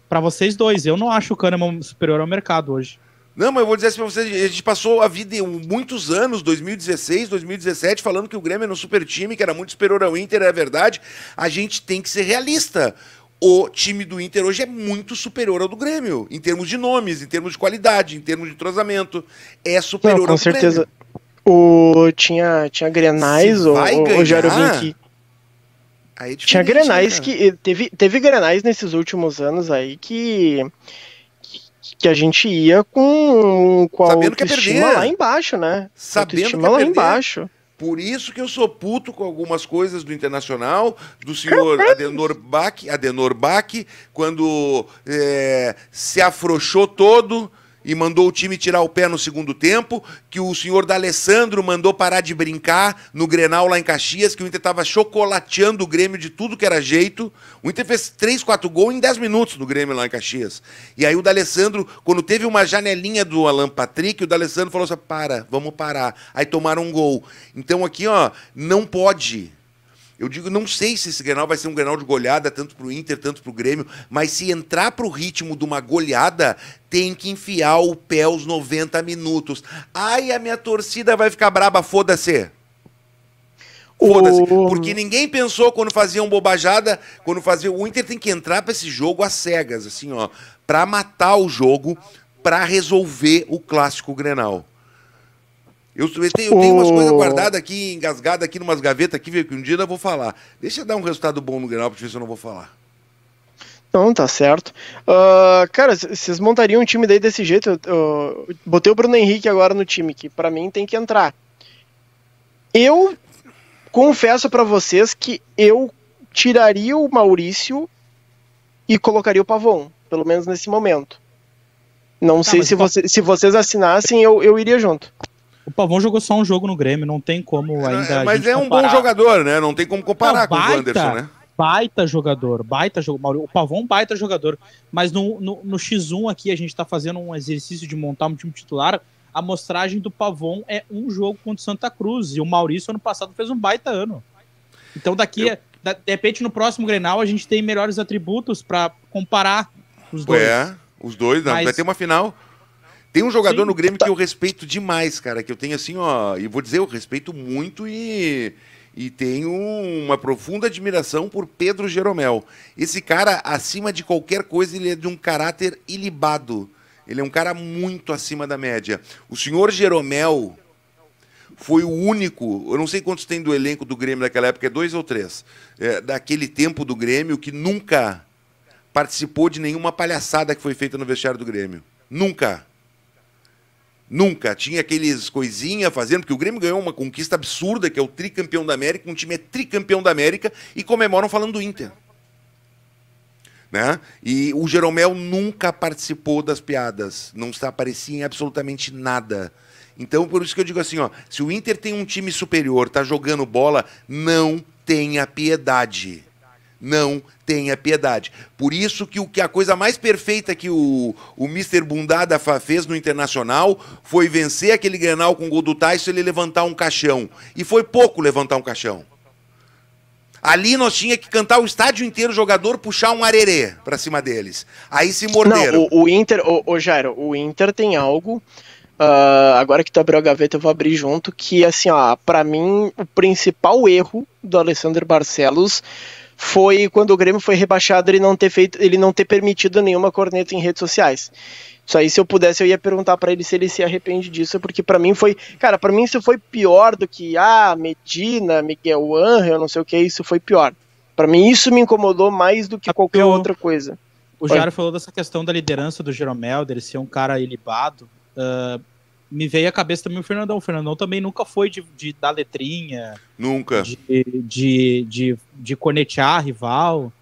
para vocês dois. Eu não acho o Kahneman superior ao mercado hoje. Não, mas eu vou dizer assim pra vocês, a gente passou a vida muitos anos, 2016, 2017, falando que o Grêmio era um super time, que era muito superior ao Inter, é verdade. A gente tem que ser realista. O time do Inter hoje é muito superior ao do Grêmio, em termos de nomes, em termos de qualidade, em termos de entrosamento. É superior Não, com certeza. O tinha tinha Grenais, o, o Jairo que Aí é Tinha né, grenais né, que. Eh, teve, teve grenais nesses últimos anos aí que. Que a gente ia com, com a Sabendo lá embaixo, né? Sabendo que lá embaixo. Por isso que eu sou puto com algumas coisas do Internacional, do senhor Adenor Bach, Adenor Bach quando é, se afrouxou todo e mandou o time tirar o pé no segundo tempo, que o senhor D'Alessandro mandou parar de brincar no Grenal lá em Caxias, que o Inter estava chocolateando o Grêmio de tudo que era jeito. O Inter fez 3, 4 gols em 10 minutos no Grêmio lá em Caxias. E aí o D'Alessandro, quando teve uma janelinha do Alan Patrick, o D'Alessandro falou assim: "Para, vamos parar". Aí tomaram um gol. Então aqui, ó, não pode eu digo, não sei se esse Grenal vai ser um Grenal de goleada, tanto para o Inter, tanto para o Grêmio, mas se entrar para o ritmo de uma goleada, tem que enfiar o pé aos 90 minutos. Ai, a minha torcida vai ficar braba, foda-se. Foda-se. Porque ninguém pensou quando fazia um bobajada, quando fazia. O Inter tem que entrar para esse jogo às cegas, assim, ó. Pra matar o jogo, para resolver o clássico Grenal. Eu, eu, tenho, eu tenho umas coisas guardadas aqui, engasgadas aqui, numas gavetas aqui, que um dia eu vou falar. Deixa eu dar um resultado bom no Grenal pra ver se eu não vou falar. Não, tá certo. Uh, cara, vocês montariam um time daí desse jeito? Eu, eu, botei o Bruno Henrique agora no time, que para mim tem que entrar. Eu confesso para vocês que eu tiraria o Maurício e colocaria o Pavon, pelo menos nesse momento. Não tá, sei se, você, se vocês assinassem, eu, eu iria junto. O Pavão jogou só um jogo no Grêmio, não tem como é, ainda. mas é um comparar. bom jogador, né? Não tem como comparar não, com o Anderson, né? Baita jogador, baita jogador. O Pavão, baita jogador. Mas no, no, no X1 aqui, a gente está fazendo um exercício de montar um time titular. A mostragem do Pavão é um jogo contra o Santa Cruz. E o Maurício, ano passado, fez um baita ano. Então, daqui, Eu... da, de repente, no próximo grenal, a gente tem melhores atributos para comparar os é, dois. É, os dois, não. Mas... vai ter uma final. Tem um jogador Sim, no Grêmio tá. que eu respeito demais, cara, que eu tenho assim, ó, e vou dizer, eu respeito muito e e tenho uma profunda admiração por Pedro Jeromel. Esse cara, acima de qualquer coisa, ele é de um caráter ilibado. Ele é um cara muito acima da média. O senhor Jeromel foi o único, eu não sei quantos tem do elenco do Grêmio daquela época, é dois ou três, é, daquele tempo do Grêmio que nunca participou de nenhuma palhaçada que foi feita no vestiário do Grêmio. Nunca. Nunca. Tinha aqueles coisinha fazendo, porque o Grêmio ganhou uma conquista absurda, que é o tricampeão da América, um time é tricampeão da América, e comemoram falando do Inter. Né? E o Jeromel nunca participou das piadas, não aparecia em absolutamente nada. Então, por isso que eu digo assim, ó, se o Inter tem um time superior, tá jogando bola, não tenha piedade não tenha piedade. Por isso que, o, que a coisa mais perfeita que o, o Mr. Bundada fez no Internacional foi vencer aquele Grenal com o gol do Tyson ele levantar um caixão. E foi pouco levantar um caixão. Ali nós tinha que cantar o estádio inteiro, o jogador puxar um arerê para cima deles. Aí se morderam. Não, o, o, Inter, o, o Jairo, o Inter tem algo. Uh, agora que tu abriu a gaveta, eu vou abrir junto. Que assim, ó, para mim, o principal erro do Alessandro Barcelos foi quando o Grêmio foi rebaixado ele não ter feito, ele não ter permitido nenhuma corneta em redes sociais. Isso aí, se eu pudesse, eu ia perguntar para ele se ele se arrepende disso, porque para mim foi, cara, para mim isso foi pior do que ah, Medina, Miguel eu não sei o que, isso foi pior. Para mim isso me incomodou mais do que qualquer outra coisa. O Jairo falou dessa questão da liderança do Jeromel, dele ser um cara ilibado. Uh, me veio à cabeça também o Fernandão. O Fernandão também nunca foi de, de dar letrinha. Nunca. De, de, de, de cornetear rival.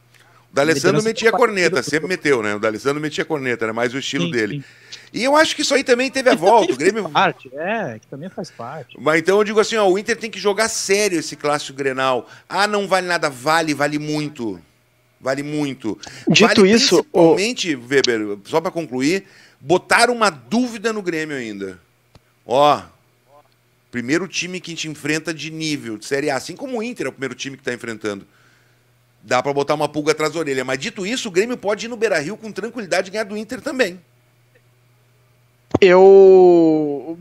O D'Alessandro metia corneta, sempre meteu, né? O D'Alessandro metia corneta, era né? mais o estilo sim, dele. Sim. E eu acho que isso aí também teve a volta. O Grêmio. Parte, é, que também faz parte. Mas então eu digo assim: ó, o Inter tem que jogar sério esse clássico Grenal. Ah, não vale nada, vale, vale muito. Vale muito. Dito vale isso. Principalmente, o... Weber, só para concluir, botar uma dúvida no Grêmio ainda. Ó, primeiro time que a gente enfrenta de nível, de Série A, assim como o Inter é o primeiro time que está enfrentando. Dá para botar uma pulga atrás da orelha. Mas dito isso, o Grêmio pode ir no Beira Rio com tranquilidade e ganhar do Inter também. Eu.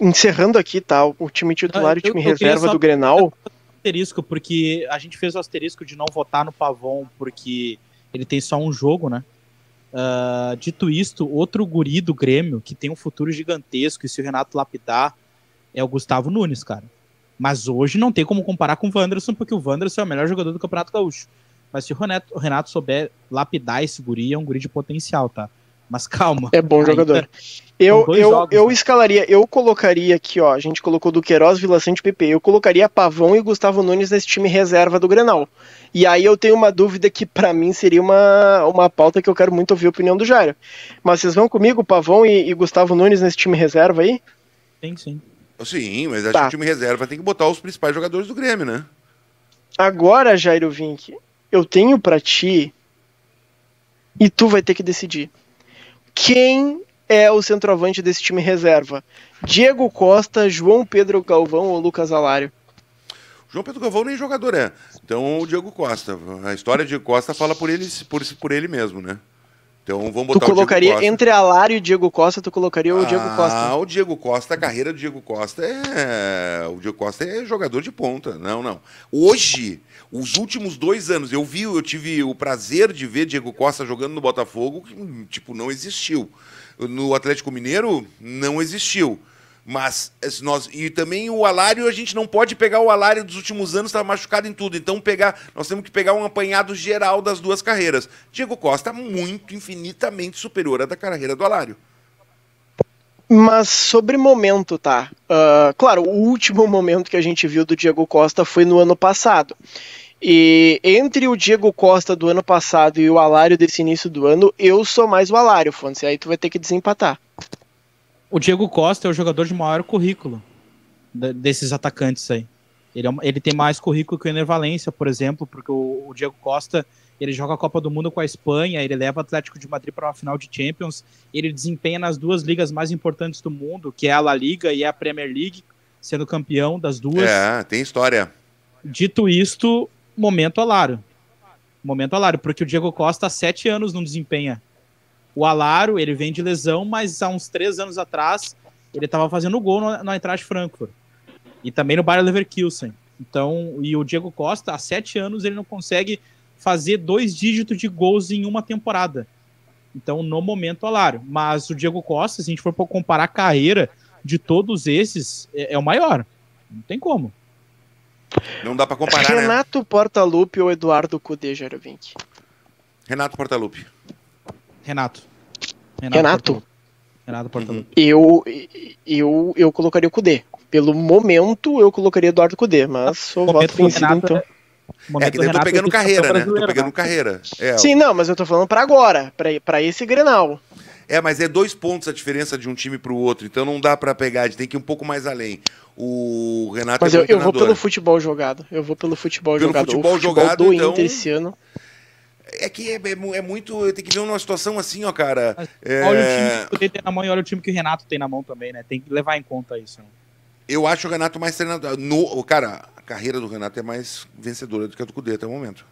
Encerrando aqui, tá? O time titular e o time eu, eu reserva só... do Grenal. Asterisco, porque a gente fez o asterisco de não votar no Pavon, porque ele tem só um jogo, né? Uh, dito isto, outro guri do Grêmio que tem um futuro gigantesco e se o Renato lapidar é o Gustavo Nunes, cara. Mas hoje não tem como comparar com o Wanderson, porque o Wanderson é o melhor jogador do Campeonato Gaúcho. Mas se o Renato, o Renato souber lapidar esse guri, é um guri de potencial, tá? Mas calma. É bom jogador. Eu, eu, jogos, eu né? escalaria, eu colocaria aqui, ó, a gente colocou Duqueiroz, Vila Sante PP, eu colocaria Pavão e Gustavo Nunes nesse time reserva do Grenal. E aí eu tenho uma dúvida que para mim seria uma, uma pauta que eu quero muito ouvir a opinião do Jairo. Mas vocês vão comigo, Pavão e, e Gustavo Nunes nesse time reserva aí? Sim, sim. Sim, mas acho tá. que o time reserva tem que botar os principais jogadores do Grêmio, né? Agora, Jairo Vink, eu tenho para ti e tu vai ter que decidir. Quem é o centroavante desse time reserva. Diego Costa, João Pedro Galvão ou Lucas Alário? João Pedro Galvão nem jogador é. Então o Diego Costa. A história de Costa fala por ele, por, por ele mesmo, né? Então vamos botar tu colocaria, Entre Alário e Diego Costa, tu colocaria o ah, Diego Costa. Ah, o Diego Costa, a carreira do Diego Costa é. O Diego Costa é jogador de ponta. Não, não. Hoje, os últimos dois anos, eu vi, eu tive o prazer de ver Diego Costa jogando no Botafogo, que, tipo, não existiu no Atlético Mineiro não existiu. Mas eh, nós. E também o alário, a gente não pode pegar o alário dos últimos anos, está machucado em tudo. Então pegar, nós temos que pegar um apanhado geral das duas carreiras. Diego Costa muito, infinitamente superior à da carreira do alário. Mas sobre momento, tá? Uh, claro, o último momento que a gente viu do Diego Costa foi no ano passado. E entre o Diego Costa do ano passado e o Alário desse início do ano, eu sou mais o Alário, Fonse. Aí tu vai ter que desempatar. O Diego Costa é o jogador de maior currículo desses atacantes aí. Ele, é ele tem mais currículo que o Ener Valência, por exemplo, porque o, o, Diego Costa ele joga a Copa do Mundo com a Espanha, ele leva o Atlético de Madrid para uma final de Champions, ele desempenha nas duas ligas mais importantes do mundo, que é a La Liga e a Premier League, sendo campeão das duas. É, tem história. Dito isto, momento Alaro. Momento Alaro, porque o Diego Costa há sete anos não desempenha. O Alaro, ele vem de lesão, mas há uns três anos atrás ele estava fazendo gol no, no Eintracht Frankfurt. E também no Bayer Leverkusen. Então, e o Diego Costa, há sete anos, ele não consegue fazer dois dígitos de gols em uma temporada. Então, no momento, Alário. Mas o Diego Costa, se a gente for comparar a carreira de todos esses, é, é o maior. Não tem como. Não dá para comparar, né? Renato né? Portaluppi ou Eduardo Cudê Jerovink? Renato Portaluppi. Renato. Renato. Renato, Renato Portaluppi. Uhum. Eu, eu, eu colocaria o Cudê. Pelo momento, eu colocaria Eduardo Cudê, mas ah, sou voto vencido, Renato, então. É, é que eu tô é pegando carreira, né? Tô pegando carreira. É, Sim, não, mas eu tô falando pra agora, pra, pra esse Grenal. É, mas é dois pontos a diferença de um time para o outro, então não dá para pegar, a gente tem que ir um pouco mais além. O Renato Mas é eu, eu vou pelo futebol jogado. Eu vou pelo futebol pelo jogado. Futebol o futebol jogado, do então... Inter esse ano. É que é, é, é muito. Tem que ver uma situação assim, ó, cara. é... Olha o time que o tem na mão e olha o time que o Renato tem na mão também, né? Tem que levar em conta isso. Né? Eu acho o Renato mais treinador. No, cara, a carreira do Renato é mais vencedora do que a do Cudê até o momento.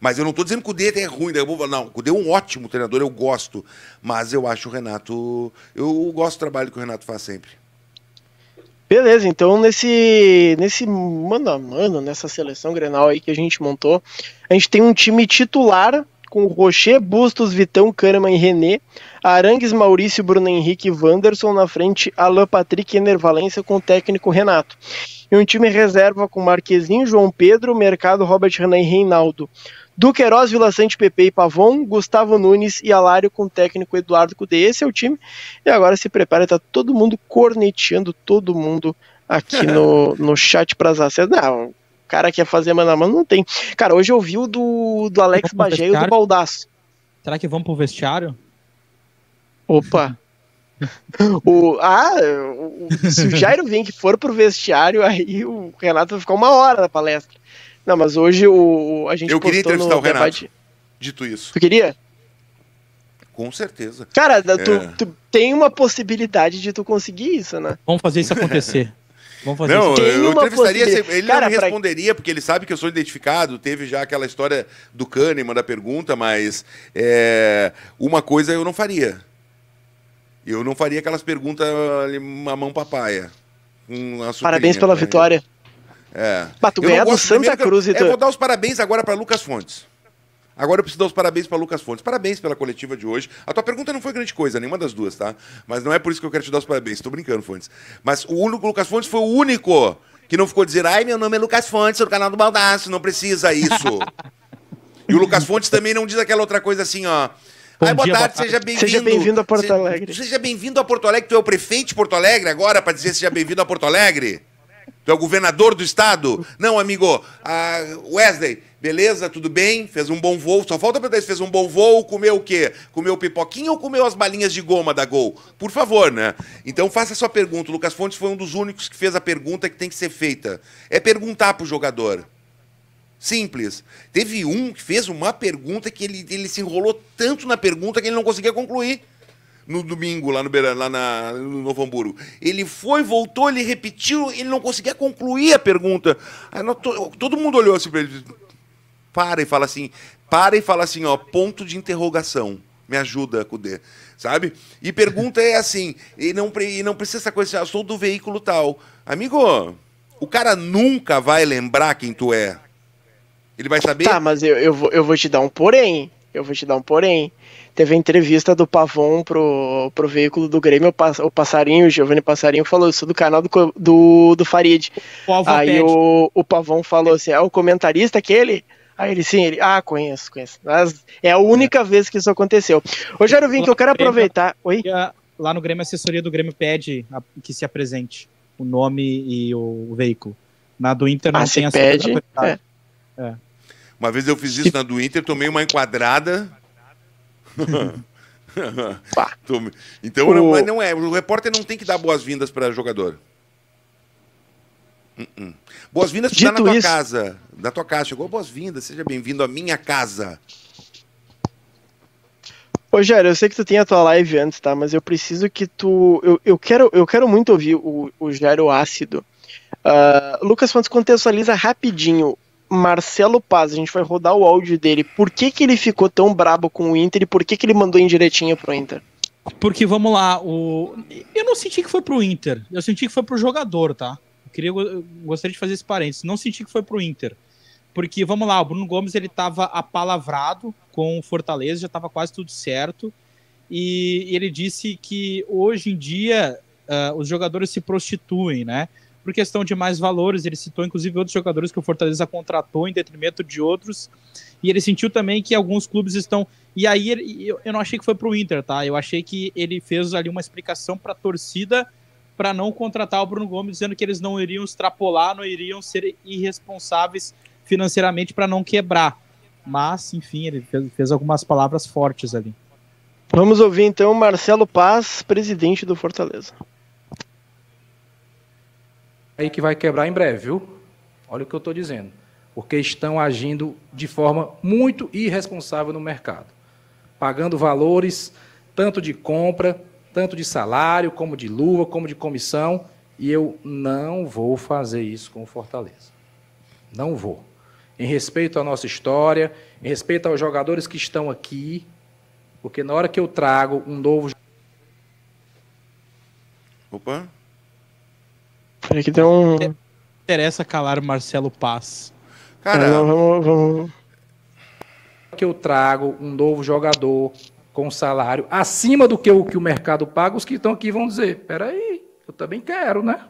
Mas eu não estou dizendo que o Cudê é ruim, né? eu vou falar, não, o Cudê é um ótimo treinador, eu gosto. Mas eu acho o Renato. Eu gosto do trabalho que o Renato faz sempre. Beleza, então nesse, nesse mano a mano, nessa seleção Grenal aí que a gente montou, a gente tem um time titular com Rocher, Bustos, Vitão, Kahneman e René, Arangues, Maurício, Bruno Henrique e Wanderson na frente, Alain Patrick e Enervalência com o técnico Renato. E um time reserva com Marquezinho, João Pedro, Mercado, Robert Renan e Reinaldo. Duqueiroz, Vila Sante, Pepe e Pavon, Gustavo Nunes e Alário com o técnico Eduardo Cudê. Esse é o time. E agora se prepara, tá todo mundo corneteando todo mundo aqui no, no chat para as Não, o cara que ia fazer mano a mano não tem. Cara, hoje eu vi o do, do Alex é Bagé e o do Baldaço. Será que vão pro vestiário? Opa! o, ah, o, se o Jairo Vink for pro vestiário, aí o Renato vai ficar uma hora na palestra. Não, mas hoje o, a gente Eu queria entrevistar o Renato. Debate... Dito isso. Tu queria? Com certeza. Cara, tu, é. tu, tem uma possibilidade de tu conseguir isso, né? Vamos fazer isso acontecer. Vamos fazer não, isso. Tem eu entrevistaria, ele Cara, não me responderia, pra... porque ele sabe que eu sou identificado, teve já aquela história do Kahneman, da pergunta, mas é, uma coisa eu não faria. Eu não faria aquelas perguntas mamão papaya. Um Parabéns pela né? vitória. É. Batugaiá do Santa Cruz. Eu, eu vou dar os parabéns agora para Lucas Fontes. Agora eu preciso dar os parabéns para Lucas Fontes. Parabéns pela coletiva de hoje. A tua pergunta não foi grande coisa, nenhuma das duas, tá? Mas não é por isso que eu quero te dar os parabéns. Estou brincando, Fontes. Mas o único Lucas Fontes foi o único que não ficou dizendo: ai, meu nome é Lucas Fontes, sou do canal do Baldaço, não precisa isso. e o Lucas Fontes também não diz aquela outra coisa assim, ó. Bom Ai, boa dia, tarde, boa... seja bem-vindo. Seja bem-vindo a Porto Alegre. Seja, seja bem-vindo a Porto Alegre. Tu é o prefeito de Porto Alegre agora para dizer seja bem-vindo a Porto Alegre? é o governador do estado? Não, amigo. Ah, Wesley, beleza, tudo bem? Fez um bom voo. Só falta dizer se fez um bom voo, comeu o quê? Comeu pipoquinha ou comeu as balinhas de goma da Gol? Por favor, né? Então faça a sua pergunta. O Lucas Fontes foi um dos únicos que fez a pergunta que tem que ser feita. É perguntar pro jogador. Simples. Teve um que fez uma pergunta que ele, ele se enrolou tanto na pergunta que ele não conseguia concluir no domingo lá no Beira, lá na, no Novo Hamburgo. Ele foi, voltou, ele repetiu, ele não conseguia concluir a pergunta. Não, todo mundo olhou assim para ele. Para e fala assim, para e fala assim, ó, ponto de interrogação. Me ajuda, Cudê. Sabe? E pergunta é assim, e não, e não precisa essa coisa assim, ah, sou do veículo tal. Amigo, o cara nunca vai lembrar quem tu é. Ele vai saber. Tá, mas eu, eu, vou, eu vou te dar um porém eu vou te dar um porém. Teve a entrevista do Pavon pro, pro veículo do Grêmio, o Passarinho, o Giovanni Passarinho, falou isso é do canal do, do, do Farid. O Aí o, o Pavon falou assim: é o comentarista aquele? Aí ele, sim, ele, ah, conheço, conheço. Mas é a única é. vez que isso aconteceu. Ô, Vim, que eu quero aproveitar. Oi? Lá no Grêmio, a assessoria do Grêmio pede que se apresente o nome e o, veículo. Na do Inter não ah, tem se pede? É. é. Uma vez eu fiz isso na do Inter, tomei uma enquadrada. então, o... não, não é. O repórter não tem que dar boas-vindas para jogador. Uh -uh. Boas-vindas para tá na tua isso... casa. Na tua casa. Chegou boas-vindas, seja bem-vindo à minha casa. Gero, eu sei que tu tem a tua live antes, tá? Mas eu preciso que tu. Eu, eu, quero, eu quero muito ouvir o, o Jairo Ácido. Uh, Lucas Fontes contextualiza rapidinho Marcelo Paz, a gente vai rodar o áudio dele. Por que, que ele ficou tão brabo com o Inter e por que, que ele mandou em direitinho pro Inter? Porque vamos lá, o... eu não senti que foi pro Inter, eu senti que foi pro jogador, tá? Eu queria, eu gostaria de fazer esse parênteses, não senti que foi pro Inter. Porque vamos lá, o Bruno Gomes ele tava apalavrado com o Fortaleza, já tava quase tudo certo. E ele disse que hoje em dia uh, os jogadores se prostituem, né? por questão de mais valores. Ele citou, inclusive, outros jogadores que o Fortaleza contratou em detrimento de outros. E ele sentiu também que alguns clubes estão. E aí eu, não achei que foi pro Inter, tá? Eu achei que ele fez ali uma explicação para a torcida para não contratar o Bruno Gomes, dizendo que eles não iriam extrapolar, não iriam ser irresponsáveis financeiramente para não quebrar. Mas, enfim, ele fez algumas palavras fortes ali. Vamos ouvir então Marcelo Paz, presidente do Fortaleza aí que vai quebrar em breve, viu? Olha o que eu estou dizendo. Porque estão agindo de forma muito irresponsável no mercado, pagando valores tanto de compra, tanto de salário, como de luva, como de comissão, e eu não vou fazer isso com o Fortaleza. Não vou. Em respeito à nossa história, em respeito aos jogadores que estão aqui, porque na hora que eu trago um novo. Opa! É que tem um. Interessa calar Marcelo Paz. Cara, é, vamos, vamos. Que eu trago um novo jogador com salário acima do que o, que o mercado paga, os que estão aqui vão dizer: peraí, eu também quero, né?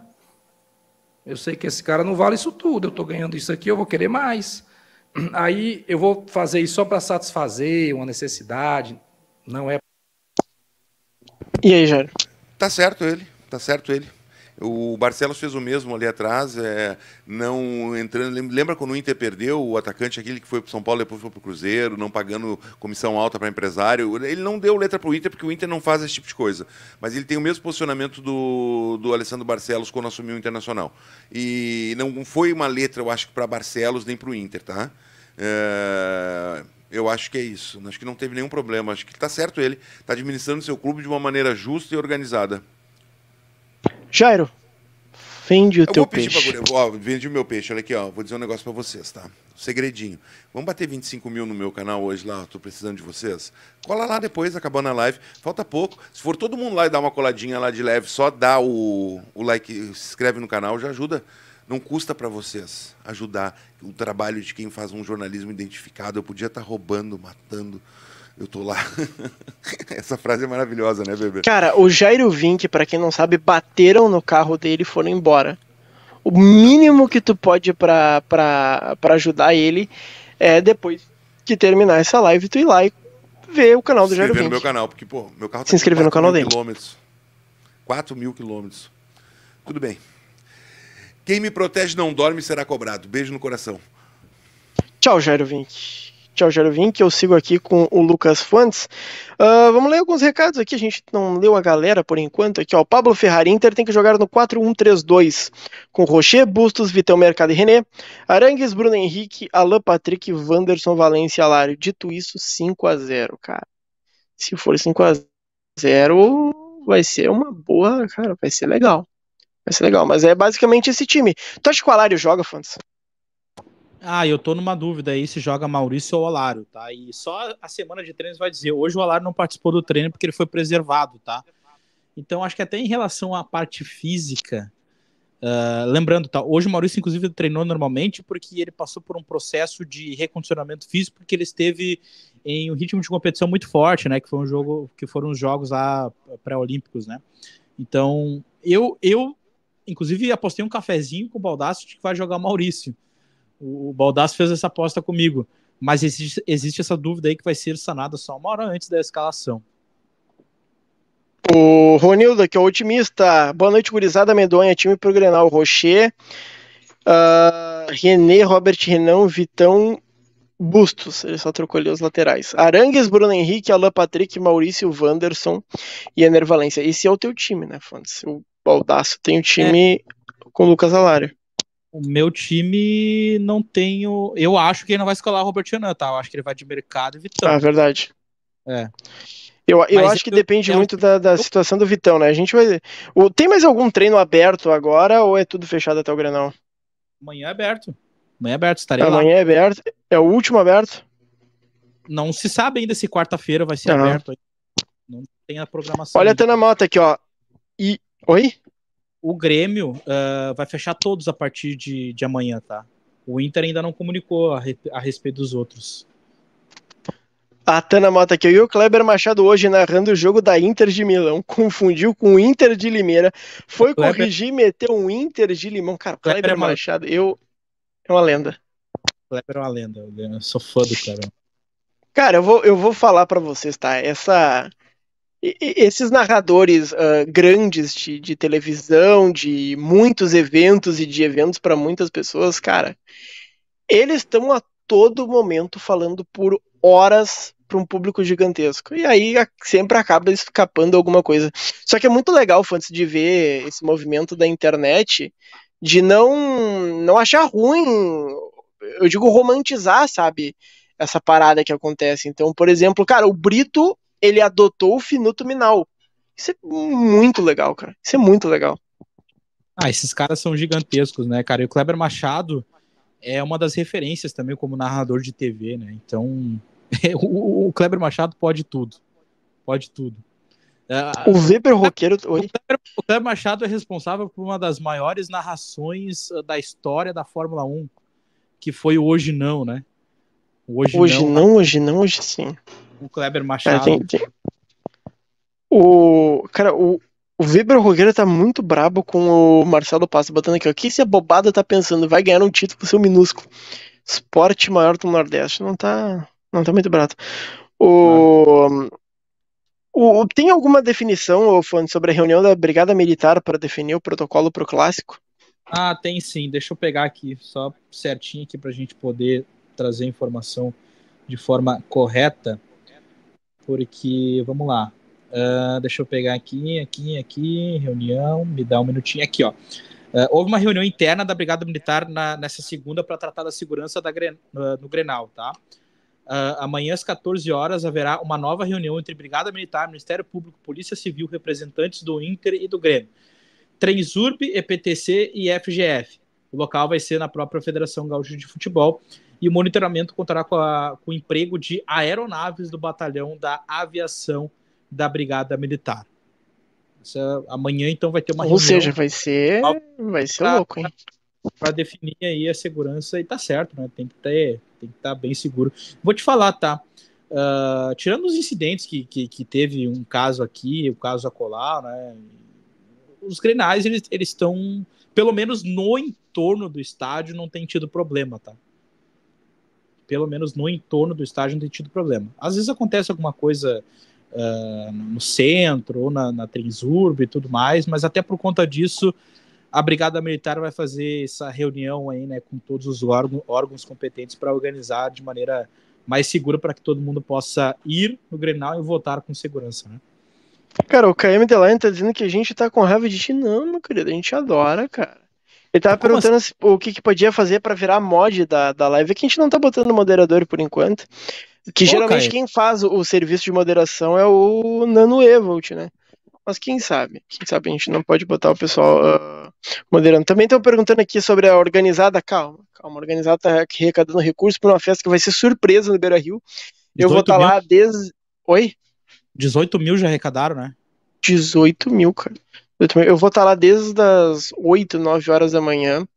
Eu sei que esse cara não vale isso tudo, eu estou ganhando isso aqui, eu vou querer mais. Aí eu vou fazer isso só para satisfazer uma necessidade, não é. E aí, Jair? Tá certo ele, tá certo ele. O Barcelos fez o mesmo ali atrás, é, não entrando. Lembra quando o Inter perdeu o atacante, aquele que foi para o São Paulo, depois foi para o Cruzeiro, não pagando comissão alta para empresário? Ele não deu letra para o Inter, porque o Inter não faz esse tipo de coisa. Mas ele tem o mesmo posicionamento do, do Alessandro Barcelos quando assumiu o Internacional. E não foi uma letra, eu acho, para Barcelos nem para o Inter, tá? É... Eu acho que é isso. Acho que não teve nenhum problema. Acho que está certo ele. Está administrando seu clube de uma maneira justa e organizada. Jairo, vende o eu teu peixe. Pra, vende o meu peixe. Olha aqui, ó, vou dizer um negócio para vocês, tá? Um segredinho. Vamos bater 25 mil no meu canal hoje lá, tô precisando de vocês. Cola lá depois, acabando a live. Falta pouco. Se for todo mundo lá e dar uma coladinha lá de leve, só dá o, o like, se inscreve no canal, já ajuda. Não custa para vocês ajudar o trabalho de quem faz um jornalismo identificado. Eu podia estar tá roubando, matando eu tô lá. Essa frase é maravilhosa, né, bebê? Cara, o Jairo Vink, para quem não sabe, bateram no carro dele e foram embora. O mínimo que tu pode para ajudar ele é depois que terminar essa live, tu ir lá e ver o canal do Jairo Vink. Se inscrever no meu canal, porque, pô, meu carro tá Se inscrever no canal dele. Quilômetros. 4 mil quilômetros. Tudo bem. Quem me protege não dorme será cobrado. Beijo no coração. Tchau, Jairo Vink. Tchau, Jarovim, que eu sigo aqui com o Lucas Fuentes. Uh, vamos ler alguns recados aqui, a gente não leu a galera por enquanto. Aqui, ó, Pablo Ferrari Inter tem que jogar no 4-1-3-2, com Rocher, Bustos, Vitão Mercado e René, Arangues, Bruno Henrique, Alan Patrick, Wanderson, Valência, Alário. Dito isso, 5 a 0 cara. Se for 5 a 0 vai ser uma boa, cara, vai ser legal. Vai ser legal, mas é basicamente esse time. Tu acha que o Alário joga, Fuentes? Ah, eu tô numa dúvida aí se joga Maurício ou Olaro, tá? E só a semana de treinos vai dizer. Hoje o Olaro não participou do treino porque ele foi preservado, tá? Então acho que até em relação à parte física, uh, lembrando, tá? Hoje o Maurício inclusive treinou normalmente porque ele passou por um processo de recondicionamento físico porque ele esteve em um ritmo de competição muito forte, né? Que foi um jogo, que foram os jogos lá pré-olímpicos, né? Então eu eu inclusive apostei um cafezinho com o Baldassi que vai jogar o Maurício. O, o Baldasso fez essa aposta comigo, mas existe, existe essa dúvida aí que vai ser sanada só uma hora antes da escalação. O Ronildo, que é o otimista. Boa noite, gurizada medonha, time pro Grenal Rocher. Uh, René, Robert Renan, Vitão, Bustos. Ele só trocou ali os laterais. Arangues, Bruno Henrique, Alan Patrick, Maurício, Wanderson e Ener Valência. Esse é o teu time, né, Fontes? O Baldaço tem o time é. com o Lucas Alário. O meu time não tenho. Eu acho que ele não vai escolar o Robert Renan, tá? Eu acho que ele vai de mercado e Vitão. Ah, verdade. É. Eu, eu acho que eu, depende eu, é muito da, da situação do Vitão, né? A gente vai. O, tem mais algum treino aberto agora ou é tudo fechado até o Grenal? Amanhã é aberto. Amanhã é aberto, estarei Amanhã lá. Amanhã é aberto. É o último aberto? Não se sabe ainda se quarta-feira vai ser uhum. aberto. Não tem a programação. Olha ainda. a Tana Mota aqui, ó. E. Oi? o Grêmio uh, vai fechar todos a partir de, de amanhã, tá? O Inter ainda não comunicou a, a respeito dos outros. A Tana Mota aqui. E o Kleber Machado hoje narrando o jogo da Inter de Milão. Confundiu com o Inter de Limeira. Foi Kleber... corrigir e meteu um Inter de Limão. Cara, Kleber, Kleber Machado, eu... é uma lenda. Kleber é uma lenda. Eu sou fã do Kleber. Cara, eu vou, eu vou falar para vocês, tá? Essa esses narradores uh, grandes de, de, televisão, de muitos eventos e de eventos para muitas pessoas, cara, eles estão a todo momento falando por horas para um público gigantesco. E aí sempre acaba escapando alguma coisa. Só que é muito legal, antes de ver esse movimento da internet, de não, não achar ruim, eu digo romantizar, sabe? Essa parada que acontece. Então, por exemplo, cara, o Brito ele adotou o Finuto Minal. Isso é muito legal, cara. Isso é muito legal. Ah, esses caras são gigantescos, né, cara? E o Kleber Machado é uma das referências também como narrador de TV, né? Então, o, Kleber Machado pode tudo. Pode tudo. É, o Weber Roqueiro. O Kleber, o Kleber Machado é responsável por uma das maiores narrações ah, da história da Fórmula 1, que foi o Hoje Não, né? Hoje, hoje não, não, hoje não, hoje sim o Kleber é, Machado. É, tem, tem. O. Cara, o, o Weber Rogueira tá muito brabo com o Marcelo Passo botando aqui, O que esse abobado tá pensando? Vai ganhar um título seu minúsculo. Esporte maior do Nordeste. Não tá. Não tá muito brabo. O. Ah. O, tem alguma definição, Fone, sobre a reunião da Brigada Militar para definir o protocolo para o clássico? Ah, tem sim. Deixa eu pegar aqui, só certinho aqui para a gente poder trazer a informação de forma correta. Porque, vamos lá. Uh, deixa eu pegar aqui, aqui, aqui, reunião, me dá um minutinho. Aqui, ó. Uh, houve uma reunião interna da Brigada Militar na, nessa segunda para tratar da segurança da, uh, ah, no Grenal, tá? Uh, amanhã às 14 horas haverá uma nova reunião entre Brigada Militar, Ministério Público, Polícia Civil, representantes do Inter e do Grêmio. Transurb, EPTC e FGF. O local vai ser na própria Federação Gaúcha de Futebol e o monitoramento contará com, a, com o emprego de aeronaves do batalhão da aviação da Brigada Militar. Essa, amanhã, então, vai ter uma Ou seja, vai ser, vai ser pra, louco, hein? Para definir aí a segurança e tá certo, né? Tem que ter, tem que estar tá bem seguro. Vou te falar, tá? Uh, tirando os incidentes que, que, que, teve um caso aqui, o um caso acolá, né? Os grenais, eles estão, pelo menos no entorno do estádio, não tem tido problema, tá? pelo menos no entorno do estádio, não tem tido problema. Às vezes acontece alguma coisa uh, no centro ou na, na Transurb e tudo mais, mas até por conta disso a Brigada Militar vai fazer essa reunião aí, né, com todos os órgãos, órgãos competentes para organizar de maneira mais segura para que todo mundo possa ir no Grenal e votar com segurança, né? Cara, o KM Deline tá dizendo que a gente tá com raiva de ti. Não, meu querido, a gente adora, cara. Ele tava Como perguntando assim? o que, que podia fazer para virar mod da, da live, que a gente não tá botando moderador por enquanto. Que Pô, geralmente Caio. quem faz o, o, serviço de moderação é o Nano Evolt, né? Mas quem sabe? Quem sabe a gente não pode botar o pessoal uh, moderando. Também estão perguntando aqui sobre a organizada. Calma, calma. A organizada tá arrecadando recursos para uma festa que vai ser surpresa no Beira Rio. Eu vou estar tá lá desde. Oi? 18 mil já arrecadaram, né? 18 mil, cara. Eu, também, eu vou estar tá lá desde as 8, 9 horas da manhã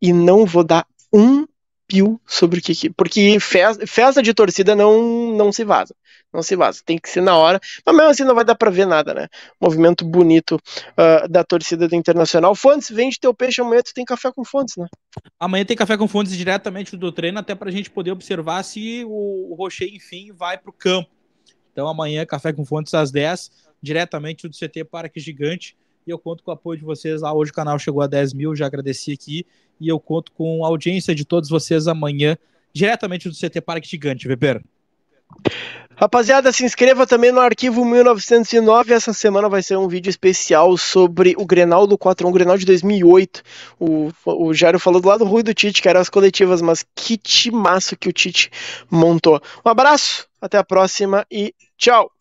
e não vou dar um pio sobre o que. Porque festa, de torcida não, não se vaza. Não se vaza. Tem que ser na hora. Mas mesmo assim não vai dar para ver nada, né? Movimento bonito uh, da torcida do Internacional. Fontes, vende teu peixe amanhã. Tu tem café com fontes, né? Amanhã tem café com fontes diretamente do treino, até pra gente poder observar se o, o Rocher, enfim, vai pro campo. Então amanhã, café com fontes às 10, diretamente do CT Parque Gigante. E eu conto com o apoio de vocês. Ah, hoje o canal chegou a 10 mil, já agradeci aqui. E eu conto com a audiência de todos vocês amanhã, diretamente do CT Parque Gigante, Weber. Rapaziada, se inscreva também no arquivo 1909. Essa semana vai ser um vídeo especial sobre o Grenal do 4 1 o Grenal de 2008. O, o Jairo falou do lado ruim do Tite, que eram as coletivas, mas que timaço que o Tite montou. Um abraço, até a próxima e tchau!